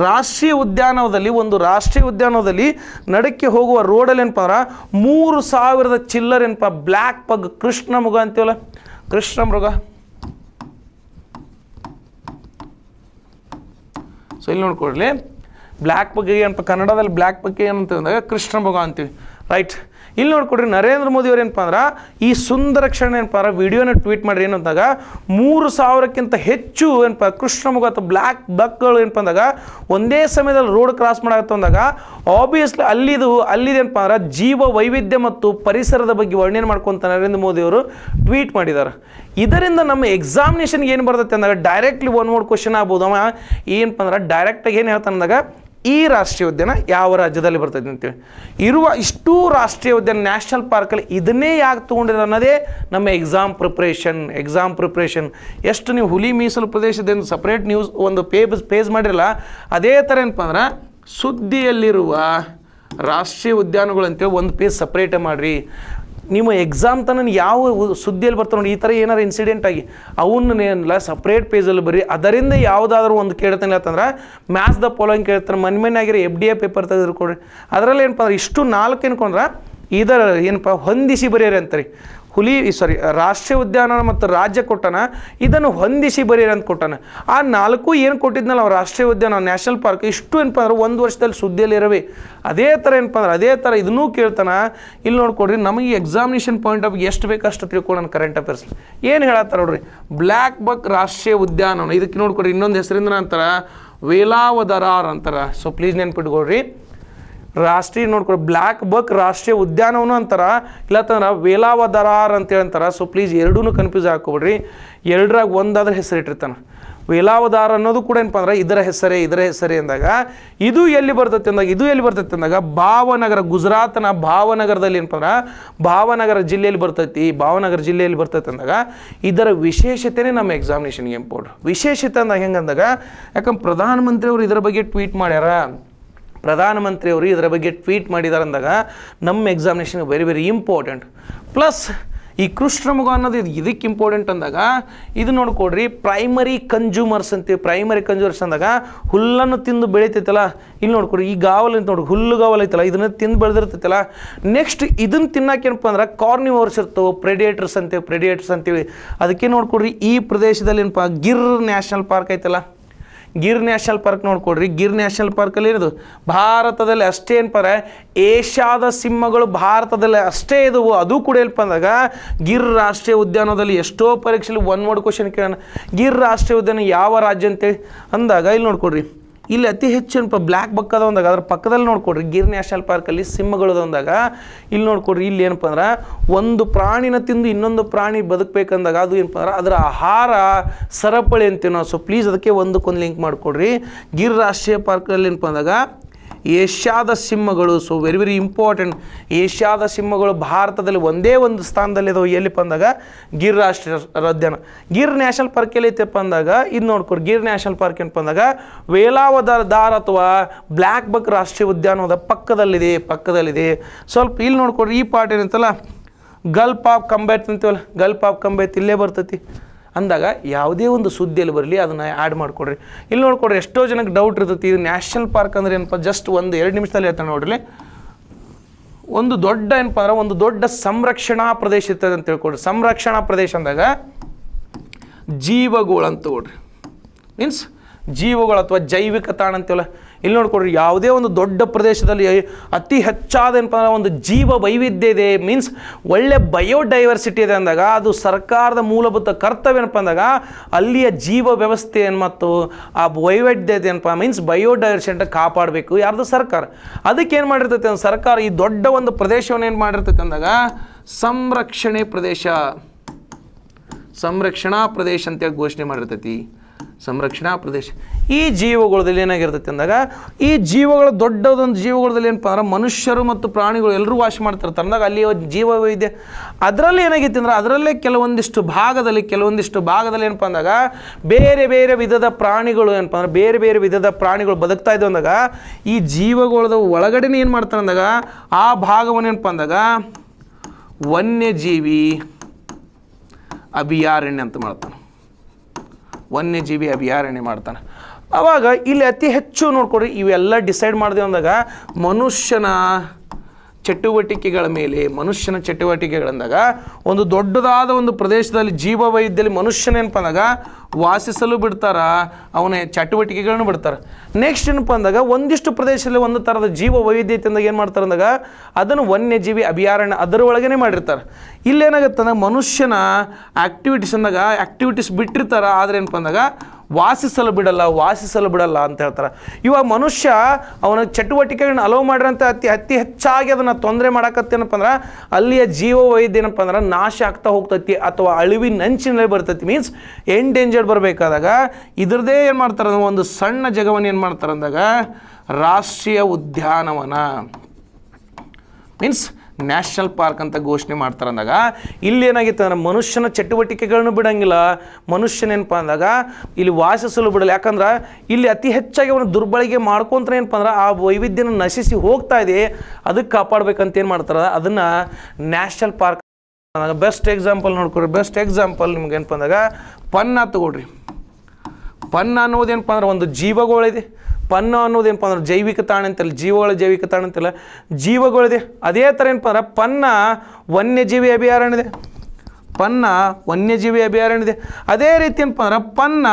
ರಾಷ್ಟ್ರೀಯ ಉದ್ಯಾನವದಲ್ಲಿ ಒಂದು ರಾಷ್ಟ್ರೀಯ ಉದ್ಯಾನವದಲ್ಲಿ ನಡಕ್ಕೆ ಹೋಗುವ ರೋಡಲ್ಲಿ ಏನಪ್ಪ ಅಂದ್ರೆ ಮೂರು ಸಾವಿರದ ಚಿಲ್ಲರ್ ಏನಪ್ಪ ಬ್ಲ್ಯಾಕ್ ಪಗ್ ಕೃಷ್ಣ ಮೃಗ ಅಂತೀವಲ್ಲ ಕೃಷ್ಣ ಮೃಗ ಸೊ ಇಲ್ಲಿ ನೋಡ್ಕೊಳ್ಳಿ ಬ್ಲ್ಯಾಕ್ ಪಗ್ ಏನಪ್ಪ ಕನ್ನಡದಲ್ಲಿ ಬ್ಲ್ಯಾಕ್ ಬಗ್ಗೆ ಏನಂತ ಕೃಷ್ಣ ಮೃಗ ಅಂತೀವಿ ರೈಟ್ ಇಲ್ಲಿ ನೋಡ್ಕೊಡ್ರಿ ನರೇಂದ್ರ ಮೋದಿ ಅವ್ರು ಏನಪ್ಪ ಅಂದ್ರೆ ಈ ಸುಂದರ ಕ್ಷಣ ಏನಪ್ಪ ಅಂದ್ರೆ ವಿಡಿಯೋನ ಟ್ವೀಟ್ ಮಾಡ್ರಿ ಏನು ಅಂದಾಗ ಮೂರು ಸಾವಿರಕ್ಕಿಂತ ಹೆಚ್ಚು ಏನಪ್ಪ ಕೃಷ್ಣ ಅಥವಾ ಬ್ಲ್ಯಾಕ್ ಬಕ್ಗಳು ಏನಪ್ಪ ಅಂದಾಗ ಒಂದೇ ಸಮಯದಲ್ಲಿ ರೋಡ್ ಕ್ರಾಸ್ ಮಾಡಾಕತ್ತ ಅಂದಾಗ ಆಬ್ವಿಯಸ್ಲಿ ಅಲ್ಲಿದು ಅಲ್ಲಿದೇನಪ್ಪ ಅಂದ್ರೆ ಜೀವ ವೈವಿಧ್ಯ ಮತ್ತು ಪರಿಸರದ ಬಗ್ಗೆ ವರ್ಣನೆ ಮಾಡ್ಕೊಂತ ನರೇಂದ್ರ ಮೋದಿ ಅವರು ಟ್ವೀಟ್ ಮಾಡಿದ್ದಾರೆ ಇದರಿಂದ ನಮ್ಮ ಎಕ್ಸಾಮಿನೇಷನ್ಗೆ ಏನು ಬರ್ತೈತೆ ಅಂದಾಗ ಡೈರೆಕ್ಟ್ಲಿ ಒನ್ ವರ್ಡ್ ಕ್ವಶನ್ ಆಗ್ಬೋದು ಅವ ಏನಪ್ಪ ಅಂದ್ರೆ ಡೈರೆಕ್ಟಾಗಿ ಏನು ಹೇಳ್ತಾನೆ ಅಂದಾಗ ಈ ರಾಷ್ಟ್ರೀಯ ಉದ್ಯಾನ ಯಾವ ರಾಜ್ಯದಲ್ಲಿ ಬರ್ತದೆ ಅಂತೇಳಿ ಇರುವ ಇಷ್ಟು ರಾಷ್ಟ್ರೀಯ ಉದ್ಯಾನ ನ್ಯಾಷನಲ್ ಪಾರ್ಕಲ್ಲಿ ಇದನ್ನೇ ಯಾಕೆ ತೊಗೊಂಡಿರೋ ಅನ್ನೋದೇ ನಮ್ಮ ಎಕ್ಸಾಮ್ ಪ್ರಿಪ್ರೇಷನ್ ಎಕ್ಸಾಮ್ ಪ್ರಿಪ್ರೇಷನ್ ಎಷ್ಟು ನೀವು ಹುಲಿ ಮೀಸಲು ಪ್ರದೇಶದಿಂದ ಸಪ್ರೇಟ್ ನ್ಯೂಸ್ ಒಂದು ಪೇಜ್ ಪೇಜ್ ಮಾಡಿರಲ್ಲ ಅದೇ ಥರ ಏನಪ್ಪ ಅಂದ್ರೆ ಸುದ್ದಿಯಲ್ಲಿರುವ ರಾಷ್ಟ್ರೀಯ ಉದ್ಯಾನಗಳು ಅಂತೇಳಿ ಒಂದು ಪೇಜ್ ಸಪ್ರೇಟೇ ಮಾಡಿರಿ ನಿಮ್ಮ ಎಕ್ಸಾಮ್ ತನಕ ಯಾವ ಸುದ್ದಿಯಲ್ಲಿ ಬರ್ತಾರೆ ನೋಡಿ ಈ ಥರ ಏನಾರು ಇನ್ಸಿಡೆಂಟ್ ಆಗಿ ಅವನ್ನ ಏನಿಲ್ಲ ಸಪ್ರೇಟ್ ಪೇಜಲ್ಲಿ ಬರೀ ಅದರಿಂದ ಯಾವುದಾದ್ರೂ ಒಂದು ಕೇಳ್ತಾನೆ ಅಂತಂದ್ರೆ ಮ್ಯಾಥ್ಸ್ ದ ಫಾಲೋಯಿಂಗ್ ಕೇಳ್ತಾರೆ ಮನೆ ಮನೆ ಆಗಿರೋ ಎಫ್ ಡಿ ಎ ಪೇಪರ್ ತೆಗೆದುಕೊಡ್ರಿ ಅದರಲ್ಲಿ ಏನಪ್ಪ ಅಂದ್ರೆ ಇಷ್ಟು ನಾಲ್ಕು ಏನ್ಕೊಂಡ್ರೆ ಇದರ ಏನಪ್ಪ ಹೊಂದಿಸಿ ಬರೆಯರಿ ರೀ ಹುಲಿ ಸಾರಿ ರಾಷ್ಟ್ರೀಯ ಉದ್ಯಾನ ಮತ್ತು ರಾಜ್ಯ ಕೊಟ್ಟನ ಇದನ್ನು ಹೊಂದಿಸಿ ಬರೀರಂತ ಕೊಟ್ಟಾನ ಆ ನಾಲ್ಕು ಏನು ಕೊಟ್ಟಿದ್ನಲ್ಲ ರಾಷ್ಟ್ರೀಯ ಉದ್ಯಾನ ನ್ಯಾಷನಲ್ ಪಾರ್ಕ್ ಇಷ್ಟು ಏನಪ್ಪ ಅಂದ್ರೆ ಒಂದು ವರ್ಷದಲ್ಲಿ ಸುದ್ದಿಯಲ್ಲಿ ಇರವೇ ಅದೇ ಥರ ಏನಪ್ಪ ಅಂದ್ರೆ ಅದೇ ಥರ ಇದನ್ನೂ ಕೇಳ್ತಾನೆ ಇಲ್ಲಿ ನೋಡ್ಕೊಡ್ರಿ ನಮಗೆ ಎಕ್ಸಾಮಿನೇಷನ್ ಪಾಯಿಂಟ್ ಆಫ್ ಎಷ್ಟು ಬೇಕು ಅಷ್ಟು ತಿಳ್ಕೊಳ್ಳೋಣ ಕರೆಂಟ್ ಅಫೇರ್ಸ್ ಏನು ಹೇಳತ್ತಾರ ನೋಡ್ರಿ ಬ್ಲ್ಯಾಕ್ ಬಕ್ ರಾಷ್ಟ್ರೀಯ ಉದ್ಯಾನವನ ಇದಕ್ಕೆ ನೋಡ್ಕೊಡ್ರಿ ಇನ್ನೊಂದು ಹೆಸರಿಂದ ನಂತರ ವೇಲಾವದರಾರ್ ಅಂತಾರೆ ಸೊ ಪ್ಲೀಸ್ ನೆನ್ಪಿಟ್ಕೊಳ್ರಿ ರಾಷ್ಟ್ರೀಯ ನೋಡ್ಕೊಳ್ಳಿ ಬ್ಲ್ಯಾಕ್ ಬಕ್ ರಾಷ್ಟ್ರೀಯ ಉದ್ಯಾನವನ ಅಂತಾರ ಇಲ್ಲತ್ತಂದ್ರೆ ವೇಲಾವದರಾರ್ ಅಂತ ಅಂತಾರೆ ಸೊ ಪ್ಲೀಸ್ ಎರಡೂ ಕನ್ಫ್ಯೂಸ್ ಹಾಕೋಬಿಡ್ರಿ ಎರಡರಾಗ ಒಂದಾದ್ರೆ ಹೆಸರಿಟ್ಟಿರ್ತಾನೆ ವೇಲಾವದಾರ್ ಅನ್ನೋದು ಕೂಡ ಏನಪ್ಪ ಅಂದ್ರೆ ಇದರ ಹೆಸರೇ ಇದರ ಹೆಸರೇ ಅಂದಾಗ ಇದು ಎಲ್ಲಿ ಬರ್ತೈತೆ ಅಂದಾಗ ಇದು ಎಲ್ಲಿ ಬರ್ತೈತೆ ಅಂದಾಗ ಭಾವನಗರ ಗುಜರಾತ್ನ ಭಾವನಗರದಲ್ಲಿ ಏನಪ್ಪ ಅಂದ್ರೆ ಭಾವನಗರ ಜಿಲ್ಲೆಯಲ್ಲಿ ಬರ್ತೈತಿ ಭಾವನಗರ ಜಿಲ್ಲೆಯಲ್ಲಿ ಬರ್ತೈತೆ ಅಂದಾಗ ಇದರ ವಿಶೇಷತೆನೇ ನಮ್ಮ ಎಕ್ಸಾಮಿನೇಷನ್ಗೆ ಇಂಪಾರ್ಟೆಂಟ್ ವಿಶೇಷತೆ ಅಂದಾಗ ಹೆಂಗಂದಾಗ ಯಾಕಂದ್ರೆ ಪ್ರಧಾನಮಂತ್ರಿಯವರು ಇದರ ಬಗ್ಗೆ ಟ್ವೀಟ್ ಮಾಡ್ಯಾರ ಪ್ರಧಾನಮಂತ್ರಿಯವರು ಇದರ ಬಗ್ಗೆ ಟ್ವೀಟ್ ಮಾಡಿದ್ದಾರೆ ಅಂದಾಗ ನಮ್ಮ examination very very important plus ಈ ಕೃಷ್ಣಮುಗ ಅನ್ನೋದು ಇದು ಇದಕ್ಕೆ ಇಂಪಾರ್ಟೆಂಟ್ ಅಂದಾಗ ಇದು ನೋಡ್ಕೊಡ್ರಿ ಪ್ರೈಮರಿ ಕನ್ಸ್ಯೂಮರ್ಸ್ ಅಂತೀವಿ ಪ್ರೈಮರಿ ಕನ್ಸ್ಯೂಮರ್ಸ್ ಅಂದಾಗ ಹುಲ್ಲನ್ನು ತಿಂದು ಬೆಳೀತೈತಲ್ಲ ಇಲ್ಲಿ ನೋಡ್ಕೊಡ್ರಿ ಈ ಗಾವಲು ನೋಡಿ ಹುಲ್ಲುಗಾವಲು ಐತಲ್ಲ ಇದನ್ನು ತಿಂದು ಬೆಳೆದಿರ್ತೈತಲ್ಲ ನೆಕ್ಸ್ಟ್ ಇದನ್ನು ತಿನ್ನೋಕೇನಪ್ಪ ಅಂದ್ರೆ ಕಾರ್ನಿವರ್ಸ್ ಇರ್ತವೆ ಪ್ರೆಡಿಯೇಟರ್ಸ್ ಅಂತೀವಿ ಪ್ರೆಡಿಯೇಟರ್ಸ್ ಅಂತೀವಿ ಅದಕ್ಕೆ ನೋಡ್ಕೊಡ್ರಿ ಈ ಪ್ರದೇಶದಲ್ಲಿ ಏನಪ್ಪ ಗಿರ್ ನ್ಯಾಷನಲ್ ಪಾರ್ಕ್ ಐತಲ್ಲ ಗಿರ್ ನ್ಯಾಷನಲ್ ಪಾರ್ಕ್ ನೋಡ್ಕೊಡ್ರಿ ಗಿರ್ ನ್ಯಾಷನಲ್ ಪಾರ್ಕಲ್ಲಿ ಇರೋದು ಭಾರತದಲ್ಲಿ ಅಷ್ಟೇ ಏನಪ್ಪಾರೆ ಏಷ್ಯಾದ ಸಿಂಹಗಳು ಭಾರತದಲ್ಲಿ ಅಷ್ಟೇ ಇದ್ದವು ಅದು ಕೂಡ ಏನಪ್ಪ ಅಂದಾಗ ಗಿರ್ ರಾಷ್ಟ್ರೀಯ ಉದ್ಯಾನದಲ್ಲಿ ಎಷ್ಟೋ ಪರೀಕ್ಷೆಯಲ್ಲಿ ಒನ್ ವರ್ಡ್ ಕ್ವಶನ್ ಕೇಳೋಣ ಗಿರ್ ರಾಷ್ಟ್ರೀಯ ಉದ್ಯಾನ ಯಾವ ರಾಜ್ಯ ಅಂತೇಳಿ ಅಂದಾಗ ಇಲ್ಲಿ ನೋಡ್ಕೊಡ್ರಿ ಇಲ್ಲಿ ಅತಿ ಹೆಚ್ಚಿನ ಬ್ಲ್ಯಾಕ್ ಬಕ್ ಅದ ಒಂದಾಗ ಅದ್ರ ಪಕ್ಕದಲ್ಲಿ ನೋಡ್ಕೊಡ್ರಿ ಗಿರ್ ನ್ಯಾಷನಲ್ ಪಾರ್ಕಲ್ಲಿ ಸಿಂಹಗಳು ಒಂದಾಗ ಇಲ್ಲಿ ನೋಡ್ಕೊಡ್ರಿ ಇಲ್ಲಿ ಏನಪ್ಪ ಅಂದ್ರೆ ಒಂದು ಪ್ರಾಣಿನ ತಿಂದು ಇನ್ನೊಂದು ಪ್ರಾಣಿ ಬದುಕಬೇಕಂದಾಗ ಅದು ಏನಪ್ಪ ಅಂದ್ರೆ ಅದರ ಆಹಾರ ಸರಪಳಿ ಅಂತೀವಿ ನಾವು ಸೊ ಪ್ಲೀಸ್ ಅದಕ್ಕೆ ಒಂದಕ್ಕೊಂದು ಲಿಂಕ್ ಮಾಡಿಕೊಡ್ರಿ ಗಿರ್ ರಾಷ್ಟ್ರೀಯ ಪಾರ್ಕಲ್ಲಿ ಏನಪ್ಪ ಅಂದಾಗ ಏಷ್ಯಾದ ಸಿಂಹಗಳು ಸೊ ವೆರಿ ವೆರಿ ಇಂಪಾರ್ಟೆಂಟ್ ಏಷ್ಯಾದ ಸಿಂಹಗಳು ಭಾರತದಲ್ಲಿ ಒಂದೇ ಒಂದು ಸ್ಥಾನದಲ್ಲಿ ಎಲ್ಲಿ ಎಲ್ಲಿಪ್ಪ ಅಂದಾಗ ಗಿರ್ ರಾಷ್ಟ್ರೀಯ ಉದ್ಯಾನ ಗಿರ್ ನ್ಯಾಷನಲ್ ಪಾರ್ಕ್ ಐತಪ್ಪ ಅಂದಾಗ ಇದು ನೋಡ್ಕೊಡಿ ಗಿರ್ ನ್ಯಾಷನಲ್ ಪಾರ್ಕ್ ಏನಪ್ಪ ಅಂದಾಗ ವೇಲಾವದ ದಾರ್ ಅಥವಾ ಬ್ಲ್ಯಾಕ್ ಬಕ್ ರಾಷ್ಟ್ರೀಯ ಉದ್ಯಾನವದ ಪಕ್ಕದಲ್ಲಿದೆ ಪಕ್ಕದಲ್ಲಿದೆ ಸ್ವಲ್ಪ ಇಲ್ಲಿ ನೋಡ್ಕೊಡ್ರಿ ಈ ಪಾರ್ಟ್ ಏನಂತಲ್ಲ ಗಲ್ಪ್ ಆಫ್ ಕಂಬೈತ್ ಅಂತೀವಲ್ಲ ಗಲ್ಪ್ ಆಫ್ ಕಂಬೈತ್ ಇಲ್ಲೇ ಬರ್ತೈತಿ ಅಂದಾಗ ಯಾವುದೇ ಒಂದು ಸುದ್ದಿಯಲ್ಲಿ ಬರಲಿ ಅದನ್ನು ಆ್ಯಡ್ ಮಾಡಿಕೊಡ್ರಿ ಇಲ್ಲಿ ನೋಡ್ಕೊಡ್ರಿ ಎಷ್ಟೋ ಜನಕ್ಕೆ ಡೌಟ್ ಇರ್ತೈತಿ ಇದು ನ್ಯಾಷನಲ್ ಪಾರ್ಕ್ ಅಂದ್ರೆ ಏನಪ್ಪ ಜಸ್ಟ್ ಒಂದು ಎರಡು ನಿಮಿಷದಲ್ಲಿ ಹೇಳ್ತಾನೆ ನೋಡ್ರಿ ಒಂದು ದೊಡ್ಡ ಏನಪ್ಪ ಅಂದ್ರೆ ಒಂದು ದೊಡ್ಡ ಸಂರಕ್ಷಣಾ ಪ್ರದೇಶ ಇರ್ತದೆ ಅಂತ ತಿಳ್ಕೊಡ್ರಿ ಸಂರಕ್ಷಣಾ ಪ್ರದೇಶ ಅಂದಾಗ ಜೀವಗಳು ಅಂತ ನೋಡ್ರಿ ಮೀನ್ಸ್ ಜೀವಗಳು ಅಥವಾ ಜೈವಿಕ ತಾಣ ಅಂತೀವಲ್ಲ ಇಲ್ಲಿ ನೋಡ್ಕೊಡ್ರಿ ಯಾವುದೇ ಒಂದು ದೊಡ್ಡ ಪ್ರದೇಶದಲ್ಲಿ ಅತಿ ಹೆಚ್ಚಾದ ಏನಪ್ಪ ಒಂದು ಜೀವ ವೈವಿಧ್ಯ ಇದೆ ಮೀನ್ಸ್ ಒಳ್ಳೆ ಬಯೋಡೈವರ್ಸಿಟಿ ಇದೆ ಅಂದಾಗ ಅದು ಸರ್ಕಾರದ ಮೂಲಭೂತ ಕರ್ತವ್ಯ ಏನಪ್ಪ ಅಂದಾಗ ಅಲ್ಲಿಯ ಜೀವ ವ್ಯವಸ್ಥೆ ಏನು ಮತ್ತು ಆ ವೈವಿಧ್ಯ ಇದೆ ಏನಪ್ಪ ಮೀನ್ಸ್ ಬಯೋಡೈವರ್ಸಿಟಿ ಕಾಪಾಡಬೇಕು ಯಾರ್ದು ಸರ್ಕಾರ ಅದಕ್ಕೆ ಏನು ಮಾಡಿರ್ತೈತೆ ಅಂದ್ರೆ ಸರ್ಕಾರ ಈ ದೊಡ್ಡ ಒಂದು ಪ್ರದೇಶವನ್ನು ಏನು ಮಾಡಿರ್ತೈತೆ ಅಂದಾಗ ಸಂರಕ್ಷಣೆ ಪ್ರದೇಶ ಸಂರಕ್ಷಣಾ ಪ್ರದೇಶ ಅಂತ ಘೋಷಣೆ ಮಾಡಿರ್ತೈತಿ ಸಂರಕ್ಷಣಾ ಪ್ರದೇಶ ಈ ಜೀವಗಳದಲ್ಲಿ ಏನಾಗಿರ್ತೈತೆ ಅಂದಾಗ ಈ ಜೀವಗಳ ದೊಡ್ಡದೊಂದು ಜೀವಗಳದಲ್ಲಿ ಏನಪ್ಪ ಅಂದ್ರೆ ಮನುಷ್ಯರು ಮತ್ತು ಪ್ರಾಣಿಗಳು ಎಲ್ಲರೂ ವಾಸ ಮಾಡ್ತಿರ್ತಾರೆ ಅಂದಾಗ ಅಲ್ಲಿ ಜೀವ ವೈದ್ಯ ಅದರಲ್ಲಿ ಏನಾಗಿತ್ತು ಅಂದ್ರೆ ಅದರಲ್ಲೇ ಕೆಲವೊಂದಿಷ್ಟು ಭಾಗದಲ್ಲಿ ಕೆಲವೊಂದಿಷ್ಟು ಭಾಗದಲ್ಲಿ ಏನಪ್ಪ ಅಂದಾಗ ಬೇರೆ ಬೇರೆ ವಿಧದ ಪ್ರಾಣಿಗಳು ಏನಪ್ಪ ಅಂದ್ರೆ ಬೇರೆ ಬೇರೆ ವಿಧದ ಪ್ರಾಣಿಗಳು ಬದುಕ್ತಾ ಇದ್ದವು ಅಂದಾಗ ಈ ಜೀವಗಳದ ಒಳಗಡೆನೇ ಏನು ಮಾಡ್ತಾರೆ ಅಂದಾಗ ಆ ಭಾಗವನ್ನು ಏನಪ್ಪ ಅಂದಾಗ ವನ್ಯಜೀವಿ ಅಭಿಯಾರಣ್ಯ ಅಂತ ಮಾಡ್ತಾನೆ ವನ್ಯಜೀವಿ ಅಭಯಾರಣ್ಯ ಮಾಡ್ತಾನೆ ಆವಾಗ ಇಲ್ಲಿ ಅತಿ ಹೆಚ್ಚು ನೋಡ್ಕೊಡ್ರಿ ಇವೆಲ್ಲ ಡಿಸೈಡ್ ಮಾಡಿದೆ ಅಂದಾಗ ಮನುಷ್ಯನ ಚಟುವಟಿಕೆಗಳ ಮೇಲೆ ಮನುಷ್ಯನ ಚಟುವಟಿಕೆಗಳಂದಾಗ ಒಂದು ದೊಡ್ಡದಾದ ಒಂದು ಪ್ರದೇಶದಲ್ಲಿ ಜೀವ ಮನುಷ್ಯನೇನಪ್ಪ ಅಂದಾಗ ವಾಸಿಸಲು ಬಿಡ್ತಾರ ಅವನ ಚಟುವಟಿಕೆಗಳನ್ನು ಬಿಡ್ತಾರೆ ನೆಕ್ಸ್ಟ್ ಏನಪ್ಪ ಅಂದಾಗ ಒಂದಿಷ್ಟು ಪ್ರದೇಶದಲ್ಲಿ ಒಂದು ಥರದ ಜೀವ ವೈವಿಧ್ಯತೆ ಅಂದಾಗ ಏನು ಮಾಡ್ತಾರೆ ಅಂದಾಗ ಅದನ್ನು ವನ್ಯಜೀವಿ ಅಭಯಾರಣ್ಯ ಅದರೊಳಗೇನೆ ಮಾಡಿರ್ತಾರೆ ಇಲ್ಲೇನಾಗುತ್ತೆ ಅಂದಾಗ ಮನುಷ್ಯನ ಆ್ಯಕ್ಟಿವಿಟೀಸ್ ಅಂದಾಗ ಆ್ಯಕ್ಟಿವಿಟೀಸ್ ಬಿಟ್ಟಿರ್ತಾರೆ ಆದರೆ ಏನಪ್ಪ ಅಂದಾಗ ವಾಸಿಸಲು ಬಿಡಲ್ಲ ವಾಸಿಸಲು ಬಿಡಲ್ಲ ಅಂತ ಹೇಳ್ತಾರೆ ಇವಾಗ ಮನುಷ್ಯ ಅವನ ಚಟುವಟಿಕೆಗಳನ್ನ ಅಲೋ ಮಾಡಿರೋಂಥ ಅತಿ ಅತಿ ಹೆಚ್ಚಾಗಿ ಅದನ್ನು ತೊಂದರೆ ಮಾಡಕತ್ತೇನಪ್ಪ ಅಂದ್ರೆ ಅಲ್ಲಿಯ ಜೀವ ಏನಪ್ಪ ಅಂದ್ರೆ ನಾಶ ಆಗ್ತಾ ಹೋಗ್ತೈತಿ ಅಥವಾ ನಂಚಿನಲ್ಲಿ ಬರ್ತೈತಿ ಮೀನ್ಸ್ ಎಂಡೇಂಜರ್ಡ್ ಬರಬೇಕಾದಾಗ ಇದ್ರದೇ ಏನು ಮಾಡ್ತಾರೆ ಒಂದು ಸಣ್ಣ ಜಗವನ್ನು ಏನು ಮಾಡ್ತಾರೆ ಅಂದಾಗ ರಾಷ್ಟ್ರೀಯ ಉದ್ಯಾನವನ ಮೀನ್ಸ್ ನ್ಯಾಷನಲ್ ಪಾರ್ಕ್ ಅಂತ ಘೋಷಣೆ ಮಾಡ್ತಾರೆ ಅಂದಾಗ ಇಲ್ಲಿ ಏನಾಗಿತ್ತು ಅಂದರೆ ಮನುಷ್ಯನ ಚಟುವಟಿಕೆಗಳನ್ನು ಬಿಡಂಗಿಲ್ಲ ಮನುಷ್ಯನೇನಪ್ಪ ಅಂದಾಗ ಇಲ್ಲಿ ವಾಸಿಸಲು ಬಿಡಲ್ಲ ಯಾಕಂದ್ರೆ ಇಲ್ಲಿ ಅತಿ ಹೆಚ್ಚಾಗಿ ಅವನು ದುರ್ಬಳಕೆ ಮಾಡ್ಕೊಂತ ಏನಪ್ಪ ಅಂದ್ರೆ ಆ ವೈವಿಧ್ಯನ ನಶಿಸಿ ಹೋಗ್ತಾ ಇದೆ ಅದಕ್ಕೆ ಕಾಪಾಡಬೇಕಂತ ಏನು ಮಾಡ್ತಾರೆ ಅದನ್ನು ನ್ಯಾಷನಲ್ ಪಾರ್ಕ್ ಬೆಸ್ಟ್ ಎಕ್ಸಾಂಪಲ್ ನೋಡ್ಕೊಡ್ರಿ ಬೆಸ್ಟ್ ಎಕ್ಸಾಂಪಲ್ ನಿಮ್ಗೆ ಏನಪ್ಪ ಅಂದಾಗ ಪನ್ನ ತಗೊಳ್ರಿ ಪನ್ನ ಅನ್ನೋದೇನಪ್ಪ ಅಂದ್ರೆ ಒಂದು ಜೀವಗಳಿದೆ ಪನ್ನ ಏನಪ್ಪ ಅಂದ್ರೆ ಜೈವಿಕ ತಾಣ ಅಂತಲ್ಲ ಜೀವಗಳ ಜೈವಿಕ ತಾಣ ಅಂತಲ್ಲ ಜೀವಗಳಿದೆ ಅದೇ ಥರ ಏನಪ್ಪ ಅಂದ್ರೆ ಪನ್ನ ವನ್ಯಜೀವಿ ಇದೆ ಪನ್ನ ವನ್ಯಜೀವಿ ಅಭಯಾರಣ್ಯ ಇದೆ ಅದೇ ರೀತಿ ಏನಪ್ಪ ಅಂದ್ರೆ ಪನ್ನ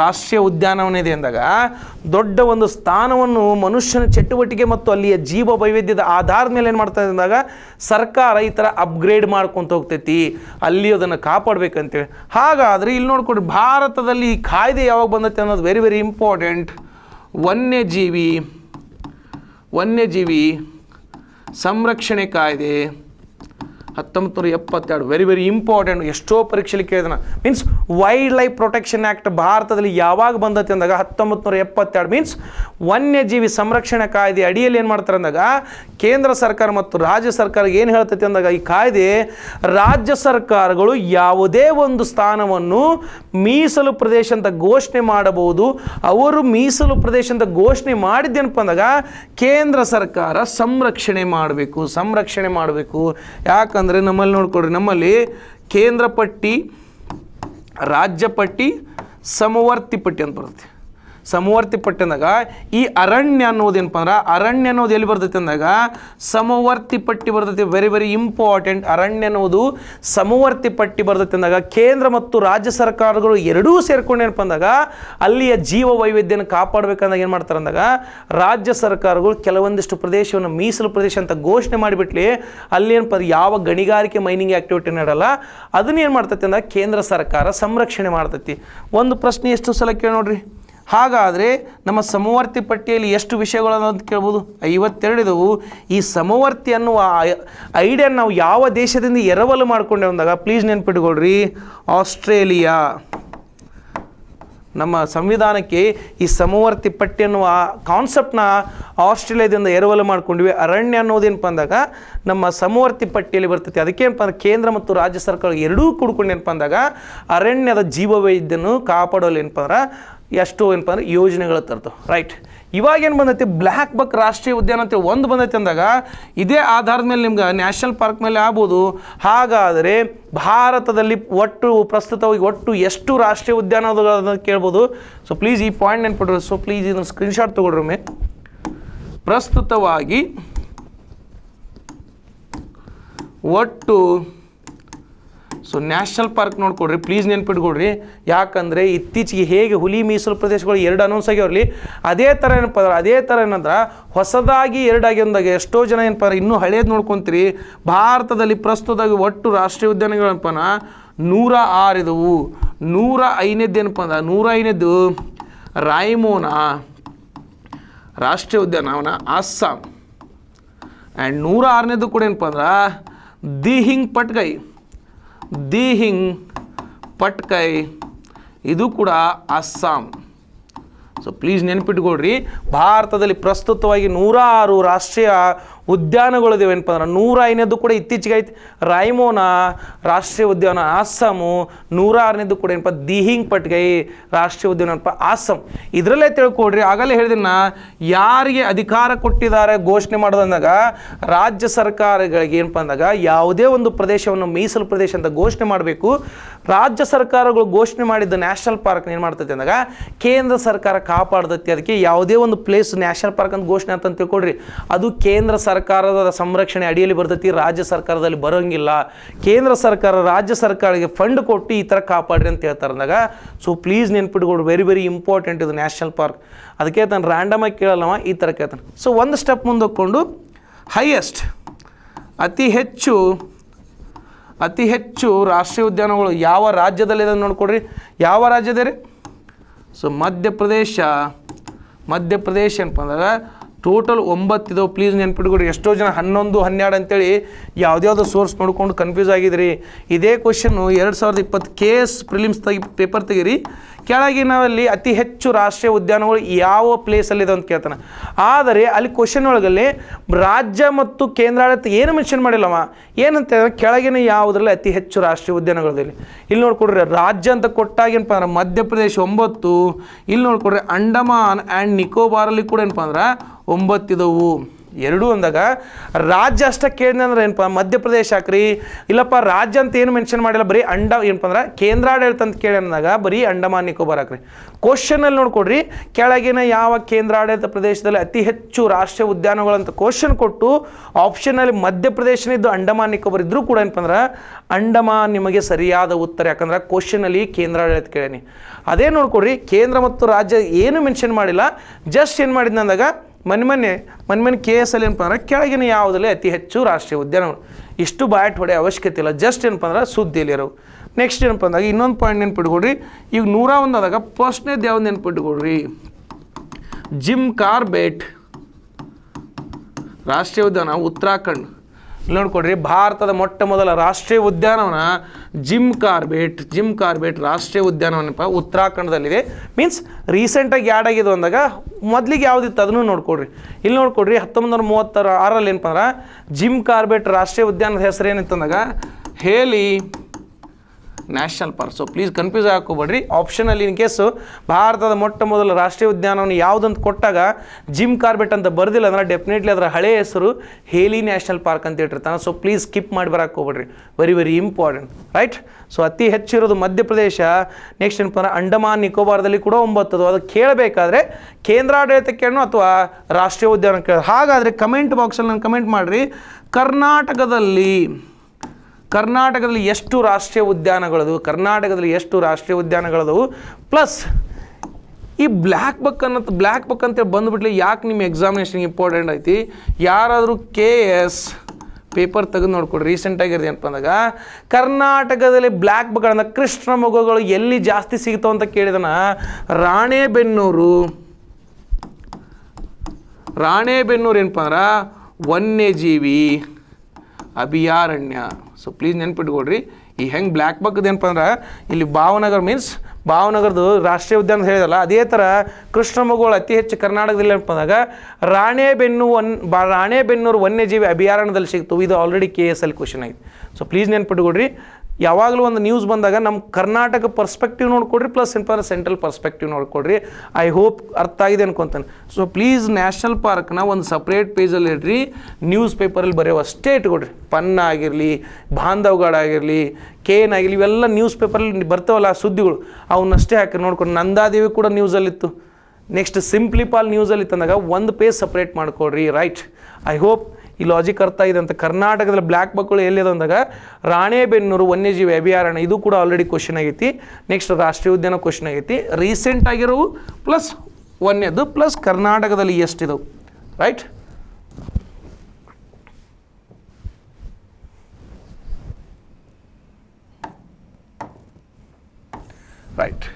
ರಾಷ್ಟ್ರೀಯ ಉದ್ಯಾನವನ ಇದೆ ಅಂದಾಗ ದೊಡ್ಡ ಒಂದು ಸ್ಥಾನವನ್ನು ಮನುಷ್ಯನ ಚಟುವಟಿಕೆ ಮತ್ತು ಅಲ್ಲಿಯ ಜೀವ ವೈವಿಧ್ಯದ ಆಧಾರದ ಮೇಲೆ ಏನು ಮಾಡ್ತಾ ಅಂದಾಗ ಸರ್ಕಾರ ಈ ಥರ ಅಪ್ಗ್ರೇಡ್ ಮಾಡ್ಕೊತ ಹೋಗ್ತೈತಿ ಅಲ್ಲಿ ಅದನ್ನು ಕಾಪಾಡಬೇಕಂತೇಳಿ ಹಾಗಾದರೆ ಇಲ್ಲಿ ನೋಡ್ಕೊಡಿ ಭಾರತದಲ್ಲಿ ಈ ಕಾಯ್ದೆ ಯಾವಾಗ ಬಂದತ್ತೆ ಅನ್ನೋದು ವೆರಿ ವೆರಿ ಇಂಪಾರ್ಟೆಂಟ್ ವನ್ಯಜೀವಿ ವನ್ಯಜೀವಿ ಸಂರಕ್ಷಣೆ ಕಾಯ್ದೆ ಹತ್ತೊಂಬತ್ತು ನೂರ ಎಪ್ಪತ್ತೆರಡು ವೆರಿ ವೆರಿ ಇಂಪಾರ್ಟೆಂಟ್ ಎಷ್ಟೋ ಪರೀಕ್ಷೆಲಿ ಕೇಳಿದನ means wildlife protection act ಭಾರತದಲ್ಲಿ ಯಾವಾಗ ಬಂದತೆ ಅಂದಾಗ ಹತ್ತೊಂಬತ್ತು ನೂರ ಎಪ್ಪತ್ತೆರಡು ಮೀನ್ಸ್ ವನ್ಯಜೀವಿ ಸಂರಕ್ಷಣಾ ಕಾಯ್ದೆ ಅಡಿಯಲ್ಲಿ ಏನು ಮಾಡ್ತಾರೆ ಅಂದಾಗ ಕೇಂದ್ರ ಸರ್ಕಾರ ಮತ್ತು ರಾಜ್ಯ ಸರ್ಕಾರ ಏನು ಹೇಳ್ತೈತೆ ಅಂದಾಗ ಈ ಕಾಯ್ದೆ ರಾಜ್ಯ ಸರ್ಕಾರಗಳು ಯಾವುದೇ ಒಂದು ಸ್ಥಾನವನ್ನು ಮೀಸಲು ಪ್ರದೇಶ ಅಂತ ಘೋಷಣೆ ಮಾಡಬಹುದು ಅವರು ಮೀಸಲು ಪ್ರದೇಶ ಅಂತ ಘೋಷಣೆ ಮಾಡಿದ್ದೇನಪ್ಪ ಅಂದಾಗ ಕೇಂದ್ರ ಸರ್ಕಾರ ಸಂರಕ್ಷಣೆ ಮಾಡಬೇಕು ಸಂರಕ್ಷಣೆ ಮಾಡಬೇಕು ಯಾಕಂದ್ರೆ ಅಂದರೆ ನಮ್ಮಲ್ಲಿ ನೋಡ್ಕೊಡ್ರಿ ನಮ್ಮಲ್ಲಿ ಕೇಂದ್ರ ಪಟ್ಟಿ ರಾಜ್ಯ ಪಟ್ಟಿ ಸಮವರ್ತಿ ಪಟ್ಟಿ ಅಂತ ಬರುತ್ತೆ ಸಮವರ್ತಿ ಅಂದಾಗ ಈ ಅರಣ್ಯ ಅನ್ನೋದೇನಪ್ಪ ಅಂದ್ರೆ ಅರಣ್ಯ ಅನ್ನೋದು ಎಲ್ಲಿ ಬರ್ತೈತಿ ಅಂದಾಗ ಸಮವರ್ತಿ ಪಟ್ಟಿ ಬರ್ತೈತಿ ವೆರಿ ವೆರಿ ಇಂಪಾರ್ಟೆಂಟ್ ಅರಣ್ಯ ಅನ್ನೋದು ಸಮವರ್ತಿ ಪಟ್ಟಿ ಬರ್ತೈತೆ ಅಂದಾಗ ಕೇಂದ್ರ ಮತ್ತು ರಾಜ್ಯ ಸರ್ಕಾರಗಳು ಎರಡೂ ಸೇರ್ಕೊಂಡು ಏನಪ್ಪ ಅಂದಾಗ ಅಲ್ಲಿಯ ಜೀವ ವೈವಿಧ್ಯನ ಕಾಪಾಡಬೇಕಂದಾಗ ಏನು ಮಾಡ್ತಾರೆ ಅಂದಾಗ ರಾಜ್ಯ ಸರ್ಕಾರಗಳು ಕೆಲವೊಂದಿಷ್ಟು ಪ್ರದೇಶವನ್ನು ಮೀಸಲು ಪ್ರದೇಶ ಅಂತ ಘೋಷಣೆ ಮಾಡಿಬಿಟ್ಲಿ ಅಲ್ಲಿ ಏನಪ್ಪ ಯಾವ ಗಣಿಗಾರಿಕೆ ಮೈನಿಂಗ್ ಆ್ಯಕ್ಟಿವಿಟಿ ನಡೆಯಲ್ಲ ಅದನ್ನ ಏನು ಮಾಡ್ತೈತಿ ಅಂದಾಗ ಕೇಂದ್ರ ಸರ್ಕಾರ ಸಂರಕ್ಷಣೆ ಮಾಡ್ತೈತಿ ಒಂದು ಪ್ರಶ್ನೆ ಎಷ್ಟು ಸಲ ಕೇಳಿ ನೋಡ್ರಿ ಹಾಗಾದರೆ ನಮ್ಮ ಸಮವರ್ತಿ ಪಟ್ಟಿಯಲ್ಲಿ ಎಷ್ಟು ವಿಷಯಗಳನ್ನು ಅಂತ ಕೇಳ್ಬೋದು ಐವತ್ತೆರಡಿದವು ಈ ಸಮವರ್ತಿ ಅನ್ನುವ ಐಡಿಯಾ ನಾವು ಯಾವ ದೇಶದಿಂದ ಎರವಲು ಮಾಡಿಕೊಂಡೆ ಅಂದಾಗ ಪ್ಲೀಸ್ ನೆನ್ಪಿಟ್ಕೊಳ್ರಿ ಆಸ್ಟ್ರೇಲಿಯಾ ನಮ್ಮ ಸಂವಿಧಾನಕ್ಕೆ ಈ ಸಮವರ್ತಿ ಪಟ್ಟಿ ಅನ್ನುವ ಕಾನ್ಸೆಪ್ಟ್ನ ಆಸ್ಟ್ರೇಲಿಯಾದಿಂದ ಎರವಲು ಮಾಡ್ಕೊಂಡ್ವಿ ಅರಣ್ಯ ಅನ್ನೋದೇನಪ್ಪ ಅಂದಾಗ ನಮ್ಮ ಸಮವರ್ತಿ ಪಟ್ಟಿಯಲ್ಲಿ ಬರ್ತೈತಿ ಅದಕ್ಕೇನಪ್ಪ ಅಂದ್ರೆ ಕೇಂದ್ರ ಮತ್ತು ರಾಜ್ಯ ಸರ್ಕಾರ ಎರಡೂ ಕೂಡ್ಕೊಂಡು ಏನಪ್ಪ ಅಂದಾಗ ಅರಣ್ಯದ ಜೀವವೈದ್ಯನು ಕಾಪಾಡೋಲ್ಲ ಏನಪ್ಪ ಅಂದ್ರೆ ಎಷ್ಟು ಏನಪ್ಪ ಅಂದರೆ ಯೋಜನೆಗಳು ತರ್ತವೆ ರೈಟ್ ಇವಾಗೇನು ಬಂದೈತಿ ಬ್ಲ್ಯಾಕ್ ಬಕ್ ರಾಷ್ಟ್ರೀಯ ಉದ್ಯಾನ ಅಂತ ಒಂದು ಬಂದೈತೆ ಅಂದಾಗ ಇದೇ ಆಧಾರದ ಮೇಲೆ ನಿಮ್ಗೆ ನ್ಯಾಷನಲ್ ಪಾರ್ಕ್ ಮೇಲೆ ಆಗ್ಬೋದು ಹಾಗಾದರೆ ಭಾರತದಲ್ಲಿ ಒಟ್ಟು ಪ್ರಸ್ತುತವಾಗಿ ಒಟ್ಟು ಎಷ್ಟು ರಾಷ್ಟ್ರೀಯ ಅದನ್ನು ಕೇಳ್ಬೋದು ಸೊ ಪ್ಲೀಸ್ ಈ ಪಾಯಿಂಟ್ ನೆನ್ಪಿಡ್ರಿ ಸೊ ಪ್ಲೀಸ್ ಇದನ್ನು ಸ್ಕ್ರೀನ್ಶಾಟ್ ತೊಗೊಳ್ರೊಮ್ಮೆ ಪ್ರಸ್ತುತವಾಗಿ ಒಟ್ಟು ಸೊ ನ್ಯಾಷನಲ್ ಪಾರ್ಕ್ ನೋಡ್ಕೊಡ್ರಿ ಪ್ಲೀಸ್ ನೆನ್ಪಿಟ್ಕೊಡ್ರಿ ಯಾಕಂದರೆ ಇತ್ತೀಚೆಗೆ ಹೇಗೆ ಹುಲಿ ಮೀಸಲು ಪ್ರದೇಶಗಳು ಎರಡು ಅನೌನ್ಸ್ ಆಗಿರಲಿ ಅದೇ ಥರ ಏನಪ್ಪ ಅದೇ ಥರ ಏನಂದ್ರೆ ಹೊಸದಾಗಿ ಎರಡಾಗಿ ಅಂದಾಗ ಎಷ್ಟೋ ಜನ ಏನಪ್ಪ ಅಂದ್ರೆ ಇನ್ನೂ ಹಳೇದು ನೋಡ್ಕೊತೀರಿ ಭಾರತದಲ್ಲಿ ಪ್ರಸ್ತುತವಾಗಿ ಒಟ್ಟು ರಾಷ್ಟ್ರೀಯ ಉದ್ಯಾನಗಳೇನಪ್ಪನ ನೂರ ಆರಿದವು ನೂರ ಐನೇದು ಏನಪ್ಪ ಅಂದ್ರೆ ನೂರ ಐನೇದು ರಾಯಮೋನ ರಾಷ್ಟ್ರೀಯ ಉದ್ಯಾನವನ ಅಸ್ಸಾಂ ಆ್ಯಂಡ್ ನೂರ ಆರನೇದು ಕೂಡ ಏನಪ್ಪ ಅಂದ್ರೆ ದಿ ಹಿಂಗ್ ಪಟ್ಗೈ ದಿಹಿಂಗ್ ಪಟ್ಕೈ ಇದು ಕೂಡ ಅಸ್ಸಾಂ ಸೊ ಪ್ಲೀಸ್ ನೆನಪಿಟ್ಕೊಳ್ರಿ ಭಾರತದಲ್ಲಿ ಪ್ರಸ್ತುತವಾಗಿ ನೂರಾರು ರಾಷ್ಟ್ರೀಯ ಉದ್ಯಾನಗಳಿವೆ ಏನಪ್ಪ ಅಂದ್ರೆ ನೂರ ಐದನೇದು ಕೂಡ ಇತ್ತೀಚೆಗೆ ಐತಿ ರಾಯಮೋನ ರಾಷ್ಟ್ರೀಯ ಉದ್ಯಾನ ಆಸ್ಸಾಮು ನೂರ ಆರನೇದು ಕೂಡ ಏನಪ್ಪ ದಿಹಿಂಗ್ ಪಟ್ಗೈ ರಾಷ್ಟ್ರೀಯ ಉದ್ಯಾನ ಏನಪ್ಪ ಆಸ್ಸಾಂ ಇದರಲ್ಲೇ ತಿಳ್ಕೊಡ್ರಿ ಆಗಲೇ ಹೇಳಿದ್ನ ಯಾರಿಗೆ ಅಧಿಕಾರ ಕೊಟ್ಟಿದ್ದಾರೆ ಘೋಷಣೆ ಮಾಡೋದಂದಾಗ ರಾಜ್ಯ ಸರ್ಕಾರಗಳಿಗೆ ಏನಪ್ಪ ಅಂದಾಗ ಯಾವುದೇ ಒಂದು ಪ್ರದೇಶವನ್ನು ಮೀಸಲು ಪ್ರದೇಶ ಅಂತ ಘೋಷಣೆ ಮಾಡಬೇಕು ರಾಜ್ಯ ಸರ್ಕಾರಗಳು ಘೋಷಣೆ ಮಾಡಿದ್ದ ನ್ಯಾಷನಲ್ ಪಾರ್ಕ್ ಏನು ಮಾಡ್ತೈತೆ ಅಂದಾಗ ಕೇಂದ್ರ ಸರ್ಕಾರ ಕಾಪಾಡ್ತೈತಿ ಅದಕ್ಕೆ ಯಾವುದೇ ಒಂದು ಪ್ಲೇಸ್ ನ್ಯಾಷನಲ್ ಪಾರ್ಕ್ ಅಂತ ಘೋಷಣೆ ಅಂತ ತಿಳ್ಕೊಡ್ರಿ ಅದು ಕೇಂದ್ರ ಸರ್ಕಾರ ಸರ್ಕಾರದ ಸಂರಕ್ಷಣೆ ಅಡಿಯಲ್ಲಿ ಬರ್ತೈತಿ ರಾಜ್ಯ ಸರ್ಕಾರದಲ್ಲಿ ಬರೋಂಗಿಲ್ಲ ಕೇಂದ್ರ ಸರ್ಕಾರ ರಾಜ್ಯ ಸರ್ಕಾರಕ್ಕೆ ಫಂಡ್ ಕೊಟ್ಟು ಈ ಥರ ಕಾಪಾಡ್ರಿ ಅಂತ ಹೇಳ್ತಾರೆ ಅಂದಾಗ ಸೊ ಪ್ಲೀಸ್ ನೆನ್ಪಿಟ್ಕೊಡು ವೆರಿ ವೆರಿ ಇಂಪಾರ್ಟೆಂಟ್ ಇದು ನ್ಯಾಷನಲ್ ಪಾರ್ಕ್ ಅದಕ್ಕೆ ತಾನು ರ್ಯಾಂಡಮಾಗಿ ಕೇಳಲ್ಲವ ಈ ಥರ ಕೇಳ್ತಾನೆ ಸೊ ಒಂದು ಸ್ಟೆಪ್ ಮುಂದಕ್ಕೊಂಡು ಹೈಯೆಸ್ಟ್ ಅತಿ ಹೆಚ್ಚು ಅತಿ ಹೆಚ್ಚು ರಾಷ್ಟ್ರೀಯ ಉದ್ಯಾನಗಳು ಯಾವ ರಾಜ್ಯದಲ್ಲಿ ರಾಜ್ಯದಲ್ಲಿದೆ ನೋಡ್ಕೊಡ್ರಿ ಯಾವ ರಾಜ್ಯದ ರೀ ಸೊ ಮಧ್ಯಪ್ರದೇಶ ಮಧ್ಯಪ್ರದೇಶ ಏನಪ್ಪ ಅಂದ್ರೆ ಟೋಟಲ್ ಒಂಬತ್ತಿದವು ಪ್ಲೀಸ್ ನೆನ್ಪಿಟ್ಕೊಡಿ ಎಷ್ಟೋ ಜನ ಹನ್ನೊಂದು ಹನ್ನೆರಡು ಅಂತೇಳಿ ಯಾವುದ್ಯಾವುದೋ ಸೋರ್ಸ್ ನೋಡ್ಕೊಂಡು ಕನ್ಫ್ಯೂಸ್ ಆಗಿದ್ರಿ ಇದೇ ಕ್ವಶನ್ನು ಎರಡು ಸಾವಿರದ ಇಪ್ಪತ್ತು ಕೆ ಎಸ್ ಪ್ರಿಲಿಮ್ಸ್ ತೆಗಿ ಪೇಪರ್ ತೆಗೀರಿ ಕೆಳಗಿನವಲ್ಲಿ ಅತಿ ಹೆಚ್ಚು ರಾಷ್ಟ್ರೀಯ ಉದ್ಯಾನಗಳು ಯಾವ ಪ್ಲೇಸಲ್ಲಿದೆ ಅಂತ ಕೇಳ್ತಾನೆ ಆದರೆ ಅಲ್ಲಿ ಕ್ವಶನ್ ಒಳಗಲ್ಲಿ ರಾಜ್ಯ ಮತ್ತು ಕೇಂದ್ರಾಡಳಿತ ಏನು ಮೆನ್ಷನ್ ಮಾಡಿಲ್ಲವ ಏನಂತ ಕೆಳಗಿನ ಯಾವುದರಲ್ಲಿ ಅತಿ ಹೆಚ್ಚು ರಾಷ್ಟ್ರೀಯ ಉದ್ಯಾನಗಳಲ್ಲಿ ಇಲ್ಲಿ ನೋಡ್ಕೊಡ್ರಿ ರಾಜ್ಯ ಅಂತ ಕೊಟ್ಟಾಗ ಏನಪ್ಪ ಅಂದ್ರೆ ಮಧ್ಯಪ್ರದೇಶ ಒಂಬತ್ತು ಇಲ್ಲಿ ನೋಡ್ಕೊಡ್ರಿ ಅಂಡಮಾನ್ ಆ್ಯಂಡ್ ನಿಕೋಬಾರಲ್ಲಿ ಕೂಡ ಏನಪ್ಪ ಅಂದ್ರೆ ಒಂಬತ್ತಿದವು ಎರಡೂ ಅಂದಾಗ ರಾಜ್ಯ ಅಷ್ಟೇ ಕೇಳಿದೆ ಅಂದ್ರೆ ಏನಪ್ಪ ಮಧ್ಯಪ್ರದೇಶ ಹಾಕ್ರಿ ಇಲ್ಲಪ್ಪ ರಾಜ್ಯ ಅಂತ ಏನು ಮೆನ್ಷನ್ ಮಾಡಿಲ್ಲ ಬರೀ ಅಂಡ ಏನಪ್ಪ ಅಂದ್ರೆ ಕೇಂದ್ರಾಡಳಿತ ಅಂತ ಕೇಳಿ ಅಂದಾಗ ಬರೀ ಅಂಡಮಾನ್ ನಿಕೋಬಾರ್ ಹಾಕ್ರಿ ಕ್ವಶನಲ್ಲಿ ನೋಡ್ಕೊಡ್ರಿ ಕೆಳಗಿನ ಯಾವ ಕೇಂದ್ರಾಡಳಿತ ಪ್ರದೇಶದಲ್ಲಿ ಅತಿ ಹೆಚ್ಚು ರಾಷ್ಟ್ರೀಯ ಉದ್ಯಾನಗಳಂತ ಕ್ವಶನ್ ಕೊಟ್ಟು ಆಪ್ಷನಲ್ಲಿ ಮಧ್ಯಪ್ರದೇಶನಿದ್ದು ಅಂಡಮಾನ್ ನಿಕೋಬಾರ್ ಇದ್ದರೂ ಕೂಡ ಏನಪ್ಪ ಅಂದ್ರೆ ಅಂಡಮಾನ್ ನಿಮಗೆ ಸರಿಯಾದ ಉತ್ತರ ಯಾಕಂದ್ರೆ ಕ್ವಶನಲ್ಲಿ ಕೇಂದ್ರಾಡಳಿತ ಕೇಳೇನಿ ಅದೇ ನೋಡ್ಕೊಡ್ರಿ ಕೇಂದ್ರ ಮತ್ತು ರಾಜ್ಯ ಏನು ಮೆನ್ಷನ್ ಮಾಡಿಲ್ಲ ಜಸ್ಟ್ ಏನು ಮಾಡಿದ್ನಂದಾಗ ಮೊನ್ನೆ ಮೊನ್ನೆ ಕೆ ಎಸ್ ಅಲ್ಲಿ ಏನಪ್ಪ ಅಂದ್ರೆ ಕೆಳಗಿನ ಯಾವುದರಲ್ಲಿ ಅತಿ ಹೆಚ್ಚು ರಾಷ್ಟ್ರೀಯ ಉದ್ಯಾನವನ ಇಷ್ಟು ಬಾಯಟ್ ಹೊಡೆಯ ಅವಶ್ಯಕತೆ ಇಲ್ಲ ಜಸ್ಟ್ ಏನಪ್ಪ ಅಂದ್ರೆ ಇರೋ ನೆಕ್ಸ್ಟ್ ಏನಪ್ಪ ಅಂದಾಗ ಇನ್ನೊಂದು ಪಾಯಿಂಟ್ ನೆನ್ಪಿಟ್ಕೊಡ್ರಿ ಈಗ ನೂರ ಒಂದು ಆದಾಗ ಫಸ್ಟ್ನೇದು ಯಾವ್ದು ನೆನ್ಪಿಟ್ಕೊಡ್ರಿ ಜಿಮ್ ಕಾರ್ಬೇಟ್ ರಾಷ್ಟ್ರೀಯ ಉದ್ಯಾನ ಉತ್ತರಾಖಂಡ್ ನೋಡ್ಕೊಡ್ರಿ ಭಾರತದ ಮೊಟ್ಟ ಮೊದಲ ರಾಷ್ಟ್ರೀಯ ಉದ್ಯಾನವನ ಜಿಮ್ ಕಾರ್ಬೆಟ್ ಜಿಮ್ ಕಾರ್ಬೆಟ್ ರಾಷ್ಟ್ರೀಯ ಉದ್ಯಾನವನಪ್ಪ ಉತ್ತರಾಖಂಡದಲ್ಲಿದೆ ಮೀನ್ಸ್ ರೀಸೆಂಟಾಗಿ ಆ್ಯಡ್ ಆಗಿದ್ದು ಅಂದಾಗ ಮೊದಲಿಗೆ ಯಾವುದಿತ್ತು ಅದನ್ನು ನೋಡ್ಕೊಡ್ರಿ ಇಲ್ಲಿ ನೋಡ್ಕೊಡ್ರಿ ಹತ್ತೊಂಬತ್ತು ನೂರ ಮೂವತ್ತಾರು ಆರಲ್ಲಿ ಏನಪ್ಪ ಜಿಮ್ ಕಾರ್ಬೆಟ್ ರಾಷ್ಟ್ರೀಯ ಉದ್ಯಾನದ ಹೆಸರು ಏನಿತ್ತು ಅಂದಾಗ Hailey national park so please confuse ಹಾಕೋಬೇಡ್ರಿ ಆಪ್ಷನಲ್ಲಿ ಇನ್ ಕೇಸು ಭಾರತದ ಮೊಟ್ಟ ಮೊದಲು ರಾಷ್ಟ್ರೀಯ ಉದ್ಯಾನವನ್ನು ಯಾವುದಂತ ಕೊಟ್ಟಾಗ ಜಿಮ್ ಕಾರ್ಬೆಟ್ ಅಂತ ಬರೆದಿಲ್ಲ ಅಂದ್ರೆ ಡೆಫಿನೆಟ್ಲಿ ಅದರ ಹಳೆ ಹೆಸರು ಹೇಲಿ ನ್ಯಾಷನಲ್ ಪಾರ್ಕ್ ಅಂತ ಇಟ್ಟಿರ್ತಾನೆ ಸೊ ಪ್ಲೀಸ್ ಸ್ಕಿಪ್ ಮಾಡಿ ಬರಕ್ಕೆ ಹೋಗ್ಬೇಡ್ರಿ very very important right so ಅತಿ ಹೆಚ್ಚಿರೋದು ಮಧ್ಯಪ್ರದೇಶ ನೆಕ್ಸ್ಟ್ ಏನಪ್ಪ ಅಂದ್ರೆ ಅಂಡಮಾನ್ ನಿಕೋಬಾರದಲ್ಲಿ ಕೂಡ ಒಂಬತ್ತದು ಅದು ಕೇಳಬೇಕಾದ್ರೆ ಕೇಳೋ ಅಥವಾ ರಾಷ್ಟ್ರೀಯ ಉದ್ಯಾನ ಹಾಗಾದರೆ ಕಮೆಂಟ್ ಬಾಕ್ಸಲ್ಲಿ ನಾನು ಕಮೆಂಟ್ ಮಾಡಿರಿ ಕರ್ನಾಟಕದಲ್ಲಿ ಕರ್ನಾಟಕದಲ್ಲಿ ಎಷ್ಟು ರಾಷ್ಟ್ರೀಯ ಉದ್ಯಾನಗಳದವು ಕರ್ನಾಟಕದಲ್ಲಿ ಎಷ್ಟು ರಾಷ್ಟ್ರೀಯ ಉದ್ಯಾನಗಳದವು ಪ್ಲಸ್ ಈ ಬ್ಲ್ಯಾಕ್ ಬಕ್ ಅನ್ನೋದು ಬ್ಲ್ಯಾಕ್ ಬಕ್ ಅಂತೇಳಿ ಬಂದುಬಿಟ್ಲಿ ಯಾಕೆ ನಿಮ್ಮ ಎಕ್ಸಾಮಿನೇಷನ್ಗೆ ಇಂಪಾರ್ಟೆಂಟ್ ಐತಿ ಯಾರಾದರೂ ಕೆ ಎಸ್ ಪೇಪರ್ ತೆಗೆದು ನೋಡ್ಕೊಡಿ ರೀಸೆಂಟಾಗಿ ಏನಪ್ಪ ಅಂದಾಗ ಕರ್ನಾಟಕದಲ್ಲಿ ಬ್ಲ್ಯಾಕ್ ಬಕ್ ಅಂದರೆ ಕೃಷ್ಣ ಮೊಗಗಳು ಎಲ್ಲಿ ಜಾಸ್ತಿ ಸಿಗ್ತಾವ ಅಂತ ಕೇಳಿದನ ರಾಣೆಬೆನ್ನೂರು ರಾಣೆಬೆನ್ನೂರು ಏನಪ್ಪ ಅಂದ್ರೆ ವನ್ಯಜೀವಿ ಅಭಯಾರಣ್ಯ ಸೊ ಪ್ಲೀಸ್ ನೆನ್ಪಿಟ್ಕೊಡ್ರಿ ಈ ಹೆಂಗೆ ಬ್ಲ್ಯಾಕ್ ಬಕ್ಕದ ಏನಪ್ಪ ಅಂದ್ರೆ ಇಲ್ಲಿ ಭಾವನಗರ್ ಮೀನ್ಸ್ ಭಾವನಗರ್ದು ರಾಷ್ಟ್ರೀಯ ಉದ್ಯಾನ ಹೇಳಿದಲ್ಲ ಅದೇ ಥರ ಕೃಷ್ಣ ಮಗುಗಳು ಅತಿ ಹೆಚ್ಚು ಕರ್ನಾಟಕದಲ್ಲಿ ಏನಪ್ಪ ಅಂದಾಗ ರಾಣೆಬೆನ್ನೂ ಒನ್ ಬಾ ರಾಣೆಬೆನ್ನೂರು ವನ್ಯಜೀವಿ ಅಭಯಾರಣ್ಯದಲ್ಲಿ ಸಿಗ್ತು ಇದು already K S L question ಆಯಿತು ಸೊ ಪ್ಲೀಸ್ ನೆನ್ಪಿಟ್ಕೊಡ್ರಿ ಯಾವಾಗಲೂ ಒಂದು ನ್ಯೂಸ್ ಬಂದಾಗ ನಮ್ಮ ಕರ್ನಾಟಕ ಪರ್ಸ್ಪೆಕ್ಟಿವ್ ನೋಡಿಕೊಡ್ರಿ ಪ್ಲಸ್ ಏನಪ್ಪ ಸೆಂಟ್ರಲ್ ಪರ್ಸ್ಪೆಕ್ಟಿವ್ ನೋಡಿಕೊಡ್ರಿ ಐ ಹೋಪ್ ಅರ್ಥ ಆಗಿದೆ ಅನ್ಕೊತಾನೆ ಸೊ ಪ್ಲೀಸ್ ನ್ಯಾಷನಲ್ ಪಾರ್ಕ್ನ ಒಂದು ಸಪ್ರೇಟ್ ಪೇಜಲ್ಲಿ ಇಡ್ರಿ ನ್ಯೂಸ್ ಪೇಪರಲ್ಲಿ ಬರೆಯೋ ಅಷ್ಟೇ ಇಟ್ಕೊಡ್ರಿ ಪನ್ನ ಆಗಿರಲಿ ಬಾಂಧವ್ಗಳಾಗಿರಲಿ ಕೇನ್ ಆಗಿರಲಿ ಇವೆಲ್ಲ ನ್ಯೂಸ್ ಪೇಪರಲ್ಲಿ ಬರ್ತಾವಲ್ಲ ಆ ಸುದ್ದಿಗಳು ಅವನ್ನಷ್ಟೇ ಹಾಕಿ ನೋಡ್ಕೊಂಡು ನಂದಾದೇವಿ ಕೂಡ ನ್ಯೂಸಲ್ಲಿತ್ತು ನೆಕ್ಸ್ಟ್ ಸಿಂಪ್ಲಿಪಾಲ್ ನ್ಯೂಸಲ್ಲಿ ಅಂದಾಗ ಒಂದು ಪೇಜ್ ಸಪ್ರೇಟ್ ಮಾಡಿಕೊಡ್ರಿ ರೈಟ್ ಐ ಹೋಪ್ ಈ ಲಾಜಿಕ್ ಅರ್ಥ ಇದೆ ಅಂತ ಕರ್ನಾಟಕದಲ್ಲಿ ಬ್ಲ್ಯಾಕ್ ಬಕ್ಗಳು ಎಲ್ಲಿದೆ ಅಂದಾಗ ರಾಣೆಬೆನ್ನೂರು ವನ್ಯಜೀವಿ ಅಭಯಾರಣ್ಯ ಇದು ಕೂಡ ಆಲ್ರೆಡಿ ಕ್ವಶನ್ ಆಗೈತಿ ನೆಕ್ಸ್ಟ್ ರಾಷ್ಟ್ರೀಯ ಉದ್ಯಾನ ಕ್ವಶನ್ ಆಗೈತಿ ರೀಸೆಂಟ್ ಆಗಿರೋ ಪ್ಲಸ್ ವನ್ಯದ್ದು ಪ್ಲಸ್ ಕರ್ನಾಟಕದಲ್ಲಿ ಎಷ್ಟು ಇದು right right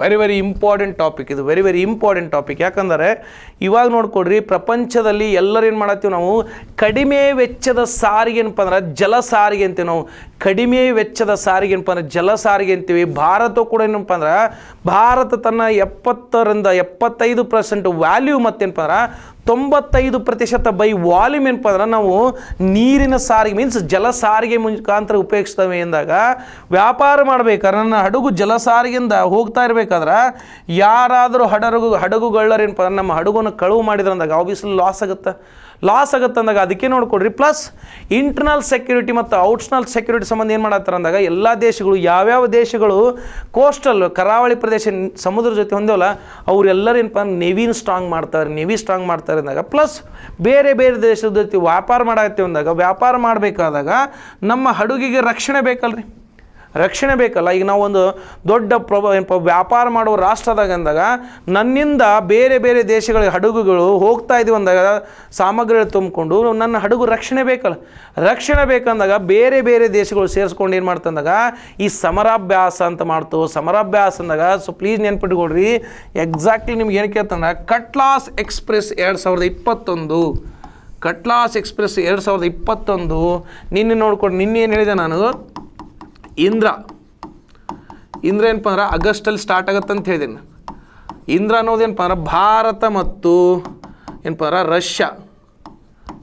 very very important topic ಇದು ವೆರಿ ವೆರಿ ಇಂಪಾರ್ಟೆಂಟ್ ಟಾಪಿಕ್ ಯಾಕಂದರೆ ಇವಾಗ ನೋಡ್ಕೊಡ್ರಿ ಪ್ರಪಂಚದಲ್ಲಿ ಎಲ್ಲರೇನು ಮಾಡತ್ತೀವಿ ನಾವು ಕಡಿಮೆ ವೆಚ್ಚದ ಸಾರಿಗೆ ಏನಪ್ಪ ಅಂದ್ರೆ ಜಲ ಸಾರಿಗೆ ಅಂತೀವಿ ನಾವು ಕಡಿಮೆ ವೆಚ್ಚದ ಸಾರಿಗೆ ಏನಪ್ಪ ಅಂದ್ರೆ ಜಲ ಸಾರಿಗೆ ಅಂತೀವಿ ಭಾರತ ಕೂಡ ಏನಪ್ಪ ಅಂದ್ರೆ ಭಾರತ ತನ್ನ ಎಪ್ಪತ್ತರಿಂದ ಎಪ್ಪತ್ತೈದು ಪರ್ಸೆಂಟ್ ವ್ಯಾಲ್ಯೂ ಮತ್ತೇನಪ್ಪ ಅಂದ್ರೆ ತೊಂಬತ್ತೈದು ಪ್ರತಿಶತ ಬೈ ವಾಲ್ಯೂಮ್ ಏನಪ್ಪ ಅಂದ್ರೆ ನಾವು ನೀರಿನ ಸಾರಿಗೆ ಮೀನ್ಸ್ ಜಲ ಸಾರಿಗೆ ಮುಖಾಂತರ ಉಪಯೋಗಿಸ್ತವೆ ಎಂದಾಗ ವ್ಯಾಪಾರ ಮಾಡಬೇಕಾದ್ರೆ ನನ್ನ ಹಡಗು ಜಲ ಸಾರಿಗೆಯಿಂದ ಹೋಗ್ತಾ ಇರಬೇಕಾದ್ರೆ ಯಾರಾದರೂ ಹಡಗು ಹಡಗುಗಳೇನಪ್ಪ ಅಂದ್ರೆ ನಮ್ಮ ಹಡಗನ್ನು ಕಳುವು ಮಾಡಿದ್ರಂದಾಗ ಆಬ್ವಿಯಸ್ಲಿ ಲಾಸ್ ಆಗುತ್ತೆ ಲಾಸ್ ಆಗುತ್ತೆ ಅಂದಾಗ ಅದಕ್ಕೆ ನೋಡಿಕೊಡ್ರಿ ಪ್ಲಸ್ ಇಂಟರ್ನಲ್ ಸೆಕ್ಯೂರಿಟಿ ಮತ್ತು ಔಟ್ಸ್ನಲ್ ಸೆಕ್ಯೂರಿಟಿ ಸಂಬಂಧ ಏನು ಮಾಡತ್ತಾರ ಅಂದಾಗ ಎಲ್ಲ ದೇಶಗಳು ಯಾವ್ಯಾವ ದೇಶಗಳು ಕೋಸ್ಟಲ್ ಕರಾವಳಿ ಪ್ರದೇಶ ಸಮುದ್ರ ಜೊತೆ ಅವರೆಲ್ಲರೂ ಏನಪ್ಪ ನೆವಿನ ಸ್ಟ್ರಾಂಗ್ ಮಾಡ್ತಾರೆ ನೆವಿ ಸ್ಟ್ರಾಂಗ್ ಮಾಡ್ತಾರೆ ಅಂದಾಗ ಪ್ಲಸ್ ಬೇರೆ ಬೇರೆ ದೇಶದ ಜೊತೆ ವ್ಯಾಪಾರ ಮಾಡತ್ತೆ ಅಂದಾಗ ವ್ಯಾಪಾರ ಮಾಡಬೇಕಾದಾಗ ನಮ್ಮ ಹಡುಗಿಗೆ ರಕ್ಷಣೆ ಬೇಕಲ್ರಿ ರಕ್ಷಣೆ ಬೇಕಲ್ಲ ಈಗ ನಾವು ಒಂದು ದೊಡ್ಡ ಪ್ರ ವ್ಯಾಪಾರ ಮಾಡುವ ರಾಷ್ಟ್ರದಾಗ ಅಂದಾಗ ನನ್ನಿಂದ ಬೇರೆ ಬೇರೆ ದೇಶಗಳಿಗೆ ಹಡಗುಗಳು ಹೋಗ್ತಾ ಇದ್ದೀವಿ ಅಂದಾಗ ಸಾಮಗ್ರಿಗಳು ತುಂಬಿಕೊಂಡು ನನ್ನ ಹಡಗು ರಕ್ಷಣೆ ಬೇಕಲ್ಲ ರಕ್ಷಣೆ ಬೇಕಂದಾಗ ಬೇರೆ ಬೇರೆ ದೇಶಗಳು ಸೇರಿಸ್ಕೊಂಡು ಏನು ಮಾಡ್ತಂದಾಗ ಈ ಸಮರಾಭ್ಯಾಸ ಅಂತ ಮಾಡ್ತು ಸಮರಾಭ್ಯಾಸ ಅಂದಾಗ ಸೊ ಪ್ಲೀಸ್ ನೆನ್ಪಿಟ್ಕೊಡ್ರಿ ಎಕ್ಸಾಕ್ಟ್ಲಿ ನಿಮ್ಗೆ ಏನು ಕೇಳ್ತಂದ್ರೆ ಕಟ್ಲಾಸ್ ಎಕ್ಸ್ಪ್ರೆಸ್ ಎರಡು ಸಾವಿರದ ಇಪ್ಪತ್ತೊಂದು ಕಟ್ಲಾಸ್ ಎಕ್ಸ್ಪ್ರೆಸ್ ಎರಡು ಸಾವಿರದ ಇಪ್ಪತ್ತೊಂದು ನಿನ್ನೆ ನೋಡ್ಕೊಂಡು ನಿನ್ನೇನು ಏನು ಹೇಳಿದೆ ನಾನು ಇಂದ್ರ ಇಂದ್ರ ಏನಪ್ಪ ಅಂದ್ರೆ ಅಗಸ್ಟಲ್ಲಿ ಸ್ಟಾರ್ಟ್ ಆಗುತ್ತೆ ಅಂತ ಹೇಳಿದ್ದೀನಿ ಇಂದ್ರ ಏನಪ್ಪ ಅಂದ್ರೆ ಭಾರತ ಮತ್ತು ಏನಪ್ಪ ಅಂದ್ರೆ ರಷ್ಯಾ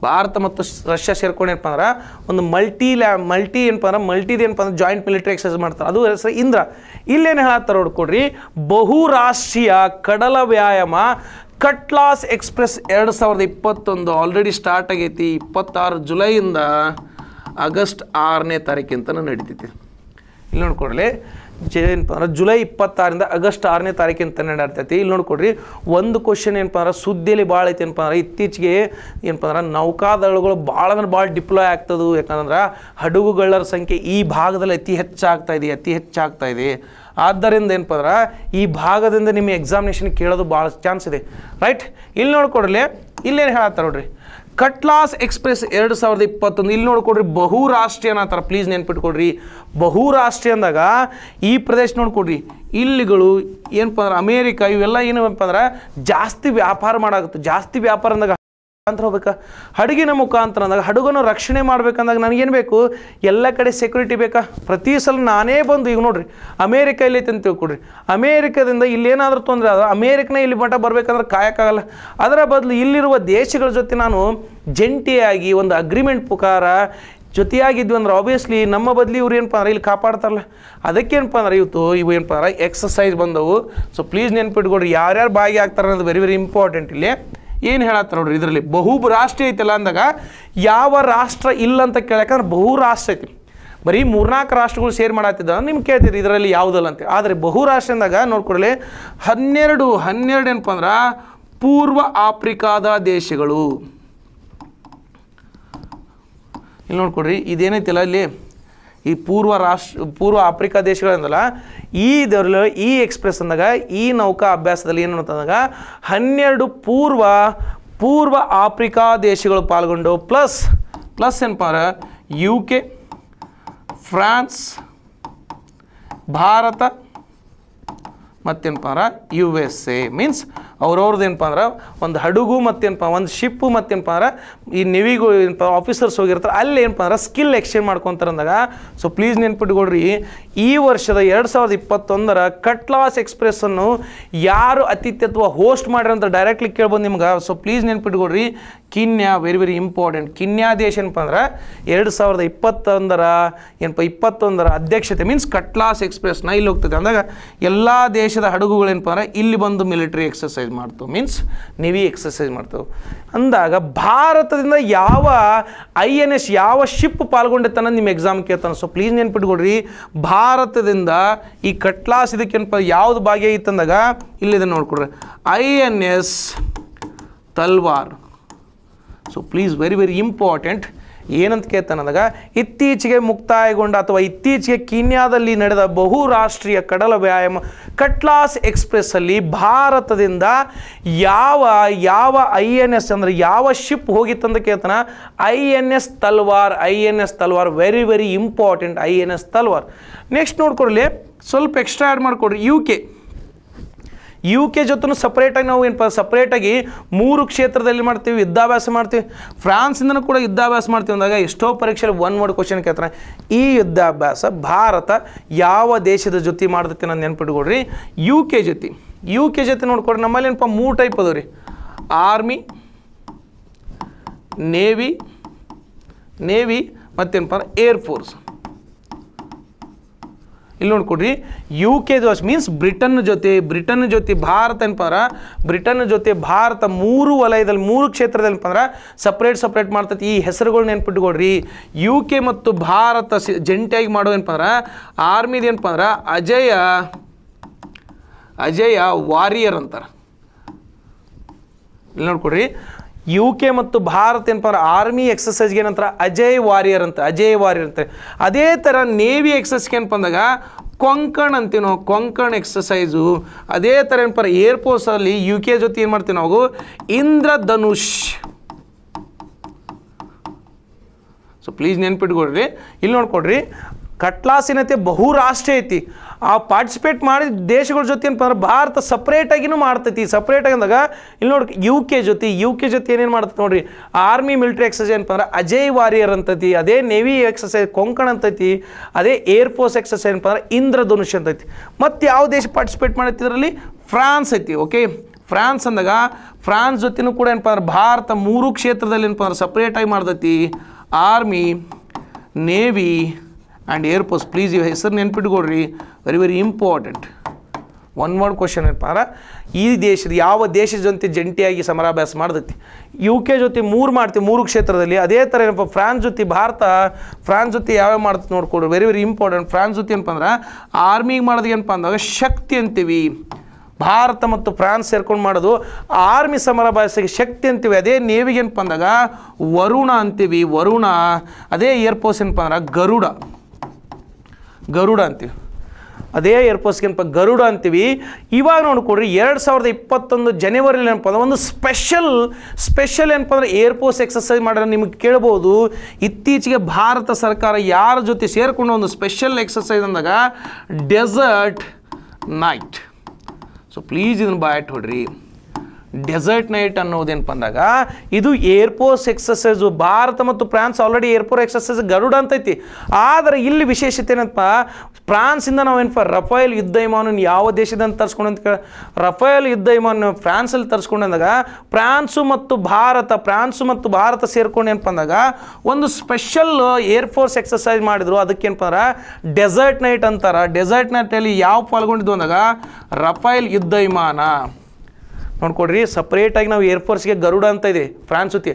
ಭಾರತ ಮತ್ತು ರಷ್ಯಾ ಸೇರ್ಕೊಂಡು ಏನಪ್ಪ ಅಂದ್ರೆ ಒಂದು ಮಲ್ಟಿ ಲ್ಯಾ ಮಲ್ಟಿ ಏನಪ್ಪ ಅಂದ್ರೆ ಮಲ್ಟಿದು ಏನಪ್ಪ ಅಂದ್ರೆ ಜಾಯಿಂಟ್ ಮಿಲಿಟರಿ ಎಕ್ಸಸೈಸ್ ಮಾಡ್ತಾರೆ ಅದು ಹೆಸರು ಇಂದ್ರ ಇಲ್ಲೇನು ಹೇಳ್ತಾರೆ ನೋಡ್ಕೊಡ್ರಿ ಬಹುರಾಷ್ಟ್ರೀಯ ಕಡಲ ವ್ಯಾಯಾಮ ಕಟ್ಲಾಸ್ ಎಕ್ಸ್ಪ್ರೆಸ್ ಎರಡು ಸಾವಿರದ ಇಪ್ಪತ್ತೊಂದು ಆಲ್ರೆಡಿ ಸ್ಟಾರ್ಟ್ ಆಗೈತಿ ಇಪ್ಪತ್ತಾರು ಜುಲೈಯಿಂದ ಆಗಸ್ಟ್ ಆರನೇ ತಾರೀಕಿಂತನೂ ನಡೀತೈತಿ ಇಲ್ಲಿ ನೋಡ್ಕೊಡ್ಲಿ ಏನಪ್ಪ ಅಂದ್ರೆ ಜುಲೈ ಇಪ್ಪತ್ತಾರಿಂದ ಆಗಸ್ಟ್ ಆರನೇ ತಾರೀಕಿನ ತನ್ನ ಆಗ್ತೈತಿ ಇಲ್ಲಿ ನೋಡ್ಕೊಡ್ರಿ ಒಂದು ಕ್ವಶನ್ ಏನಪ್ಪ ಅಂದ್ರೆ ಸುದ್ದಿಯಲ್ಲಿ ಭಾಳ ಐತಿ ಏನಪ್ಪ ಅಂದ್ರೆ ಇತ್ತೀಚೆಗೆ ಏನಪ್ಪ ಅಂದ್ರೆ ನೌಕಾದಳಗಳು ಭಾಳ ಅಂದ್ರೆ ಭಾಳ ಡಿಪ್ಲಾಯ್ ಆಗ್ತದೆ ಯಾಕಂದ್ರೆ ಹಡಗುಗಳ ಸಂಖ್ಯೆ ಈ ಭಾಗದಲ್ಲಿ ಅತಿ ಹೆಚ್ಚಾಗ್ತಾ ಇದೆ ಅತಿ ಹೆಚ್ಚಾಗ್ತಾ ಇದೆ ಆದ್ದರಿಂದ ಏನಪ್ಪ ಅಂದ್ರೆ ಈ ಭಾಗದಿಂದ ನಿಮ್ಮ ಎಕ್ಸಾಮಿನೇಷನ್ ಕೇಳೋದು ಭಾಳ ಚಾನ್ಸ್ ಇದೆ ರೈಟ್ ಇಲ್ಲಿ ನೋಡ್ಕೊಡ್ರಿ ಇಲ್ಲೇನು ಹೇಳತ್ತಾರೆ ನೋಡ್ರಿ ಕಟ್ಲಾಸ್ ಎಕ್ಸ್ಪ್ರೆಸ್ ಎರಡು ಸಾವಿರದ ಇಪ್ಪತ್ತೊಂದು ಇಲ್ಲಿ ನೋಡ್ಕೊಡ್ರಿ ಬಹುರಾಷ್ಟ್ರೀಯ ಅನ್ನತ್ತಾರ ಪ್ಲೀಸ್ ನೆನ್ಪಿಟ್ಕೊಡ್ರಿ ಬಹುರಾಷ್ಟ್ರೀಯ ಅಂದಾಗ ಈ ಪ್ರದೇಶ ನೋಡ್ಕೊಡ್ರಿ ಇಲ್ಲಿಗಳು ಏನಪ್ಪ ಅಂದ್ರೆ ಅಮೇರಿಕಾ ಇವೆಲ್ಲ ಏನಪ್ಪ ಅಂದ್ರೆ ಜಾಸ್ತಿ ವ್ಯಾಪಾರ ಮಾಡಾಗುತ್ತೆ ಜಾಸ್ತಿ ವ್ಯಾಪಾರ ಅಂದಾಗ ಅಂತ ಹೋಗಬೇಕಾ ಹಡಗಿನ ಮುಖಾಂತರ ಅಂದಾಗ ಹಡುಗನ ರಕ್ಷಣೆ ಮಾಡ್ಬೇಕಂದಾಗ ನನಗೇನು ಬೇಕು ಎಲ್ಲ ಕಡೆ ಸೆಕ್ಯೂರಿಟಿ ಬೇಕಾ ಪ್ರತಿ ಸಲ ನಾನೇ ಬಂದು ಈಗ ನೋಡ್ರಿ ಅಮೇರಿಕ ಇಲ್ಲೈತೆ ಅಂತ ತಿಳ್ಕೊಡ್ರಿ ಅಮೇರಿಕದಿಂದ ಇಲ್ಲೇನಾದರೂ ತೊಂದರೆ ಆದ್ರೆ ಅಮೇರಿಕನ ಇಲ್ಲಿ ಮಠ ಬರಬೇಕಂದ್ರೆ ಕಾಯಕ್ಕಾಗಲ್ಲ ಅದರ ಬದಲು ಇಲ್ಲಿರುವ ದೇಶಗಳ ಜೊತೆ ನಾನು ಜಂಟಿಯಾಗಿ ಒಂದು ಅಗ್ರಿಮೆಂಟ್ ಪ್ರಕಾರ ಜೊತೆಯಾಗಿದ್ವಿ ಅಂದ್ರೆ ಆಬ್ವಿಯಸ್ಲಿ ನಮ್ಮ ಬದಲು ಇವ್ರು ಏನಪ್ಪ ಅಂದ್ರೆ ಇಲ್ಲಿ ಕಾಪಾಡ್ತಾರಲ್ಲ ಅದಕ್ಕೇನಪ್ಪ ಅಂದ್ರೆ ಇವತ್ತು ಇವು ಏನಪ್ಪ ಅಂದ್ರೆ ಎಕ್ಸಸೈಸ್ ಬಂದವು ಸೊ ಪ್ಲೀಸ್ ನೆನ್ಪಿಟ್ಕೊಡ್ರಿ ಯಾರ್ಯಾರು ಬಾಗಿ ಆಗ್ತಾರೆ ಅನ್ನೋದು ವೆರಿ ವೆರಿ ಇಂಪಾರ್ಟೆಂಟ್ ಇಲ್ಲಿ ಏನು ಹೇಳತ್ತ ನೋಡ್ರಿ ಇದರಲ್ಲಿ ಬಹು ರಾಷ್ಟ್ರ ಐತಲ್ಲ ಅಂದಾಗ ಯಾವ ರಾಷ್ಟ್ರ ಇಲ್ಲ ಅಂತ ಕೇಳಕಂದ್ರೆ ಬಹು ರಾಷ್ಟ್ರ ಐತಿ ಬರೀ ಮೂರ್ನಾಲ್ಕು ರಾಷ್ಟ್ರಗಳು ಸೇರ್ ಮಾಡತ್ತಿದ್ದ ನಿಮ್ಗೆ ಕೇಳ್ತಿದ್ರು ಇದರಲ್ಲಿ ಯಾವುದಲ್ಲ ಅಂತ ಆದರೆ ಬಹು ಅಂದಾಗ ನೋಡ್ಕೊಳ್ಳಿ ಹನ್ನೆರಡು ಹನ್ನೆರಡು ಏನಪ್ಪ ಅಂದ್ರೆ ಪೂರ್ವ ಆಫ್ರಿಕಾದ ದೇಶಗಳು ಇಲ್ಲಿ ನೋಡ್ಕೊಡ್ರಿ ಇದೇನೈತಿಲ್ಲ ಇಲ್ಲಿ ಈ ಪೂರ್ವ ರಾಷ್ಟ್ರ ಪೂರ್ವ ಆಫ್ರಿಕಾ ದೇಶಗಳಿಂದಲ್ಲ ಈ ದರಲ್ಲಿ ಈ ಎಕ್ಸ್ಪ್ರೆಸ್ ಅಂದಾಗ ಈ ನೌಕಾ ಅಭ್ಯಾಸದಲ್ಲಿ ಏನು ಅಂತಂದಾಗ ಹನ್ನೆರಡು ಪೂರ್ವ ಪೂರ್ವ ಆಫ್ರಿಕಾ ದೇಶಗಳು ಪಾಲ್ಗೊಂಡು ಪ್ಲಸ್ ಪ್ಲಸ್ ಏನಪ್ಪ ಯು ಕೆ ಫ್ರಾನ್ಸ್ ಭಾರತ ಮತ್ತೇನಪ್ಪ ಅಂದ್ರೆ ಯು ಎಸ್ ಎ ಮೀನ್ಸ್ ಅವ್ರವ್ರದ್ದು ಏನಪ್ಪ ಅಂದ್ರೆ ಒಂದು ಹಡಗು ಮತ್ತೇನಪ್ಪ ಒಂದು ಶಿಪ್ಪು ಮತ್ತೇನಪ್ಪ ಅಂದ್ರೆ ಈ ನೆವಿಗೂ ಏನಪ್ಪ ಆಫೀಸರ್ಸ್ ಹೋಗಿರ್ತಾರೆ ಅಲ್ಲಿ ಏನಪ್ಪ ಅಂದ್ರೆ ಸ್ಕಿಲ್ ಎಕ್ಸ್ಚೇಂಜ್ ಮಾಡ್ಕೊತಾರೆ ಅಂದಾಗ ಸೊ ಪ್ಲೀಸ್ ನೆನ್ಪಿಟ್ಕೊಳ್ರಿ ಈ ವರ್ಷದ ಎರಡು ಸಾವಿರದ ಇಪ್ಪತ್ತೊಂದರ ಕಟ್ಲಾಸ್ ಎಕ್ಸ್ಪ್ರೆಸ್ಸನ್ನು ಯಾರು ಅತಿಥ್ಯತ್ವ ಹೋಸ್ಟ್ ಮಾಡ್ರಿ ಡೈರೆಕ್ಟ್ಲಿ ಕೇಳ್ಬೋದು ನಿಮ್ಗೆ ಸೊ ಪ್ಲೀಸ್ ನೆನ್ಪಿಟ್ಕೊಳ್ರಿ Kenya very very important Kenya ದೇಶ ಏನಪ್ಪ ಅಂದ್ರೆ ಎರಡು ಸಾವಿರದ ಇಪ್ಪತ್ತೊಂದರ ಏನಪ್ಪ ಇಪ್ಪತ್ತೊಂದರ ಅಧ್ಯಕ್ಷತೆ ಮೀನ್ಸ್ ಕಟ್ಲಾಸ್ ಎಕ್ಸ್ಪ್ರೆಸ್ನ ಇಲ್ಲಿ ಹೋಗ್ತದೆ ಅಂದಾಗ ಎಲ್ಲ ದೇಶದ ಹಡಗುಗಳೇನಪ್ಪ ಅಂದ್ರೆ ಇಲ್ಲಿ ಬಂದು ಮಿಲಿಟರಿ ಎಕ್ಸಸೈಸ್ ಎಕ್ಸಸೈಸ್ ಮಾಡ್ತು ಮೀನ್ಸ್ ನೆವಿ ಎಕ್ಸಸೈಸ್ ಮಾಡ್ತು ಅಂದಾಗ ಭಾರತದಿಂದ ಯಾವ ಐ ಎನ್ ಎಸ್ ಯಾವ ಶಿಪ್ ಪಾಲ್ಗೊಂಡಿತ್ತನ್ನೋದು ನಿಮ್ಮ ಎಕ್ಸಾಮ್ ಕೇಳ್ತಾನೆ ಸೊ ಪ್ಲೀಸ್ ನೆನ್ಪಿಟ್ಕೊಡ್ರಿ ಭಾರತದಿಂದ ಈ ಕಟ್ಲಾಸ್ ಇದಕ್ಕೇನಪ್ಪ ಯಾವ್ದು ಭಾಗ್ಯ ಇತ್ತಂದಾಗ ಇಲ್ಲಿದೆ ನೋಡ್ಕೊಡ್ರಿ I N S Talwar so please very very important ಏನಂತ ಕೇಳ್ತಾನದಾಗ ಇತ್ತೀಚೆಗೆ ಮುಕ್ತಾಯಗೊಂಡ ಅಥವಾ ಇತ್ತೀಚೆಗೆ ಕೀನ್ಯಾದಲ್ಲಿ ನಡೆದ ಬಹುರಾಷ್ಟ್ರೀಯ ಕಡಲ ವ್ಯಾಯಾಮ ಕಟ್ಲಾಸ್ ಅಲ್ಲಿ ಭಾರತದಿಂದ ಯಾವ ಯಾವ ಐ ಎನ್ ಎಸ್ ಅಂದ್ರೆ ಯಾವ ಶಿಪ್ ಹೋಗಿತ್ತಂತ ಕೇಳ್ತಾನ I N S Talwar I N S Talwar very very important I N S Talwar next ನೋಡ್ಕೊಡ್ಲಿ ಸ್ವಲ್ಪ ಎಕ್ಸ್ಟ್ರಾ ಆ್ಯಡ್ ಮಾಡಿಕೊಡ್ರಿ ಯು ಕೆ ಯು ಕೆ ಜೊತೆ ಸಪ್ರೇಟಾಗಿ ನಾವು ಏನಪ್ಪ ಸಪ್ರೇಟಾಗಿ ಮೂರು ಕ್ಷೇತ್ರದಲ್ಲಿ ಮಾಡ್ತೀವಿ ಯುದ್ಧಾಭ್ಯಾಸ ಮಾಡ್ತೀವಿ ಫ್ರಾನ್ಸಿಂದನೂ ಕೂಡ ಯುದ್ಧಾಭ್ಯಾಸ ಮಾಡ್ತೀವಿ ಅಂದಾಗ ಎಷ್ಟೋ ಪರೀಕ್ಷೆಯಲ್ಲಿ ಒನ್ ವರ್ಡ್ ಕ್ವಶನ್ ಕೇಳ್ತಾರೆ ಈ ಯುದ್ಧಾಭ್ಯಾಸ ಭಾರತ ಯಾವ ದೇಶದ ಜೊತೆ ಮಾಡ್ತೈತೆ ನಾನು ನೆನ್ಪಿಟ್ಕೊಡ್ರಿ ಯು ಕೆ ಜೊತೆ ಯು ಕೆ ಜೊತೆ ನೋಡ್ಕೊಡ್ರಿ ನಮ್ಮಲ್ಲಿ ಏನಪ್ಪ ಮೂರು ಟೈಪ್ ಅದಾವ ಆರ್ಮಿ ನೇವಿ ನೇವಿ ಮತ್ತೇನಪ್ಪ ಏರ್ ಫೋರ್ಸ್ ಇಲ್ಲಿ ನೋಡ್ಕೊಡ್ರಿ ಯು ಕೆ ಜೋಸ್ ಮೀನ್ಸ್ ಬ್ರಿಟನ್ ಜೊತೆ ಬ್ರಿಟನ್ ಜೊತೆ ಭಾರತ ಏನಪ್ಪ ಬ್ರಿಟನ್ ಜೊತೆ ಭಾರತ ಮೂರು ವಲಯದಲ್ಲಿ ಮೂರು ಕ್ಷೇತ್ರದಲ್ಲಿ ಏನಪ್ಪ ಸಪ್ರೇಟ್ ಸಪ್ರೇಟ್ ಮಾಡ್ತೈತಿ ಈ ಹೆಸರುಗಳನ್ನ ನೆನ್ಪಿಟ್ಕೊಡ್ರಿ ಯು ಕೆ ಮತ್ತು ಭಾರತ ಜಂಟಿಯಾಗಿ ಮಾಡೋ ಏನಪ್ಪ ಅಂದ್ರೆ ಆರ್ಮಿದು ಅಜಯ ಅಜಯ ವಾರಿಯರ್ ಅಂತಾರೆ ಇಲ್ಲಿ ನೋಡ್ಕೊಡ್ರಿ ಯು ಕೆ ಮತ್ತು ಭಾರತ ಏನಪ್ಪ ಆರ್ಮಿ ಎಕ್ಸಸೈಸ್ಗೆ ಏನಂತಾರೆ ಅಜಯ್ ವಾರಿಯರ್ ಅಂತ ಅಜಯ್ ವಾರಿಯರ್ ಅಂತ ಅದೇ ಥರ ನೇವಿ ಎಕ್ಸಸೈಸ್ಗೆ ಏನಪ್ಪ ಅಂದಾಗ ಕೊಂಕಣ್ ಅಂತೀವಿ ನಾವು ಕೊಂಕಣ್ ಎಕ್ಸಸೈಸು ಅದೇ ಥರ ಏನಪ್ಪ ಏರ್ಫೋರ್ಸಲ್ಲಿ ಯು ಕೆ ಜೊತೆ ಏನು ಮಾಡ್ತೀವಿ ನಾವು ಇಂದ್ರಧನುಷ್ ಸೊ ಪ್ಲೀಸ್ ನೆನ್ಪಿಟ್ಕೊಡ್ರಿ ಇಲ್ಲಿ ನೋಡ್ಕೊಡ್ರಿ ಕಟ್ಲಾಸಿನತೆ ಬಹುರಾಷ್ಟ್ರೀಯ ಐತಿ ಆ ಪಾರ್ಟಿಸಿಪೇಟ್ ಮಾಡಿದ ದೇಶಗಳ ಜೊತೆ ಏನಪ್ಪ ಅಂದ್ರೆ ಭಾರತ ಸಪ್ರೇಟಾಗಿನೂ ಮಾಡ್ತೈತಿ ಸಪ್ರೇಟ್ ಅಂದಾಗ ಇಲ್ಲಿ ನೋಡಿ ಯು ಕೆ ಜೊತೆ ಯು ಕೆ ಜೊತೆ ಏನೇನು ಮಾಡ್ತೈತಿ ನೋಡ್ರಿ ಆರ್ಮಿ ಮಿಲ್ಟ್ರಿ ಎಕ್ಸಸೈಸ್ ಏನಪ್ಪ ಅಂದ್ರೆ ಅಜಯ್ ವಾರಿಯರ್ ಅಂತೈತಿ ಅದೇ ನೇವಿ ಎಕ್ಸಸೈಸ್ ಕೊಂಕಣ ಅಂತೈತಿ ಅದೇ ಏರ್ ಫೋರ್ಸ್ ಎಕ್ಸಸೈಸ್ ಏನಪ್ಪ ಅಂದ್ರೆ ಇಂದ್ರಧನುಷ್ ಅಂತೈತಿ ಮತ್ತು ಯಾವ ದೇಶ ಪಾರ್ಟಿಸಿಪೇಟ್ ಮಾಡೈತಿ ಇದರಲ್ಲಿ ಫ್ರಾನ್ಸ್ ಐತಿ ಓಕೆ ಫ್ರಾನ್ಸ್ ಅಂದಾಗ ಫ್ರಾನ್ಸ್ ಜೊತೆನೂ ಕೂಡ ಏನಪ್ಪ ಅಂದ್ರೆ ಭಾರತ ಮೂರು ಕ್ಷೇತ್ರದಲ್ಲಿ ಏನಪ್ಪ ಅಂದ್ರೆ ಸಪ್ರೇಟಾಗಿ ಮಾಡ್ತೈತಿ ಆರ್ಮಿ ನೇವಿ ಆ್ಯಂಡ್ ಏರ್ ಪೋಸ್ಟ್ ಪ್ಲೀಸ್ ಇವು ಹೆಸರು ನೆನ್ಪಿಟ್ಕೊಡ್ರಿ very very important one word question ಏನಪ್ಪ ಅಂದ್ರೆ ಈ ದೇಶದ ಯಾವ ದೇಶದ ಜೊತೆ ಜಂಟಿಯಾಗಿ ಸಮರಾಭ್ಯಾಸ ಮಾಡ್ತೈತಿ ಯು ಕೆ ಜೊತೆ ಮೂರು ಮಾಡ್ತೀವಿ ಮೂರು ಕ್ಷೇತ್ರದಲ್ಲಿ ಅದೇ ಥರ ಏನಪ್ಪ ಫ್ರಾನ್ಸ್ ಜೊತೆ ಭಾರತ ಫ್ರಾನ್ಸ್ ಜೊತೆ ಯಾವ್ಯಾವ ಮಾಡ್ತೀವಿ ನೋಡ್ಕೊಳ್ರಿ ವೆರಿ ವೆರಿ ಇಂಪಾರ್ಟೆಂಟ್ ಫ್ರಾನ್ಸ್ ಜೊತೆ ಏನಪ್ಪ ಅಂದ್ರೆ ಆರ್ಮಿಗೆ ಮಾಡೋದು ಏನಪ್ಪ ಅಂದಾಗ ಶಕ್ತಿ ಅಂತೀವಿ ಭಾರತ ಮತ್ತು ಫ್ರಾನ್ಸ್ ಸೇರ್ಕೊಂಡು ಮಾಡೋದು ಆರ್ಮಿ ಸಮರಾಭ್ಯಾಸಕ್ಕೆ ಶಕ್ತಿ ಅಂತೀವಿ ಅದೇ ನೇವಿಗೆ ಏನಪ್ಪ ಅಂದಾಗ ವರುಣ ಅಂತೀವಿ ವರುಣ ಅದೇ ಏರ್ಪೋರ್ಸ್ ಏನಪ್ಪ ಅಂದ್ರೆ ಗರುಡ ಗರುಡ ಅಂತೀವಿ ಅದೇ ಏನಪ್ಪ ಗರುಡ ಅಂತೀವಿ ಇವಾಗ ನೋಡಿಕೊಡ್ರಿ ಎರಡು ಸಾವಿರದ ಇಪ್ಪತ್ತೊಂದು ಜನವರಿಲಿ ಏನಪ್ಪ ಅಂದ್ರೆ ಒಂದು ಸ್ಪೆಷಲ್ ಸ್ಪೆಷಲ್ ಏನಪ್ಪ ಅಂದರೆ ಏರ್ಪೋರ್ಸ್ ಎಕ್ಸಸೈಸ್ ಮಾಡಿದ್ರೆ ನಿಮಗೆ ಕೇಳ್ಬೋದು ಇತ್ತೀಚೆಗೆ ಭಾರತ ಸರ್ಕಾರ ಯಾರ ಜೊತೆ ಸೇರಿಕೊಂಡು ಒಂದು ಸ್ಪೆಷಲ್ ಎಕ್ಸಸೈಸ್ ಅಂದಾಗ ಡೆಸರ್ಟ್ ನೈಟ್ ಸೊ ಪ್ಲೀಸ್ ಇದನ್ನು ಬಾಯ್ ಹೊಡ್ರಿ ಡೆಸರ್ಟ್ ನೈಟ್ ಅನ್ನೋದೇನಪ್ಪ ಅಂದಾಗ ಇದು ಏರ್ಪೋರ್ಸ್ ಎಕ್ಸಸೈಸು ಭಾರತ ಮತ್ತು France already air force exercise Garuda ಅಂತೈತಿ ಆದರೆ ಇಲ್ಲಿ ವಿಶೇಷತೆ ಏನಪ್ಪ ಫ್ರಾನ್ಸಿಂದ ನಾವೇನಪ್ಪ ರಫೇಲ್ ಯುದ್ಧ ವಿಮಾನನ ಯಾವ ದೇಶದಿಂದ ತರ್ಸ್ಕೊಂಡು ಅಂತ ಕೇಳ ರಫೇಲ್ ಯುದ್ಧ ವಿಮಾನ ಫ್ರಾನ್ಸಲ್ಲಿ ತರಿಸ್ಕೊಂಡು ಅಂದಾಗ ಫ್ರಾನ್ಸು ಮತ್ತು ಭಾರತ ಫ್ರಾನ್ಸು ಮತ್ತು ಭಾರತ ಸೇರ್ಕೊಂಡು ಏನಪ್ಪ ಅಂದಾಗ ಒಂದು ಸ್ಪೆಷಲ್ ಏರ್ಫೋರ್ಸ್ ಎಕ್ಸಸೈಸ್ ಮಾಡಿದ್ರು ಅದಕ್ಕೇನಪ್ಪ ಅಂದ್ರೆ ಡೆಸರ್ಟ್ ನೈಟ್ ಅಂತಾರೆ ಡೆಸರ್ಟ್ ನೈಟಲ್ಲಿ ಯಾವ ಪಾಲ್ಗೊಂಡಿದ್ವು ಅಂದಾಗ ರಫೇಲ್ ಯುದ್ಧ ವಿಮಾನ ನೋಡ್ಕೊಡ್ರಿ ಸಪ್ರೇಟಾಗಿ ನಾವು ಏರ್ಫೋರ್ಸ್ಗೆ ಗರುಡ ಅಂತ ಇದೆ ಫ್ರಾನ್ಸ್ ಸುತ್ತಿ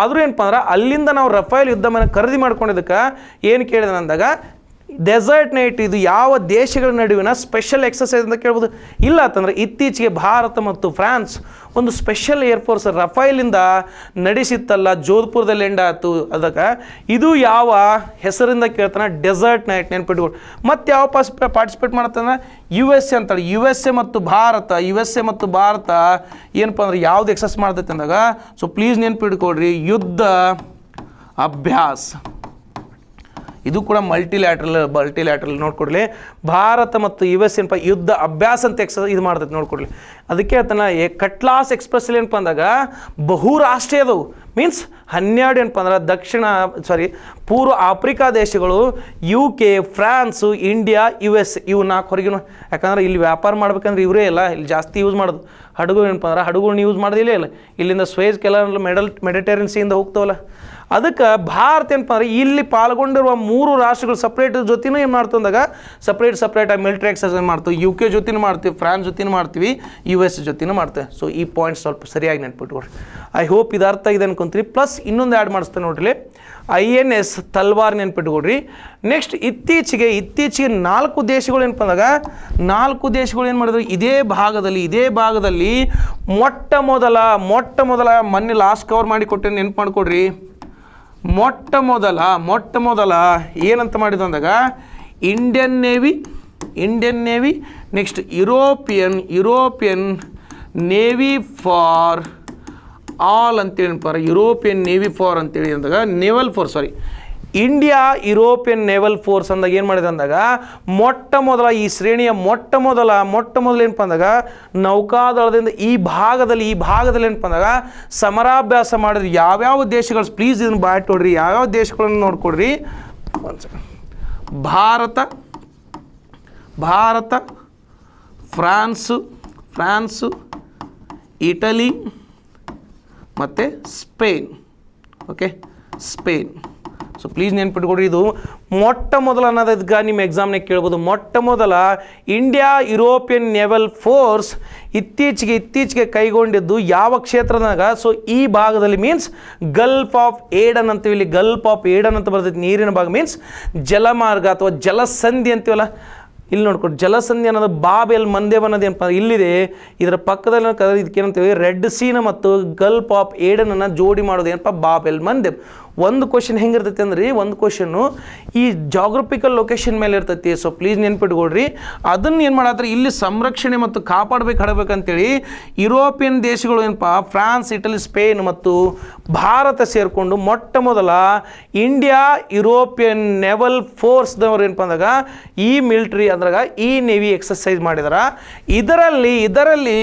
ಆದರೂ ಏನಪ್ಪ ಅಂದ್ರೆ ಅಲ್ಲಿಂದ ನಾವು ರಫೇಲ್ ಯುದ್ಧ ಮನೆ ಖರೀದಿ ಮಾಡ್ಕೊಂಡಿದ್ದಕ್ಕೆ ಏನು ಕೇಳಿದೆ ಅಂದಾಗ ಡೆಸರ್ಟ್ ನೈಟ್ ಇದು ಯಾವ ದೇಶಗಳ ನಡುವಿನ ಸ್ಪೆಷಲ್ ಎಕ್ಸಸೈಸ್ ಅಂತ ಕೇಳ್ಬೋದು ಇಲ್ಲ ಅಂತಂದರೆ ಇತ್ತೀಚೆಗೆ ಭಾರತ ಮತ್ತು ಫ್ರಾನ್ಸ್ ಒಂದು ಸ್ಪೆಷಲ್ ಏರ್ಫೋರ್ಸ್ ರಫೈಲಿಂದ ನಡೆಸಿತ್ತಲ್ಲ ಜೋಧ್ಪುರದಲ್ಲಿ ಎಂಡ್ ಆಯಿತು ಅದಕ್ಕೆ ಇದು ಯಾವ ಹೆಸರಿಂದ ಕೇಳ್ತಾನೆ ಡೆಸರ್ಟ್ ನೈಟ್ ನೆನ್ಪಿಟ್ಕೊಂಡು ಮತ್ತು ಯಾವ ಪಾಸ್ ಪಾರ್ಟಿಸಿಪೇಟ್ ಮಾಡ್ತಾನೆ ಯು ಎಸ್ ಎ ಅಂತಾಳೆ ಯು ಎಸ್ ಎ ಮತ್ತು ಭಾರತ ಯು ಎಸ್ ಎ ಮತ್ತು ಭಾರತ ಏನಪ್ಪ ಅಂದ್ರೆ ಯಾವ್ದು ಎಕ್ಸಸ್ ಮಾಡ್ತೈತೆ ಅಂದಾಗ ಸೊ ಪ್ಲೀಸ್ ನೆನ್ಪಿಟ್ಕೊಳ್ರಿ ಯುದ್ಧ ಅಭ್ಯಾಸ ಇದು ಕೂಡ ಮಲ್ಟಿಲ್ಯಾಟ್ರಲ್ ಮಲ್ಟಿಲ್ಯಾಟ್ರಲ್ ನೋಡ್ಕೊಡ್ಲಿ ಭಾರತ ಮತ್ತು ಯು ಎಸ್ ಏನಪ್ಪ ಯುದ್ಧ ಅಭ್ಯಾಸ ಅಂತ ಎಕ್ಸ ಇದು ಮಾಡ್ತೈತೆ ನೋಡ್ಕೊಡ್ಲಿ ಅದಕ್ಕೆ ಎ ಕಟ್ಲಾಸ್ ಎಕ್ಸ್ಪ್ರೆಸ್ ಏನಪ್ಪ ಅಂದಾಗ ಬಹುರಾಷ್ಟ್ರೀಯದವು ಮೀನ್ಸ್ ಹನ್ನೆರಡು ಏನಪ್ಪ ಅಂದ್ರೆ ದಕ್ಷಿಣ ಸಾರಿ ಪೂರ್ವ ಆಫ್ರಿಕಾ ದೇಶಗಳು U K France India U S ಇವು ನಾಲ್ಕು ಹೊರಗಿನ ಯಾಕಂದ್ರೆ ಇಲ್ಲಿ ವ್ಯಾಪಾರ ಮಾಡ್ಬೇಕಂದ್ರೆ ಇವರೇ ಇಲ್ಲ ಇಲ್ಲಿ ಜಾಸ್ತಿ ಯೂಸ್ ಮಾಡೋದು ಹಡಗು ಏನಪ್ಪ ಅಂದ್ರೆ ಹಡಗುಗಳನ್ನ ಯೂಸ್ ಮಾಡೋದಿಲ್ಲ ಇಲ್ಲ ಇಲ್ಲಿಂದ ಸ್ವೇಜ್ ಕೆಲವು ಮೆಡಲ್ ಮೆಡಿಟೇರಿಯನ್ಸಿಯಿಂದ ಹೋಗ್ತಾವಲ್ಲ ಅದಕ್ಕೆ ಭಾರತ ಏನಪ್ಪ ಇಲ್ಲಿ ಪಾಲ್ಗೊಂಡಿರುವ ಮೂರು ರಾಷ್ಟ್ರಗಳು ಸಪ್ರೇಟ್ ಜೊತೆನೂ ಏನು ಮಾಡ್ತಂದಾಗ ಸಪ್ರೇಟ್ ಸಪ್ರೇಟಾಗಿ ಮಿಲಿಟರಿ ಎಕ್ಸರ್ಸೈಸ್ ಮಾಡ್ತೀವಿ ಯು ಕೆ ಜೊತೆನೂ ಮಾಡ್ತೀವಿ ಫ್ರಾನ್ಸ್ ಜೊತೆನೂ ಮಾಡ್ತೀವಿ ಯು ಎಸ್ ಜೊತೆನೂ ಮಾಡ್ತೇವೆ ಸೊ ಈ ಪಾಯಿಂಟ್ ಸ್ವಲ್ಪ ಸರಿಯಾಗಿ ನೆನ್ಪಿಟ್ಕೊಡ್ರಿ ಐ ಹೋಪ್ ಇದು ಅರ್ಥ ಆಗಿದೆ ಅನ್ಕೊಂತೀರಿ ಪ್ಲಸ್ ಇನ್ನೊಂದು ಆ್ಯಡ್ ಮಾಡಿಸ್ತೇನೆ ನೋಡ್ರಿ ಐ ಎನ್ ಎಸ್ ತಲ್ವಾರ್ ನೆನ್ಪಿಟ್ಕೊಡ್ರಿ ನೆಕ್ಸ್ಟ್ ಇತ್ತೀಚೆಗೆ ಇತ್ತೀಚೆಗೆ ನಾಲ್ಕು ದೇಶಗಳು ಏನಪ್ಪ ಅಂದಾಗ ನಾಲ್ಕು ದೇಶಗಳು ಏನು ಮಾಡಿದ್ರು ಇದೇ ಭಾಗದಲ್ಲಿ ಇದೇ ಭಾಗದಲ್ಲಿ ಮೊಟ್ಟ ಮೊದಲ ಮೊಟ್ಟ ಮೊದಲ ಮೊನ್ನೆ ಲಾಸ್ಟ್ ಕವರ್ ಮಾಡಿ ಕೊಟ್ಟೆ ನೆನ್ಪು ಮಾಡಿಕೊಡ್ರಿ ಮೊಟ್ಟ ಮೊದಲ ಮೊಟ್ಟ ಮೊದಲ ಏನಂತ ಮಾಡಿದ ಅಂದಾಗ Indian navy Indian navy next European European navy for all ಅಂತೇಳಿ ಯುರೋಪಿಯನ್ ನೇವಿ ಫಾರ್ ಅಂತೇಳಿ ಅಂದಾಗ naval for sorry India European naval force ಅಂದಾಗ ಏನು ಮಾಡಿದೆ ಅಂದಾಗ ಮೊಟ್ಟ ಮೊದಲ ಈ ಶ್ರೇಣಿಯ ಮೊಟ್ಟ ಮೊದಲ ಮೊಟ್ಟ ಮೊದಲು ಏನಪ್ಪ ಅಂದಾಗ ನೌಕಾದಳದಿಂದ ಈ ಭಾಗದಲ್ಲಿ ಈ ಭಾಗದಲ್ಲಿ ಏನಪ್ಪ ಅಂದಾಗ ಸಮರಾಭ್ಯಾಸ ಮಾಡಿದ್ರೆ ಯಾವ್ಯಾವ ದೇಶಗಳು ಪ್ಲೀಸ್ ಇದನ್ನು ಬಾಯ್ ನೋಡ್ರಿ ಯಾವ್ಯಾವ ದೇಶಗಳನ್ನು ನೋಡ್ಕೊಡ್ರಿ ಭಾರತ ಭಾರತ ಫ್ರಾನ್ಸು ಫ್ರಾನ್ಸು ಇಟಲಿ ಮತ್ತು Spain okay Spain so please ನೆನ್ಪಿಟ್ಕೊಡ್ರಿ ಇದು ಮೊಟ್ಟ ಮೊದಲ ಅನ್ನೋದಕ್ಕೆ ನಿಮ್ಮ ಎಕ್ಸಾಮ್ನ ಕೇಳ್ಬೋದು ಮೊಟ್ಟ ಮೊದಲ ಇಂಡಿಯಾ ಯುರೋಪಿಯನ್ ನೆವೆಲ್ ಫೋರ್ಸ್ ಇತ್ತೀಚೆಗೆ ಇತ್ತೀಚೆಗೆ ಕೈಗೊಂಡಿದ್ದು ಯಾವ ಕ್ಷೇತ್ರದಾಗ ಸೊ ಈ ಭಾಗದಲ್ಲಿ ಮೀನ್ಸ್ ಗಲ್ಫ್ ಆಫ್ ಏಡನ್ ಅಂತೀವಿ ಇಲ್ಲಿ ಗಲ್ಫ್ ಆಫ್ ಏಡನ್ ಅಂತ ಬರ್ತೈತಿ ನೀರಿನ ಭಾಗ ಮೀನ್ಸ್ ಜಲಮಾರ್ಗ ಅಥವಾ ಜಲಸಂಧಿ ಅಂತೀವಲ್ಲ ಇಲ್ಲಿ ನೋಡ್ಕೊಡಿ ಜಲಸಂಧಿ ಅನ್ನೋದು ಬಾಬೆಲ್ ಮಂದೇವ್ ಅನ್ನೋದು ಏನಪ್ಪ ಇಲ್ಲಿದೆ ಇದರ ಪಕ್ಕದಲ್ಲಿ ಏನಂತೀವಿ ರೆಡ್ ಸೀನ ಮತ್ತು ಗಲ್ಫ್ ಆಫ್ ಏಡನನ್ನು ಜೋಡಿ ಮಾಡೋದು ಏನಪ್ಪ ಬಾಬೆಲ್ ಮಂದೇವ್ ಒಂದು ಕ್ವಶನ್ ಹೆಂಗಿರ್ತೈತಿ ಅಂದ್ರೆ ಒಂದು ಕ್ವಶನ್ನು ಈ ಜಾಗ್ರಫಿಕಲ್ ಲೊಕೇಶನ್ ಮೇಲೆ ಇರ್ತೈತಿ ಸೊ ಪ್ಲೀಸ್ ನೆನ್ಪಿಟ್ಕೊಡ್ರಿ ಅದನ್ನು ಏನು ಮಾಡತ್ತಾರೆ ಇಲ್ಲಿ ಸಂರಕ್ಷಣೆ ಮತ್ತು ಕಾಪಾಡಬೇಕು ಹಡಬೇಕಂತೇಳಿ ಯುರೋಪಿಯನ್ ದೇಶಗಳು ಏನಪ್ಪ ಫ್ರಾನ್ಸ್ ಇಟಲಿ ಸ್ಪೇನ್ ಮತ್ತು ಭಾರತ ಸೇರಿಕೊಂಡು ಮೊಟ್ಟ ಮೊದಲ ಇಂಡಿಯಾ ಯುರೋಪಿಯನ್ ನೆವಲ್ ಫೋರ್ಸ್ದವ್ರು ಏನಪ್ಪ ಅಂದಾಗ ಈ ಮಿಲ್ಟ್ರಿ ಅಂದ್ರಾಗ ಈ ನೇವಿ ಎಕ್ಸಸೈಸ್ ಮಾಡಿದಾರ ಇದರಲ್ಲಿ ಇದರಲ್ಲಿ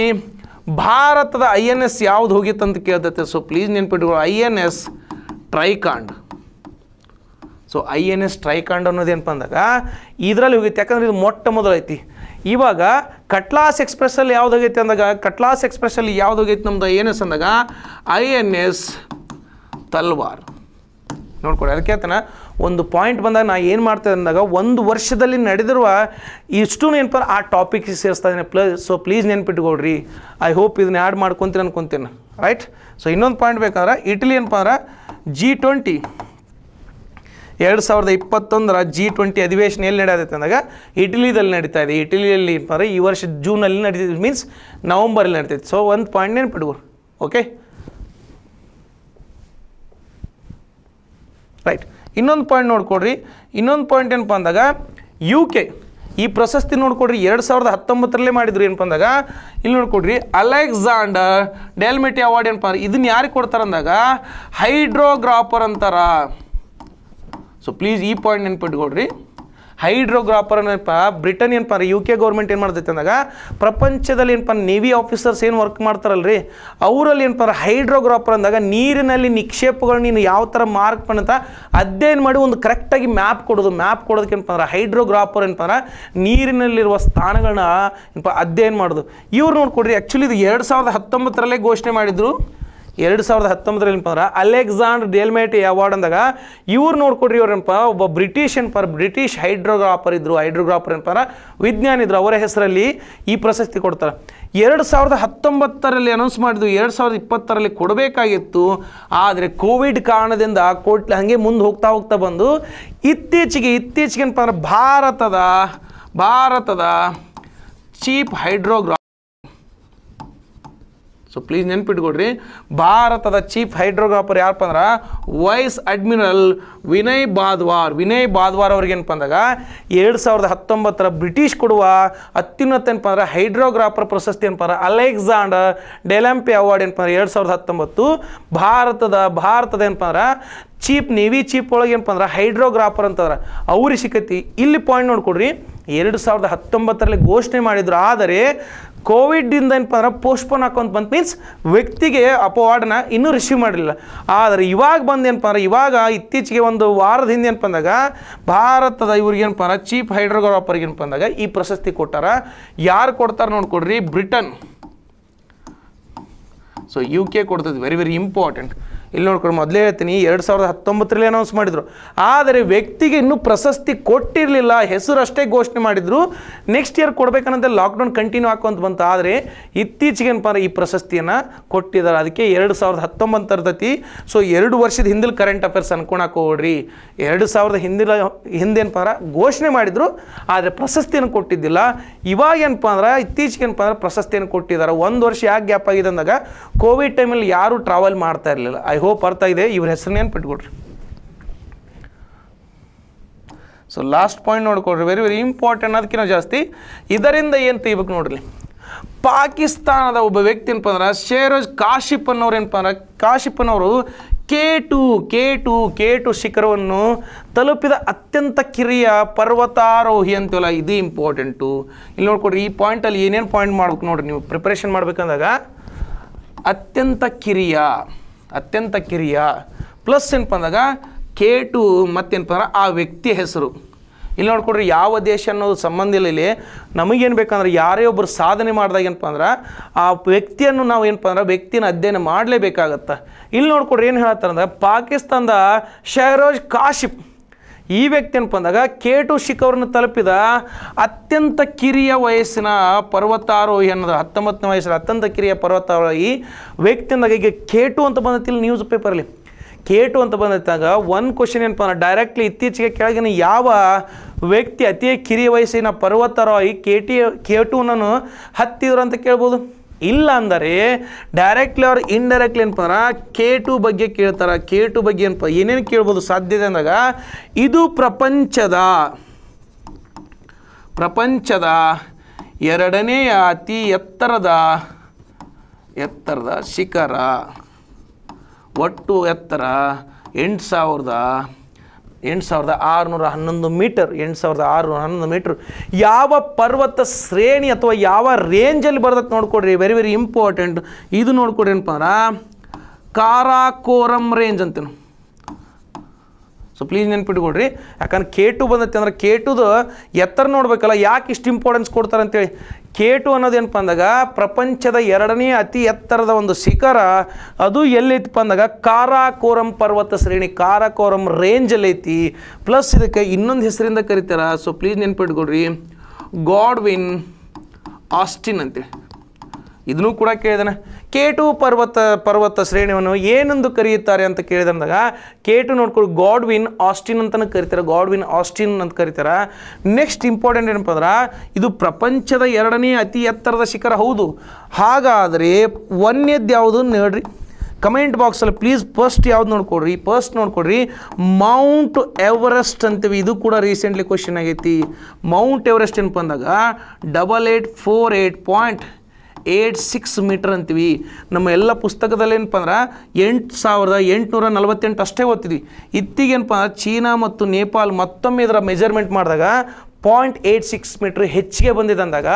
ಭಾರತದ ಐ ಎನ್ ಎಸ್ ಯಾವ್ದು ಹೋಗಿತ್ತಂತ ಕೇಳ್ತೈತೆ ಸೊ ಪ್ಲೀಸ್ ನೆನ್ಪಿಟ್ಕೊಳ್ಳಿ I N S Trikand so I N S Trikand ಅನ್ನೋದು ಏನಪ್ಪ ಅಂದಾಗ ಇದರಲ್ಲಿ ಹೋಗಿತ್ತು ಯಾಕಂದ್ರೆ ಇದು ಮೊಟ್ಟ ಮೊದಲ ಐತಿ ಇವಾಗ ಕಟ್ಲಾಸ್ ಎಕ್ಸ್ಪ್ರೆಸ್ಸಲ್ಲಿ ಯಾವ್ದಾಗೈತಿ ಅಂದಾಗ ಕಟ್ಲಾಸ್ ಎಕ್ಸ್ಪ್ರೆಸ್ಸಲ್ಲಿ ಯಾವ್ದಾಗೈತಿ ನಮ್ದು ಐ ಎನ್ ಎಸ್ ಅಂದಾಗ ಐ ಎನ್ ಎಸ್ ತಲ್ವಾರ್ ನೋಡ್ಕೊಳ್ಳಿ ಅದಕ್ಕೆ ಹೇಳ್ತಾನೆ ಒಂದು ಪಾಯಿಂಟ್ ಬಂದಾಗ ನಾ ಏನು ಮಾಡ್ತೇನೆ ಅಂದಾಗ ಒಂದು ವರ್ಷದಲ್ಲಿ ನಡೆದಿರುವ ಇಷ್ಟು ಏನಪ್ಪ ಆ ಟಾಪಿಕ್ ಸೇರಿಸ್ತಾ ಇದ್ದೀನಿ ಪ್ಲಸ್ ಸೊ ಪ್ಲೀಸ್ ನೆನ್ಪಿಟ್ಕೊಳ್ರಿ ಐ ಹೋಪ್ ಇದನ್ನ ಆ್ಯಡ್ ಮಾಡ್ಕೊತೀನಿ ಅನ್ಕೊತೀನಿ ರೈಟ್ ಸೊ ಇನ್ನೊಂದು ಪಾಯಿಂಟ್ ಬೇಕಂದ್ರೆ ಇಟಲಿ ಏನಪ್ಪ ಅಂದ್ರೆ ಜಿ ಟ್ವೆಂಟಿ ಎರಡು ಸಾವಿರದ ಇಪ್ಪತ್ತೊಂದರ ಜಿ ಟ್ವೆಂಟಿ ಅಧಿವೇಶನ ಎಲ್ಲಿ ನಡೆಯುತ್ತೆ ಅಂದಾಗ ಇಟಲಿದಲ್ಲಿ ನಡೀತಾ ಇದೆ ಇಟಲಿಯಲ್ಲಿ ಏನಪ್ಪ ಈ ವರ್ಷ ಜೂನಲ್ಲಿ ನಡೀತಿದ್ದು ಮೀನ್ಸ್ ನವಂಬರಲ್ಲಿ ನಡೀತೈತೆ ಸೊ ಒಂದು ಪಾಯಿಂಟ್ ನೆನ್ಪಿಟ್ಕೊಳ್ರಿ ಓಕೆ ರೈಟ್ ಇನ್ನೊಂದು ಪಾಯಿಂಟ್ ನೋಡ್ಕೊಡ್ರಿ ಇನ್ನೊಂದು ಪಾಯಿಂಟ್ ಏನಪ್ಪ ಅಂದಾಗ ಯು ಕೆ ಈ ಪ್ರಶಸ್ತಿ ನೋಡ್ಕೊಡ್ರಿ ಎರಡು ಸಾವಿರದ ಹತ್ತೊಂಬತ್ತರಲ್ಲೇ ಮಾಡಿದ್ರು ಏನಪ್ಪ ಅಂದಾಗ ಇಲ್ಲಿ ನೋಡ್ಕೊಡ್ರಿ ಅಲೆಕ್ಸಾಂಡರ್ ಡೆಲ್ಮೆಟಿ ಅವಾರ್ಡ್ ಏನಪ್ಪ ಇದನ್ನ ಯಾರಿಗೆ ಕೊಡ್ತಾರೆ ಅಂದಾಗ ಹೈಡ್ರೋಗ್ರಾಫರ್ ಅಂತಾರ ಸೊ ಪ್ಲೀಸ್ ಈ ಪಾಯಿಂಟ್ ನೆನ್ಪಿಟ್ಕೊಡ್ರಿ ಹೈಡ್ರೋಗ್ರಾಫರ್ ಏನಪ್ಪ ಬ್ರಿಟನ್ ಏನಪ್ಪ ಅಂದ್ರೆ ಯು ಕೆ ಗೌರ್ಮೆಂಟ್ ಏನು ಮಾಡ್ತೈತೆ ಅಂದಾಗ ಪ್ರಪಂಚದಲ್ಲಿ ಏನಪ್ಪ ನೇವಿ ಆಫೀಸರ್ಸ್ ಏನು ವರ್ಕ್ ಮಾಡ್ತಾರಲ್ರಿ ಅವರಲ್ಲಿ ಏನಪ್ಪ ಅಂದ್ರೆ ಹೈಡ್ರೋಗ್ರಾಫರ್ ಅಂದಾಗ ನೀರಿನಲ್ಲಿ ನಿಕ್ಷೇಪಗಳು ನೀನು ಯಾವ ಥರ ಮಾರ್ಕ್ ಮಾಡಂತ ಅಧ್ಯಯನ ಮಾಡಿ ಒಂದು ಕರೆಕ್ಟಾಗಿ ಮ್ಯಾಪ್ ಕೊಡೋದು ಮ್ಯಾಪ್ ಕೊಡೋದಕ್ಕೆ ಏನಪ್ಪ ಅಂದ್ರೆ ಹೈಡ್ರೋಗ್ರಾಫರ್ ಏನಪ್ಪ ಅಂದ್ರೆ ನೀರಿನಲ್ಲಿರುವ ಸ್ಥಾನಗಳನ್ನ ಏನಪ್ಪ ಅಧ್ಯಯನ ಮಾಡೋದು ಇವ್ರು ನೋಡ್ಕೊಡ್ರಿ ಆ್ಯಕ್ಚುಲಿ ಇದು ಎರಡು ಸಾವಿರದ ಹತ್ತೊಂಬತ್ತರಲ್ಲೇ ಘೋಷಣೆ ಮಾಡಿದರು ಎರಡು ಸಾವಿರದ ಹತ್ತೊಂಬತ್ತರಲ್ಲಿ ಏನಪ್ಪಂದ್ರೆ ಅಲೆಕ್ಸಾಂಡರ್ ಡೇಲ್ಮೇಟಿ ಅವಾರ್ಡ್ ಅಂದಾಗ ಇವ್ರು ನೋಡ್ಕೊಡ್ರಿ ಇವ್ರ ಏನಪ್ಪ ಒಬ್ಬ ಬ್ರಿಟಿಷ್ ಏನಪ್ಪ ಬ್ರಿಟಿಷ್ ಹೈಡ್ರೋಗ್ರಾಫರ್ ಇದ್ದರು ಹೈಡ್ರೋಗ್ರಾಫರ್ ಏನಪ್ಪ ವಿಜ್ಞಾನ ಇದ್ರು ಅವರ ಹೆಸರಲ್ಲಿ ಈ ಪ್ರಶಸ್ತಿ ಕೊಡ್ತಾರೆ ಎರಡು ಸಾವಿರದ ಹತ್ತೊಂಬತ್ತರಲ್ಲಿ ಅನೌನ್ಸ್ ಮಾಡಿದ್ವಿ ಎರಡು ಸಾವಿರದ ಇಪ್ಪತ್ತರಲ್ಲಿ ಕೊಡಬೇಕಾಗಿತ್ತು ಆದರೆ ಕೋವಿಡ್ ಕಾರಣದಿಂದ ಕೋಟ್ ಹಾಗೆ ಮುಂದೆ ಹೋಗ್ತಾ ಹೋಗ್ತಾ ಬಂದು ಇತ್ತೀಚೆಗೆ ಇತ್ತೀಚೆಗೆ ಏನಪ್ಪ ಭಾರತದ ಭಾರತದ ಚೀಪ್ ಹೈಡ್ರೋಗ್ರಾ ಸೊ ಪ್ಲೀಸ್ ನೆನ್ಪಿಟ್ಕೊಡ್ರಿ ಭಾರತದ ಚೀಫ್ ಹೈಡ್ರೋಗ್ರಾಫರ್ ಯಾರಪ್ಪ ಅಂದ್ರೆ ವೈಸ್ ಅಡ್ಮಿರಲ್ ವಿನಯ್ ಬಾದ್ವಾರ್ ವಿನಯ್ ಬಾದ್ವಾರ್ ಅವ್ರಿಗೆ ಏನಪ್ಪ ಅಂದಾಗ ಎರಡು ಸಾವಿರದ ಹತ್ತೊಂಬತ್ತರ ಬ್ರಿಟಿಷ್ ಕೊಡುವ ಅತ್ಯುನ್ನತ ಏನಪ್ಪ ಅಂದ್ರೆ ಹೈಡ್ರೋಗ್ರಾಫರ್ ಪ್ರಶಸ್ತಿ ಏನಪ್ಪ ಅಂದ್ರೆ ಅಲೆಕ್ಸಾಂಡರ್ ಡೆಲಂಪಿ ಅವಾರ್ಡ್ ಏನಪ್ಪ ಅಂದ್ರೆ ಎರಡು ಸಾವಿರದ ಹತ್ತೊಂಬತ್ತು ಭಾರತದ ಭಾರತದ ಏನಪ್ಪ ಅಂದ್ರೆ ಚೀಪ್ ನೇವಿ ಚೀಪ್ ಒಳಗೆ ಏನಪ್ಪ ಅಂದ್ರೆ ಹೈಡ್ರೋಗ್ರಾಫರ್ ಅಂತಂದ್ರೆ ಅವ್ರಿಗೆ ಸಿಕ್ಕತಿ ಇಲ್ಲಿ ಪಾಯಿಂಟ್ ನೋಡ್ಕೊಡ್ರಿ ಎರಡು ಸಾವಿರದ ಹತ್ತೊಂಬತ್ತರಲ್ಲಿ ಘೋಷಣೆ ಮಾಡಿದ್ರು ಆದರೆ ಇಂದ ಏನಪ್ಪ ಅಂದ್ರೆ ಪೋಸ್ಟ್ಪೋನ್ ಹಾಕೊಂತ ಬಂತು ಮೀನ್ಸ್ ವ್ಯಕ್ತಿಗೆ ಅಪವಾರ್ಡನ್ನ ಇನ್ನೂ ರಿಸೀವ್ ಮಾಡಲಿಲ್ಲ ಆದರೆ ಇವಾಗ ಬಂದು ಏನಪ್ಪ ಅಂದ್ರೆ ಇವಾಗ ಇತ್ತೀಚೆಗೆ ಒಂದು ವಾರದ ಹಿಂದೆ ಏನಪ್ಪ ಅಂದಾಗ ಭಾರತದ ಇವ್ರಿಗೆ ಏನಪ್ಪ ಅಂದ್ರೆ ಚೀಫ್ ಹೈಡ್ರೋಗ್ರಾಫರ್ಗೆ ಏನಪ್ಪ ಈ ಪ್ರಶಸ್ತಿ ಕೊಟ್ಟಾರ ಯಾರು ಕೊಡ್ತಾರೆ ನೋಡ್ಕೊಡ್ರಿ ಬ್ರಿಟನ್ ಸೊ ಯು ಕೆ ಕೊಡ್ತದೆ ವೆರಿ ವೆರಿ ಇಂಪಾರ್ಟೆಂಟ್ ಇಲ್ಲಿ ನೋಡ್ಕೊಂಡು ಮೊದಲೇ ಹೇಳ್ತೀನಿ ಎರಡು ಸಾವಿರದ ಹತ್ತೊಂಬತ್ತರಲ್ಲಿ ಅನೌನ್ಸ್ ಮಾಡಿದರು ಆದರೆ ವ್ಯಕ್ತಿಗೆ ಇನ್ನೂ ಪ್ರಶಸ್ತಿ ಕೊಟ್ಟಿರಲಿಲ್ಲ ಅಷ್ಟೇ ಘೋಷಣೆ ಮಾಡಿದರು ನೆಕ್ಸ್ಟ್ ಇಯರ್ ಕೊಡಬೇಕನ್ನೋದೆ ಲಾಕ್ಡೌನ್ ಕಂಟಿನ್ಯೂ ಹಾಕೊಂತ ಬಂತು ಆದರೆ ಇತ್ತೀಚೆಗೆ ಏನಪ್ಪ ಈ ಪ್ರಶಸ್ತಿಯನ್ನು ಕೊಟ್ಟಿದ್ದಾರೆ ಅದಕ್ಕೆ ಎರಡು ಸಾವಿರದ ಇರ್ತೈತಿ ಸೊ ಎರಡು ವರ್ಷದ ಹಿಂದಿಲ್ ಕರೆಂಟ್ ಅಫೇರ್ಸ್ ಅನ್ಕೊಳಕ್ಕೆ ಹೋಗ್ರಿ ಎರಡು ಸಾವಿರದ ಹಿಂದಿನ ಹಿಂದೇನಪ್ಪ ಅಂದ್ರೆ ಘೋಷಣೆ ಮಾಡಿದರು ಆದರೆ ಪ್ರಶಸ್ತಿಯನ್ನು ಕೊಟ್ಟಿದ್ದಿಲ್ಲ ಇವಾಗ ಏನಪ್ಪ ಅಂದ್ರೆ ಇತ್ತೀಚೆಗೆ ಏನಪ್ಪ ಅಂದ್ರೆ ಪ್ರಶಸ್ತಿಯನ್ನು ಕೊಟ್ಟಿದ್ದಾರೆ ಒಂದು ವರ್ಷ ಯಾಕೆ ಗ್ಯಾಪ್ ಆಗಿದೆ ಅಂದಾಗ ಕೋವಿಡ್ ಟೈಮಲ್ಲಿ ಯಾರೂ ಟ್ರಾವೆಲ್ ಮಾಡ್ತಾ ಇರಲಿಲ್ಲ ಐ ಹೋಪ್ ಅರ್ಥ ಇದೆ ಇವ್ರ ಹೆಸರು ಸೊ ಲಾಸ್ಟ್ ಪಾಯಿಂಟ್ ನೋಡ್ಕೊಡ್ರಿ ವೆರಿ ವೆರಿ ಇಂಪಾರ್ಟೆಂಟ್ ಅದಕ್ಕಿಂತ ಜಾಸ್ತಿ ಇದರಿಂದ ಏನು ತೆಗಿಬೇಕು ನೋಡ್ರಿ ಪಾಕಿಸ್ತಾನದ ಒಬ್ಬ ವ್ಯಕ್ತಿ ಏನಪ್ಪ ಅಂದ್ರೆ ಶೇರೋಜ್ ಕಾಶಿಪ್ ಅನ್ನೋರು ಏನಪ್ಪ ಅಂದ್ರೆ ಅನ್ನೋರು K two K two K two ಶಿಖರವನ್ನು ತಲುಪಿದ ಅತ್ಯಂತ ಕಿರಿಯ ಪರ್ವತಾರೋಹಿ ಅಂತೀವಲ್ಲ ಇದು ಇಂಪಾರ್ಟೆಂಟು ಇಲ್ಲಿ ನೋಡ್ಕೊಡ್ರಿ ಈ ಪಾಯಿಂಟಲ್ಲಿ ಏನೇನು ಪಾಯಿಂಟ್ ಮಾಡ್ಬೇಕು ನೋಡ್ರಿ ನೀವು ಪ್ರಿಪ್ರೇಷನ್ ಮಾಡ್ಬೇಕಂದಾಗ ಅತ್ಯಂತ ಕಿರಿಯ ಅತ್ಯಂತ ಕಿರಿಯ ಪ್ಲಸ್ ಏನಪ್ಪ ಅಂದಾಗ ಕೆ ಟು ಮತ್ತೇನಪ್ಪ ಅಂದ್ರೆ ಆ ವ್ಯಕ್ತಿಯ ಹೆಸರು ಇಲ್ಲಿ ನೋಡ್ಕೊಡ್ರಿ ಯಾವ ದೇಶ ಅನ್ನೋದು ಸಂಬಂಧ ಇಲ್ಲ ಇಲ್ಲಿ ನಮಗೇನು ಬೇಕಂದ್ರೆ ಯಾರೇ ಒಬ್ಬರು ಸಾಧನೆ ಮಾಡಿದಾಗ ಏನಪ್ಪ ಅಂದ್ರೆ ಆ ವ್ಯಕ್ತಿಯನ್ನು ನಾವು ಏನಪ್ಪ ಅಂದ್ರೆ ವ್ಯಕ್ತಿನ ಅಧ್ಯಯನ ಮಾಡಲೇಬೇಕಾಗತ್ತೆ ಇಲ್ಲಿ ನೋಡಿಕೊಡ್ರಿ ಏನು ಹೇಳ್ತಾರೆ ಅಂದ್ರೆ ಪಾಕಿಸ್ತಾನದ ಶಹರೋಜ್ ಕಾಶಿಪ್ ಈ ವ್ಯಕ್ತಿ ಏನಪ್ಪ ಅಂದಾಗ ಕೇಟು ಶಿಖವ್ರನ್ನ ತಲುಪಿದ ಅತ್ಯಂತ ಕಿರಿಯ ವಯಸ್ಸಿನ ಪರ್ವತಾರೋಹಿ ಅನ್ನೋದು ಹತ್ತೊಂಬತ್ತನೇ ವಯಸ್ಸಿನ ಅತ್ಯಂತ ಕಿರಿಯ ಪರ್ವತಾರೋಹಿ ವ್ಯಕ್ತಿ ಅಂದಾಗ ಈಗ ಕೇಟು ಅಂತ ಬಂದಿಲ್ಲ ನ್ಯೂಸ್ ಪೇಪರಲ್ಲಿ ಕೇಟು ಅಂತ ಬಂದಾಗ ಒಂದು ಕ್ವಶನ್ ಏನಪ್ಪ ಅಂದ್ರೆ ಡೈರೆಕ್ಟ್ಲಿ ಇತ್ತೀಚೆಗೆ ಕೆಳಗಿನ ಯಾವ ವ್ಯಕ್ತಿ ಅತಿ ಕಿರಿಯ ವಯಸ್ಸಿನ ಪರ್ವತಾರೋಹಿ ಕೇಟಿ ಕೇಟುನನ್ನು ಹತ್ತಿದ್ರು ಅಂತ ಕೇಳ್ಬೋದು ಇಲ್ಲ ಅಂದರೆ ಡೈರೆಕ್ಟ್ಲಿ ಅವ್ರು ಇಂಡೈರೆಕ್ಟ್ಲಿ ಏನಪ್ಪ ಕೆ ಟು ಬಗ್ಗೆ ಕೇಳ್ತಾರೆ ಕೆ ಟು ಬಗ್ಗೆ ಏನಪ್ಪ ಏನೇನು ಕೇಳ್ಬೋದು ಸಾಧ್ಯತೆ ಅಂದಾಗ ಇದು ಪ್ರಪಂಚದ ಪ್ರಪಂಚದ ಎರಡನೇ ಅತಿ ಎತ್ತರದ ಎತ್ತರದ ಶಿಖರ ಒಟ್ಟು ಎತ್ತರ ಎಂಟು ಸಾವಿರದ ಎಂಟು ಸಾವಿರದ ಆರುನೂರ ಹನ್ನೊಂದು ಮೀಟರ್ ಎಂಟು ಸಾವಿರದ ಆರುನೂರ ಹನ್ನೊಂದು ಮೀಟರ್ ಯಾವ ಪರ್ವತ ಶ್ರೇಣಿ ಅಥವಾ ಯಾವ ರೇಂಜಲ್ಲಿ ಬರ್ತದೆ ನೋಡ್ಕೊಡ್ರಿ ವೆರಿ ವೆರಿ ಇಂಪಾರ್ಟೆಂಟ್ ಇದು ನೋಡ್ಕೊಡ್ರಿ ಏನಪ್ಪ ಅಂದ್ರೆ ಕಾರಾಕೋರಂ ರೇಂಜ್ ಅಂತೇನು ಸೊ ಪ್ಲೀಸ್ ನೆನ್ಪಿಟ್ಕೊಡ್ರಿ ಯಾಕಂದ್ರೆ ಕೆ ಟು ಬಂದೈತೆ ಅಂದ್ರೆ ಕೆ ಟುದು ಎತ್ತರ ನೋಡಬೇಕಲ್ಲ ಯಾಕೆ ಇಷ್ಟು ಇಂಪಾರ್ಟೆನ್ಸ್ ಕೊಡ್ತಾರೆ ಅಂತೇಳಿ ಕೇಟು ಅನ್ನೋದೇನಪ್ಪ ಅಂದಾಗ ಪ್ರಪಂಚದ ಎರಡನೇ ಅತಿ ಎತ್ತರದ ಒಂದು ಶಿಖರ ಅದು ಎಲ್ಲಿತ್ತಪ್ಪ ಅಂದಾಗ ಕಾರಾಕೋರಂ ಪರ್ವತ ಶ್ರೇಣಿ ಕಾರಾಕೋರಂ ರೇಂಜಲ್ಲಿ ಐತಿ ಪ್ಲಸ್ ಇದಕ್ಕೆ ಇನ್ನೊಂದು ಹೆಸರಿಂದ ಕರಿತಾರ ಸೊ ಪ್ಲೀಸ್ ನೆನ್ಪಿಟ್ಕೊಡ್ರಿ ಗಾಡ್ವಿನ್ ಆಸ್ಟಿನ್ ಅಂತೇಳಿ ಇದನ್ನೂ ಕೂಡ ಕೇಳಿದಾನೆ ಕೇಟು ಪರ್ವತ ಪರ್ವತ ಶ್ರೇಣಿಯನ್ನು ಏನೆಂದು ಕರೆಯುತ್ತಾರೆ ಅಂತ ಕೇಳಿದಂದಾಗ ಕೇಟು ನೋಡ್ಕೊಳ್ಳಿ ಗಾಡ್ವಿನ್ ಆಸ್ಟಿನ್ ಅಂತಲೂ ಕರಿತಾರೆ ಗಾಡ್ವಿನ್ ಆಸ್ಟಿನ್ ಅಂತ ಕರೀತಾರೆ ನೆಕ್ಸ್ಟ್ ಇಂಪಾರ್ಟೆಂಟ್ ಏನಪ್ಪ ಅಂದ್ರೆ ಇದು ಪ್ರಪಂಚದ ಎರಡನೇ ಅತಿ ಎತ್ತರದ ಶಿಖರ ಹೌದು ಹಾಗಾದರೆ ಒಂದೇದ್ದು ಯಾವುದು ನೋಡ್ರಿ ಕಮೆಂಟ್ ಬಾಕ್ಸಲ್ಲಿ ಪ್ಲೀಸ್ ಫಸ್ಟ್ ಯಾವ್ದು ನೋಡ್ಕೊಡ್ರಿ ಫಸ್ಟ್ ನೋಡ್ಕೊಡ್ರಿ ಮೌಂಟ್ ಎವರೆಸ್ಟ್ ಅಂತೀವಿ ಇದು ಕೂಡ ರೀಸೆಂಟ್ಲಿ ಕ್ವಶನ್ ಆಗೈತಿ ಮೌಂಟ್ ಎವರೆಸ್ಟ್ ಏನಪ್ಪ ಅಂದಾಗ double eight four eight point eight six metre ಅಂತೀವಿ ನಮ್ಮ ಎಲ್ಲ ಪುಸ್ತಕದಲ್ಲಿ ಏನಪ್ಪ ಅಂದ್ರೆ ಎಂಟು ಸಾವಿರದ ಎಂಟುನೂರ ನಲವತ್ತೆಂಟು ಅಷ್ಟೇ ಓದ್ತಿದ್ವಿ ಇತ್ತೀಗೇನಪ್ಪ ಅಂದ್ರೆ ಚೀನಾ ಮತ್ತು ನೇಪಾಲ್ ಮತ್ತೊಮ್ಮೆ ಇದರ ಮೆಜರ್ಮೆಂಟ್ ಮಾಡಿದಾಗ ಪಾಯಿಂಟ್ ಏಟ್ ಸಿಕ್ಸ್ ಮೀಟ್ರ್ ಹೆಚ್ಚಿಗೆ ಬಂದಿದೆ ಅಂದಾಗ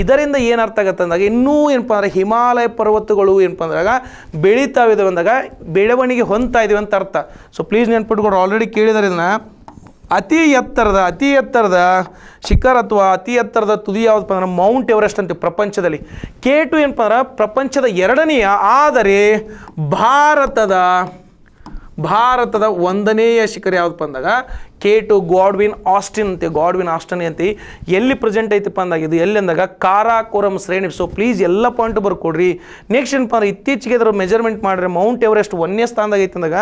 ಇದರಿಂದ ಏನರ್ಥ ಆಗತ್ತೆ ಅಂದಾಗ ಇನ್ನೂ ಏನಪ್ಪ ಅಂದರೆ ಹಿಮಾಲಯ ಪರ್ವತಗಳು ಏನಪ್ಪ ಅಂದಾಗ ಬೆಳೀತಾ ಅಂದಾಗ ಬೆಳವಣಿಗೆ ಹೊಂತಾ ಅಂತ ಅರ್ಥ ಸೊ ಪ್ಲೀಸ್ ನೆನ್ಪಿಟ್ಕೊಂಡು ಆಲ್ರೆಡಿ ಕೇಳಿದಾರೆ ಇದನ್ನು ಅತಿ ಎತ್ತರದ ಅತಿ ಎತ್ತರದ ಶಿಖರ್ ಅಥವಾ ಅತಿ ಎತ್ತರದ ತುದಿ ಯಾವುದಪ್ಪ ಅಂದ್ರೆ ಮೌಂಟ್ ಎವರೆಸ್ಟ್ ಅಂತೀವಿ ಪ್ರಪಂಚದಲ್ಲಿ ಕೆ ಟು ಏನಪ್ಪ ಅಂದ್ರೆ ಪ್ರಪಂಚದ ಎರಡನೆಯ ಆದರೆ ಭಾರತದ ಭಾರತದ ಒಂದನೆಯ ಶಿಖರ ಯಾವುದಪ್ಪ ಅಂದಾಗ ಕೆ ಟು ಗಾಡ್ವಿನ್ ಆಸ್ಟಿನ್ ಅಂತೆ ಗಾಡ್ವಿನ್ ಆಸ್ಟನ್ ಅಂತ ಎಲ್ಲಿ ಪ್ರೆಸೆಂಟ್ ಐತಪ್ಪ ಅಂದಾಗ ಇದು ಎಲ್ಲಿ ಅಂದಾಗ ಕಾರಾಕೋರಂ ಶ್ರೇಣಿ ಸೊ ಪ್ಲೀಸ್ ಎಲ್ಲ ಪಾಯಿಂಟ್ ಬರ್ಕೊಡ್ರಿ ನೆಕ್ಸ್ಟ್ ಏನಪ್ಪ ಅಂದ್ರೆ ಇತ್ತೀಚೆಗೆ ಅದರ ಮೆಜರ್ಮೆಂಟ್ ಮಾಡಿದ್ರೆ ಮೌಂಟ್ ಎವರೆಸ್ಟ್ ಒಂದನೇ ಸ್ಥಾನದಾಗ ಐತೆ ಅಂದಾಗ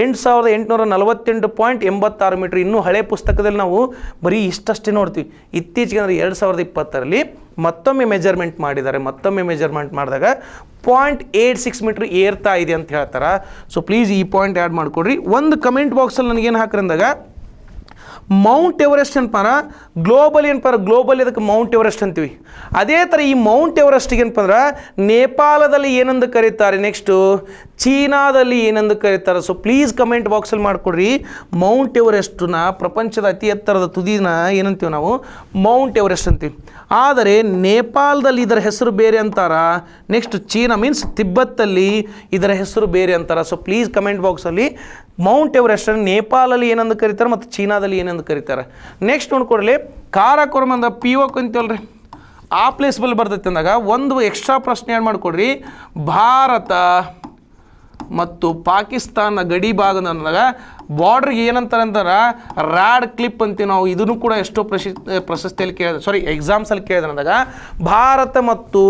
ಎಂಟು ಸಾವಿರದ ಎಂಟುನೂರ ನಲವತ್ತೆಂಟು ಪಾಯಿಂಟ್ ಎಂಬತ್ತಾರು ಮೀಟ್ರ್ ಇನ್ನೂ ಹಳೆ ಪುಸ್ತಕದಲ್ಲಿ ನಾವು ಬರೀ ಇಷ್ಟಷ್ಟೇ ನೋಡ್ತೀವಿ ಇತ್ತೀಚೆಗೆ ಅಂದರೆ ಎರಡು ಸಾವಿರದ ಇಪ್ಪತ್ತರಲ್ಲಿ ಮತ್ತೊಮ್ಮೆ ಮೆಜರ್ಮೆಂಟ್ ಮಾಡಿದ್ದಾರೆ ಮತ್ತೊಮ್ಮೆ ಮೆಜರ್ಮೆಂಟ್ ಮಾಡಿದಾಗ ಪಾಯಿಂಟ್ ಏಟ್ ಸಿಕ್ಸ್ ಮೀಟ್ರ್ ಏರ್ತಾ ಇದೆ ಅಂತ ಹೇಳ್ತಾರೆ ಸೊ ಪ್ಲೀಸ್ ಈ ಪಾಯಿಂಟ್ ಆ್ಯಡ್ ಮಾಡಿಕೊಡ್ರಿ ಒಂದು ಕಮೆಂಟ್ ಬಾಕ್ಸಲ್ಲಿ ನನಗೇನು ಅಂದಾಗ ಮೌಂಟ್ ಎವರೆಸ್ಟ್ ಏನಪ್ಪ ಗ್ಲೋಬಲ್ ಏನಪ್ಪ ಗ್ಲೋಬಲ್ ಇದಕ್ಕೆ ಮೌಂಟ್ ಎವರೆಸ್ಟ್ ಅಂತೀವಿ ಅದೇ ಥರ ಈ ಮೌಂಟ್ ಎವರೆಸ್ಟಿಗೆ ಏನಪ್ಪ ಅಂದ್ರೆ ನೇಪಾಳದಲ್ಲಿ ಏನಂದು ಕರೀತಾರೆ ನೆಕ್ಸ್ಟು ಚೀನಾದಲ್ಲಿ ಏನಂದು ಕರೀತಾರೆ ಸೊ ಪ್ಲೀಸ್ ಕಮೆಂಟ್ ಬಾಕ್ಸಲ್ಲಿ ಮಾಡಿಕೊಡ್ರಿ ಮೌಂಟ್ ಎವರೆಸ್ಟನ್ನ ಪ್ರಪಂಚದ ಅತಿ ಎತ್ತರದ ತುದಿನ ಏನಂತೀವಿ ನಾವು ಮೌಂಟ್ ಎವರೆಸ್ಟ್ ಅಂತೀವಿ ಆದರೆ ನೇಪಾಳದಲ್ಲಿ ಇದರ ಹೆಸರು ಬೇರೆ ಅಂತಾರ ನೆಕ್ಸ್ಟ್ ಚೀನಾ ಮೀನ್ಸ್ ತಿಬ್ಬತ್ತಲ್ಲಿ ಇದರ ಹೆಸರು ಬೇರೆ ಅಂತಾರ ಸೊ ಪ್ಲೀಸ್ ಕಮೆಂಟ್ ಬಾಕ್ಸಲ್ಲಿ ಮೌಂಟ್ ಎವರೆಸ್ಟ್ ನೇಪಾಲಲ್ಲಿ ಏನಂದು ಕರೀತಾರೆ ಮತ್ತು ಚೀನಾದಲ್ಲಿ ಏನಂದು ಕರೀತಾರೆ ನೆಕ್ಸ್ಟ್ ನೋಡ್ಕೊಡ್ಲಿ ಕಾರಕೊರಮ್ ಅಂದ ಪಿ ಒ ರೀ ಆ ಪ್ಲೇಸ್ ಬಲ್ಲಿ ಬರ್ತೈತೆ ಅಂದಾಗ ಒಂದು ಎಕ್ಸ್ಟ್ರಾ ಪ್ರಶ್ನೆ ಏನು ಮಾಡಿಕೊಡ್ರಿ ಭಾರತ ಮತ್ತು ಪಾಕಿಸ್ತಾನ ಗಡಿ ಭಾಗದ ಅಂದಾಗ ಬಾರ್ಡ್ರಿಗೆ ಏನಂತಾರೆ ಅಂತಾರೆ ರ್ಯಾಡ್ ಕ್ಲಿಪ್ ಅಂತೀವಿ ನಾವು ಇದನ್ನು ಕೂಡ ಎಷ್ಟೋ ಪ್ರಶಿ ಪ್ರಶಸ್ತಿಯಲ್ಲಿ ಕೇಳಿದ ಸಾರಿ ಎಕ್ಸಾಮ್ಸಲ್ಲಿ ಕೇಳಿದ್ರೆ ಅಂದಾಗ ಭಾರತ ಮತ್ತು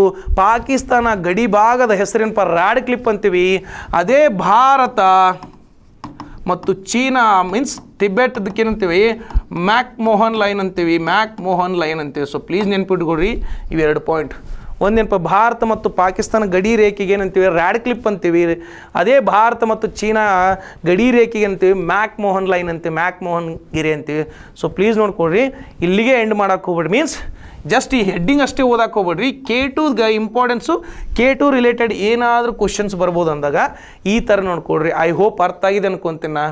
ಪಾಕಿಸ್ತಾನ ಗಡಿ ಭಾಗದ ಹೆಸರೇನಪ್ಪ ರಾಡ್ ಕ್ಲಿಪ್ ಅಂತೀವಿ ಅದೇ ಭಾರತ ಮತ್ತು ಚೀನಾ ಮೀನ್ಸ್ ತಿಬೆಟ್ದಕ್ಕೆ ಏನಂತೀವಿ ಮ್ಯಾಕ್ ಮೋಹನ್ ಲೈನ್ ಅಂತೀವಿ ಮ್ಯಾಕ್ ಮೋಹನ್ ಲೈನ್ ಅಂತೀವಿ ಸೊ ಪ್ಲೀಸ್ ನೆನ್ಪಿಟ್ಕೊಡ್ರಿ ಇವೆರಡು ಪಾಯಿಂಟ್ ಒಂದೇನಪ್ಪ ಭಾರತ ಮತ್ತು ಪಾಕಿಸ್ತಾನ ಗಡಿ ರೇಖೆಗೆ ಏನಂತೀವಿ ರ್ಯಾಡ್ ಕ್ಲಿಪ್ ಅಂತೀವಿ ಅದೇ ಭಾರತ ಮತ್ತು ಚೀನಾ ಗಡಿ ರೇಖೆಗೆ ಅಂತೀವಿ ಮ್ಯಾಕ್ ಮೋಹನ್ ಲೈನ್ ಅಂತೀವಿ ಮ್ಯಾಕ್ ಮೋಹನ್ ಗಿರಿ ಅಂತೀವಿ ಸೊ ಪ್ಲೀಸ್ ನೋಡ್ಕೊಡ್ರಿ ಇಲ್ಲಿಗೆ ಎಂಡ್ ಮಾಡೋಕ್ಕೆ ಹೋಗ್ಬೇಡಿ ಮೀನ್ಸ್ ಜಸ್ಟ್ ಈ ಹೆಡ್ಡಿಂಗ್ ಅಷ್ಟೇ ಓದಕ್ಕೆ ಹೋಗ್ಬೇಡ್ರಿ K two importance K two related ಏನಾದರೂ ಕ್ವಶನ್ಸ್ ಬರ್ಬೋದು ಅಂದಾಗ ಈ ಥರ ನೋಡ್ಕೊಡ್ರಿ ಐ ಹೋಪ್ ಅರ್ಥ ಆಗಿದೆ ಅನ್ಕೊಂತೀನ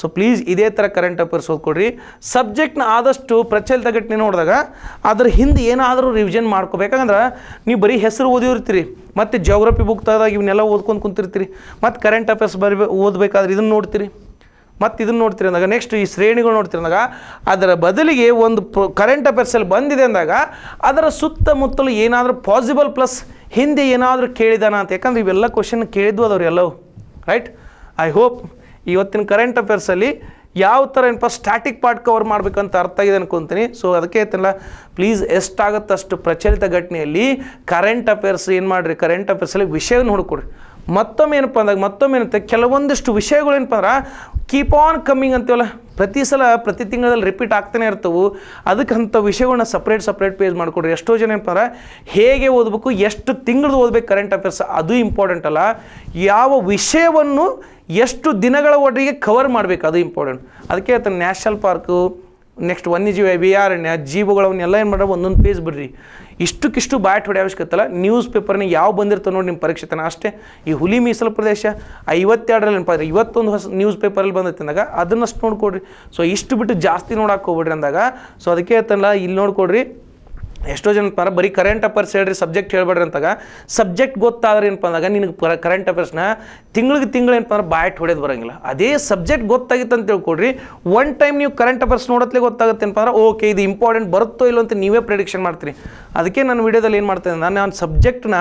ಸೊ ಪ್ಲೀಸ್ ಇದೇ ಥರ ಕರೆಂಟ್ ಅಫೇರ್ಸ್ ಓದ್ಕೊಡ್ರಿ ಸಬ್ಜೆಕ್ಟ್ನ ಆದಷ್ಟು ಪ್ರಚಲಿತ ಘಟನೆ ನೋಡಿದಾಗ ಅದ್ರ ಹಿಂದೆ ಏನಾದರೂ ರಿವಿಷನ್ ಮಾಡ್ಕೋಬೇಕಂದ್ರೆ ನೀವು ಬರೀ ಹೆಸರು ಓದಿರ್ತೀರಿ ಮತ್ತು ಜೋಗ್ರಫಿ ಬುಕ್ ತೆಗೆದಾಗ ಇವನ್ನೆಲ್ಲ ಓದ್ಕೊಂಡು ಕುಂತಿರ್ತೀರಿ ಮತ್ತು ಕರೆಂಟ್ ಅಫೇರ್ಸ್ ಬರಬೇಕು ಓದಬೇಕಾದ್ರೆ ಇದನ್ನು ನೋಡ್ತೀರಿ ಮತ್ತು ಇದನ್ನು ನೋಡ್ತೀರಿ ಅಂದಾಗ ನೆಕ್ಸ್ಟ್ ಈ ಶ್ರೇಣಿಗಳು ನೋಡ್ತೀರಿ ಅಂದಾಗ ಅದರ ಬದಲಿಗೆ ಒಂದು ಕರೆಂಟ್ ಅಫೇರ್ಸಲ್ಲಿ ಬಂದಿದೆ ಅಂದಾಗ ಅದರ ಸುತ್ತಮುತ್ತಲು ಏನಾದರೂ ಪಾಸಿಬಲ್ ಪ್ಲಸ್ ಹಿಂದೆ ಏನಾದರೂ ಕೇಳಿದಾನ ಅಂತ ಯಾಕಂದ್ರೆ ಇವೆಲ್ಲ ಕ್ವಶನ್ ಕೇಳಿದ್ವು ಅದವ್ರು ಎಲ್ಲವೂ ರೈಟ್ ಐ ಹೋಪ್ ಇವತ್ತಿನ ಕರೆಂಟ್ ಅಫೇರ್ಸಲ್ಲಿ ಯಾವ ಥರ ಏನಪ್ಪ ಸ್ಟ್ಯಾಟಿಕ್ ಪಾರ್ಟ್ ಕವರ್ ಮಾಡಬೇಕಂತ ಅರ್ಥ ಆಗಿದೆ ಅನ್ಕೊತೀನಿ ಸೊ ಅದಕ್ಕೆ ಐತಲ್ಲ ಪ್ಲೀಸ್ ಎಷ್ಟಾಗುತ್ತಷ್ಟು ಪ್ರಚಲಿತ ಘಟನೆಯಲ್ಲಿ ಕರೆಂಟ್ ಅಫೇರ್ಸ್ ಏನು ಮಾಡಿರಿ ಕರೆಂಟ್ ಅಫೇರ್ಸಲ್ಲಿ ವಿಷಯವನ್ನು ಹುಡುಕೊಡ್ರಿ ಮತ್ತೊಮ್ಮೆ ಏನಪ್ಪ ಅಂದಾಗ ಮತ್ತೊಮ್ಮೆ ಏನಂತ ಕೆಲವೊಂದಿಷ್ಟು ವಿಷಯಗಳು ಏನಪ್ಪ ಅಂದ್ರೆ ಕೀಪ್ ಆನ್ ಕಮ್ಮಿಂಗ್ ಅಂತೀವಲ್ಲ ಪ್ರತಿ ಸಲ ಪ್ರತಿ ತಿಂಗಳಲ್ಲಿ ರಿಪೀಟ್ ಆಗ್ತಾನೆ ಇರ್ತವೆ ಅದಕ್ಕೆ ಅಂಥ ವಿಷಯಗಳನ್ನ ಸಪ್ರೇಟ್ ಸಪ್ರೇಟ್ ಪೇಜ್ ಮಾಡಿಕೊಡ್ರಿ ಎಷ್ಟೋ ಜನ ಏನಪ್ಪ ಅಂದ್ರೆ ಹೇಗೆ ಓದಬೇಕು ಎಷ್ಟು ತಿಂಗಳು ಓದಬೇಕು ಕರೆಂಟ್ ಅಫೇರ್ಸ್ ಅದು ಇಂಪಾರ್ಟೆಂಟ್ ಅಲ್ಲ ಯಾವ ವಿಷಯವನ್ನು ಎಷ್ಟು ದಿನಗಳ ಒಟ್ಟಿಗೆ ಕವರ್ ಮಾಡಬೇಕು ಅದು ಇಂಪಾರ್ಟೆಂಟ್ ಅದಕ್ಕೆ ಹೇಳ್ತಾನೆ ನ್ಯಾಷನಲ್ ಪಾರ್ಕು ನೆಕ್ಸ್ಟ್ ವನ್ಯಜೀವಿ ಅಭಯಾರಣ್ಯ ಜೀವಗಳವನ್ನೆಲ್ಲ ಏನು ಮಾಡ್ರೆ ಒಂದೊಂದು ಪೇಜ್ ಬಿಡ್ರಿ ಇಷ್ಟಕ್ಕಿಷ್ಟು ಬಾಟ್ ಹೊಡೆ ಅವಶ್ಯಕತ್ತಲ್ಲ ನ್ಯೂಸ್ ಪೇಪರ್ನ ಯಾವ ಬಂದಿರ್ತವೆ ನೋಡಿ ನಿಮ್ಮ ಪರೀಕ್ಷೆತನ ಅಷ್ಟೇ ಈ ಹುಲಿ ಮೀಸಲು ಪ್ರದೇಶ ಐವತ್ತೆರಡರಲ್ಲಿ ನೆನಪಾದ್ರೆ ಇವತ್ತೊಂದು ಹೊಸ ನ್ಯೂಸ್ ಪೇಪರಲ್ಲಿ ಬಂದಿತ್ತು ಅಂದಾಗ ಅದನ್ನಷ್ಟು ನೋಡ್ಕೊಡ್ರಿ ಸೊ ಇಷ್ಟು ಬಿಟ್ಟು ಜಾಸ್ತಿ ನೋಡಕ್ಕೆ ಹೋಗ್ಬಿಡ್ರಿ ಅಂದಾಗ ಸೊ ಅದಕ್ಕೆ ಹೇಳ್ತಾನಲ್ಲ ಇಲ್ಲಿ ನೋಡ್ಕೊಡ್ರಿ ಎಷ್ಟೋ ಜನ ಪರ ಬರೀ ಕರೆಂಟ್ ಅಫೇರ್ಸ್ ಹೇಳ್ರಿ ಸಬ್ಜೆಕ್ಟ್ ಹೇಳ್ಬೇಡ್ರಿ ಅಂತಾಗ ಸಬ್ಜೆಕ್ಟ್ ಗೊತ್ತಾದ್ರೆ ಏನಪ್ಪ ಅಂದಾಗ ನಿನಗೆ ಕರೆಂಟ್ ಅಫೇರ್ಸ್ನ ತಿಂಗ್ಳಿಗೆ ತಿಂಗಳು ಏನಪ್ಪ ಅಂದ್ರೆ ಬಾಯ್ಟ್ ಹೊಡೆಯೋದು ಬರೋಂಗಿಲ್ಲ ಅದೇ ಸಬ್ಜೆಕ್ಟ್ ಗೊತ್ತಾಗಿತ್ತು ಅಂತ ತಿಳ್ಕೊಡ್ರಿ ಒನ್ ಟೈಮ್ ನೀವು ಕರೆಂಟ್ ಅಫೇರ್ಸ್ ನೋಡೋತ್ಲೆ ಗೊತ್ತಾಗುತ್ತೆ ಏನಪ್ಪ ಅಂದ್ರೆ ಓಕೆ ಇದು ಇಂಪಾರ್ಟೆಂಟ್ ಬರುತ್ತೋ ಇಲ್ಲೋ ಅಂತ ನೀವೇ ಪ್ರಿಡಿಕ್ಷನ್ ಮಾಡ್ತೀರಿ ಅದಕ್ಕೆ ನನ್ನ ವಿಡಿಯೋದಲ್ಲಿ ಏನು ಮಾಡ್ತೇನೆ ನಾನು ನಾನು ಸಬ್ಜೆಕ್ಟ್ನ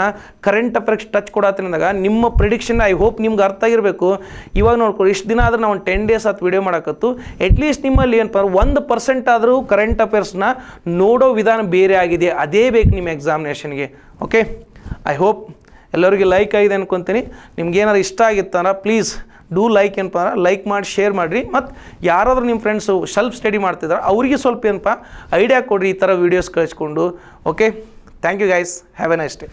ಕರೆಂಟ್ ಅಫೇರ್ಸ್ ಟಚ್ ಕೊಡತ್ತೀನಿ ಅಂದಾಗ ನಿಮ್ಮ ಪ್ರಿಡಿಕ್ಷನ್ ಐ ಹೋಪ್ ನಿಮ್ಗೆ ಅರ್ಥ ಆಗಿರಬೇಕು ಇವಾಗ ನೋಡ್ಕೊಳ್ಳಿ ಇಷ್ಟು ದಿನ ಆದರೆ ನಾವು ಒಂದು ಟೆನ್ ಡೇಸ್ ಆತು ವಿಡಿಯೋ ಮಾಡಕತ್ತು ಅಟ್ಲೀಸ್ಟ್ ನಿಮ್ಮಲ್ಲಿ ಏನಪ್ಪ ಒಂದು ಪರ್ಸೆಂಟ್ ಆದರೂ ಕರೆಂಟ್ ಅಫೇರ್ಸ್ನ ನೋಡೋ ವಿಧಾನ ಬೇರೆ ಆಗಿ ಆಗಿದೆ ಅದೇ ಬೇಕು ನಿಮ್ಮ ಎಕ್ಸಾಮಿನೇಷನ್ಗೆ ಓಕೆ ಐ ಹೋಪ್ ಎಲ್ಲರಿಗೂ ಲೈಕ್ ಆಗಿದೆ ಅನ್ಕೊತೀನಿ ಏನಾದ್ರು ಇಷ್ಟ ಆಗಿತ್ತಂದ್ರೆ ಪ್ಲೀಸ್ ಡೂ ಲೈಕ್ ಏನಪ್ಪ ಲೈಕ್ ಮಾಡಿ ಶೇರ್ ಮಾಡಿರಿ ಮತ್ತು ಯಾರಾದರೂ ನಿಮ್ಮ ಫ್ರೆಂಡ್ಸು ಸೆಲ್ಫ್ ಸ್ಟಡಿ ಮಾಡ್ತಿದ್ದಾರೆ ಅವರಿಗೆ ಸ್ವಲ್ಪ ಏನಪ್ಪ ಐಡಿಯಾ ಕೊಡಿರಿ ಈ ಥರ ವೀಡಿಯೋಸ್ ಕಳಿಸ್ಕೊಂಡು okay thank you guys have a nice day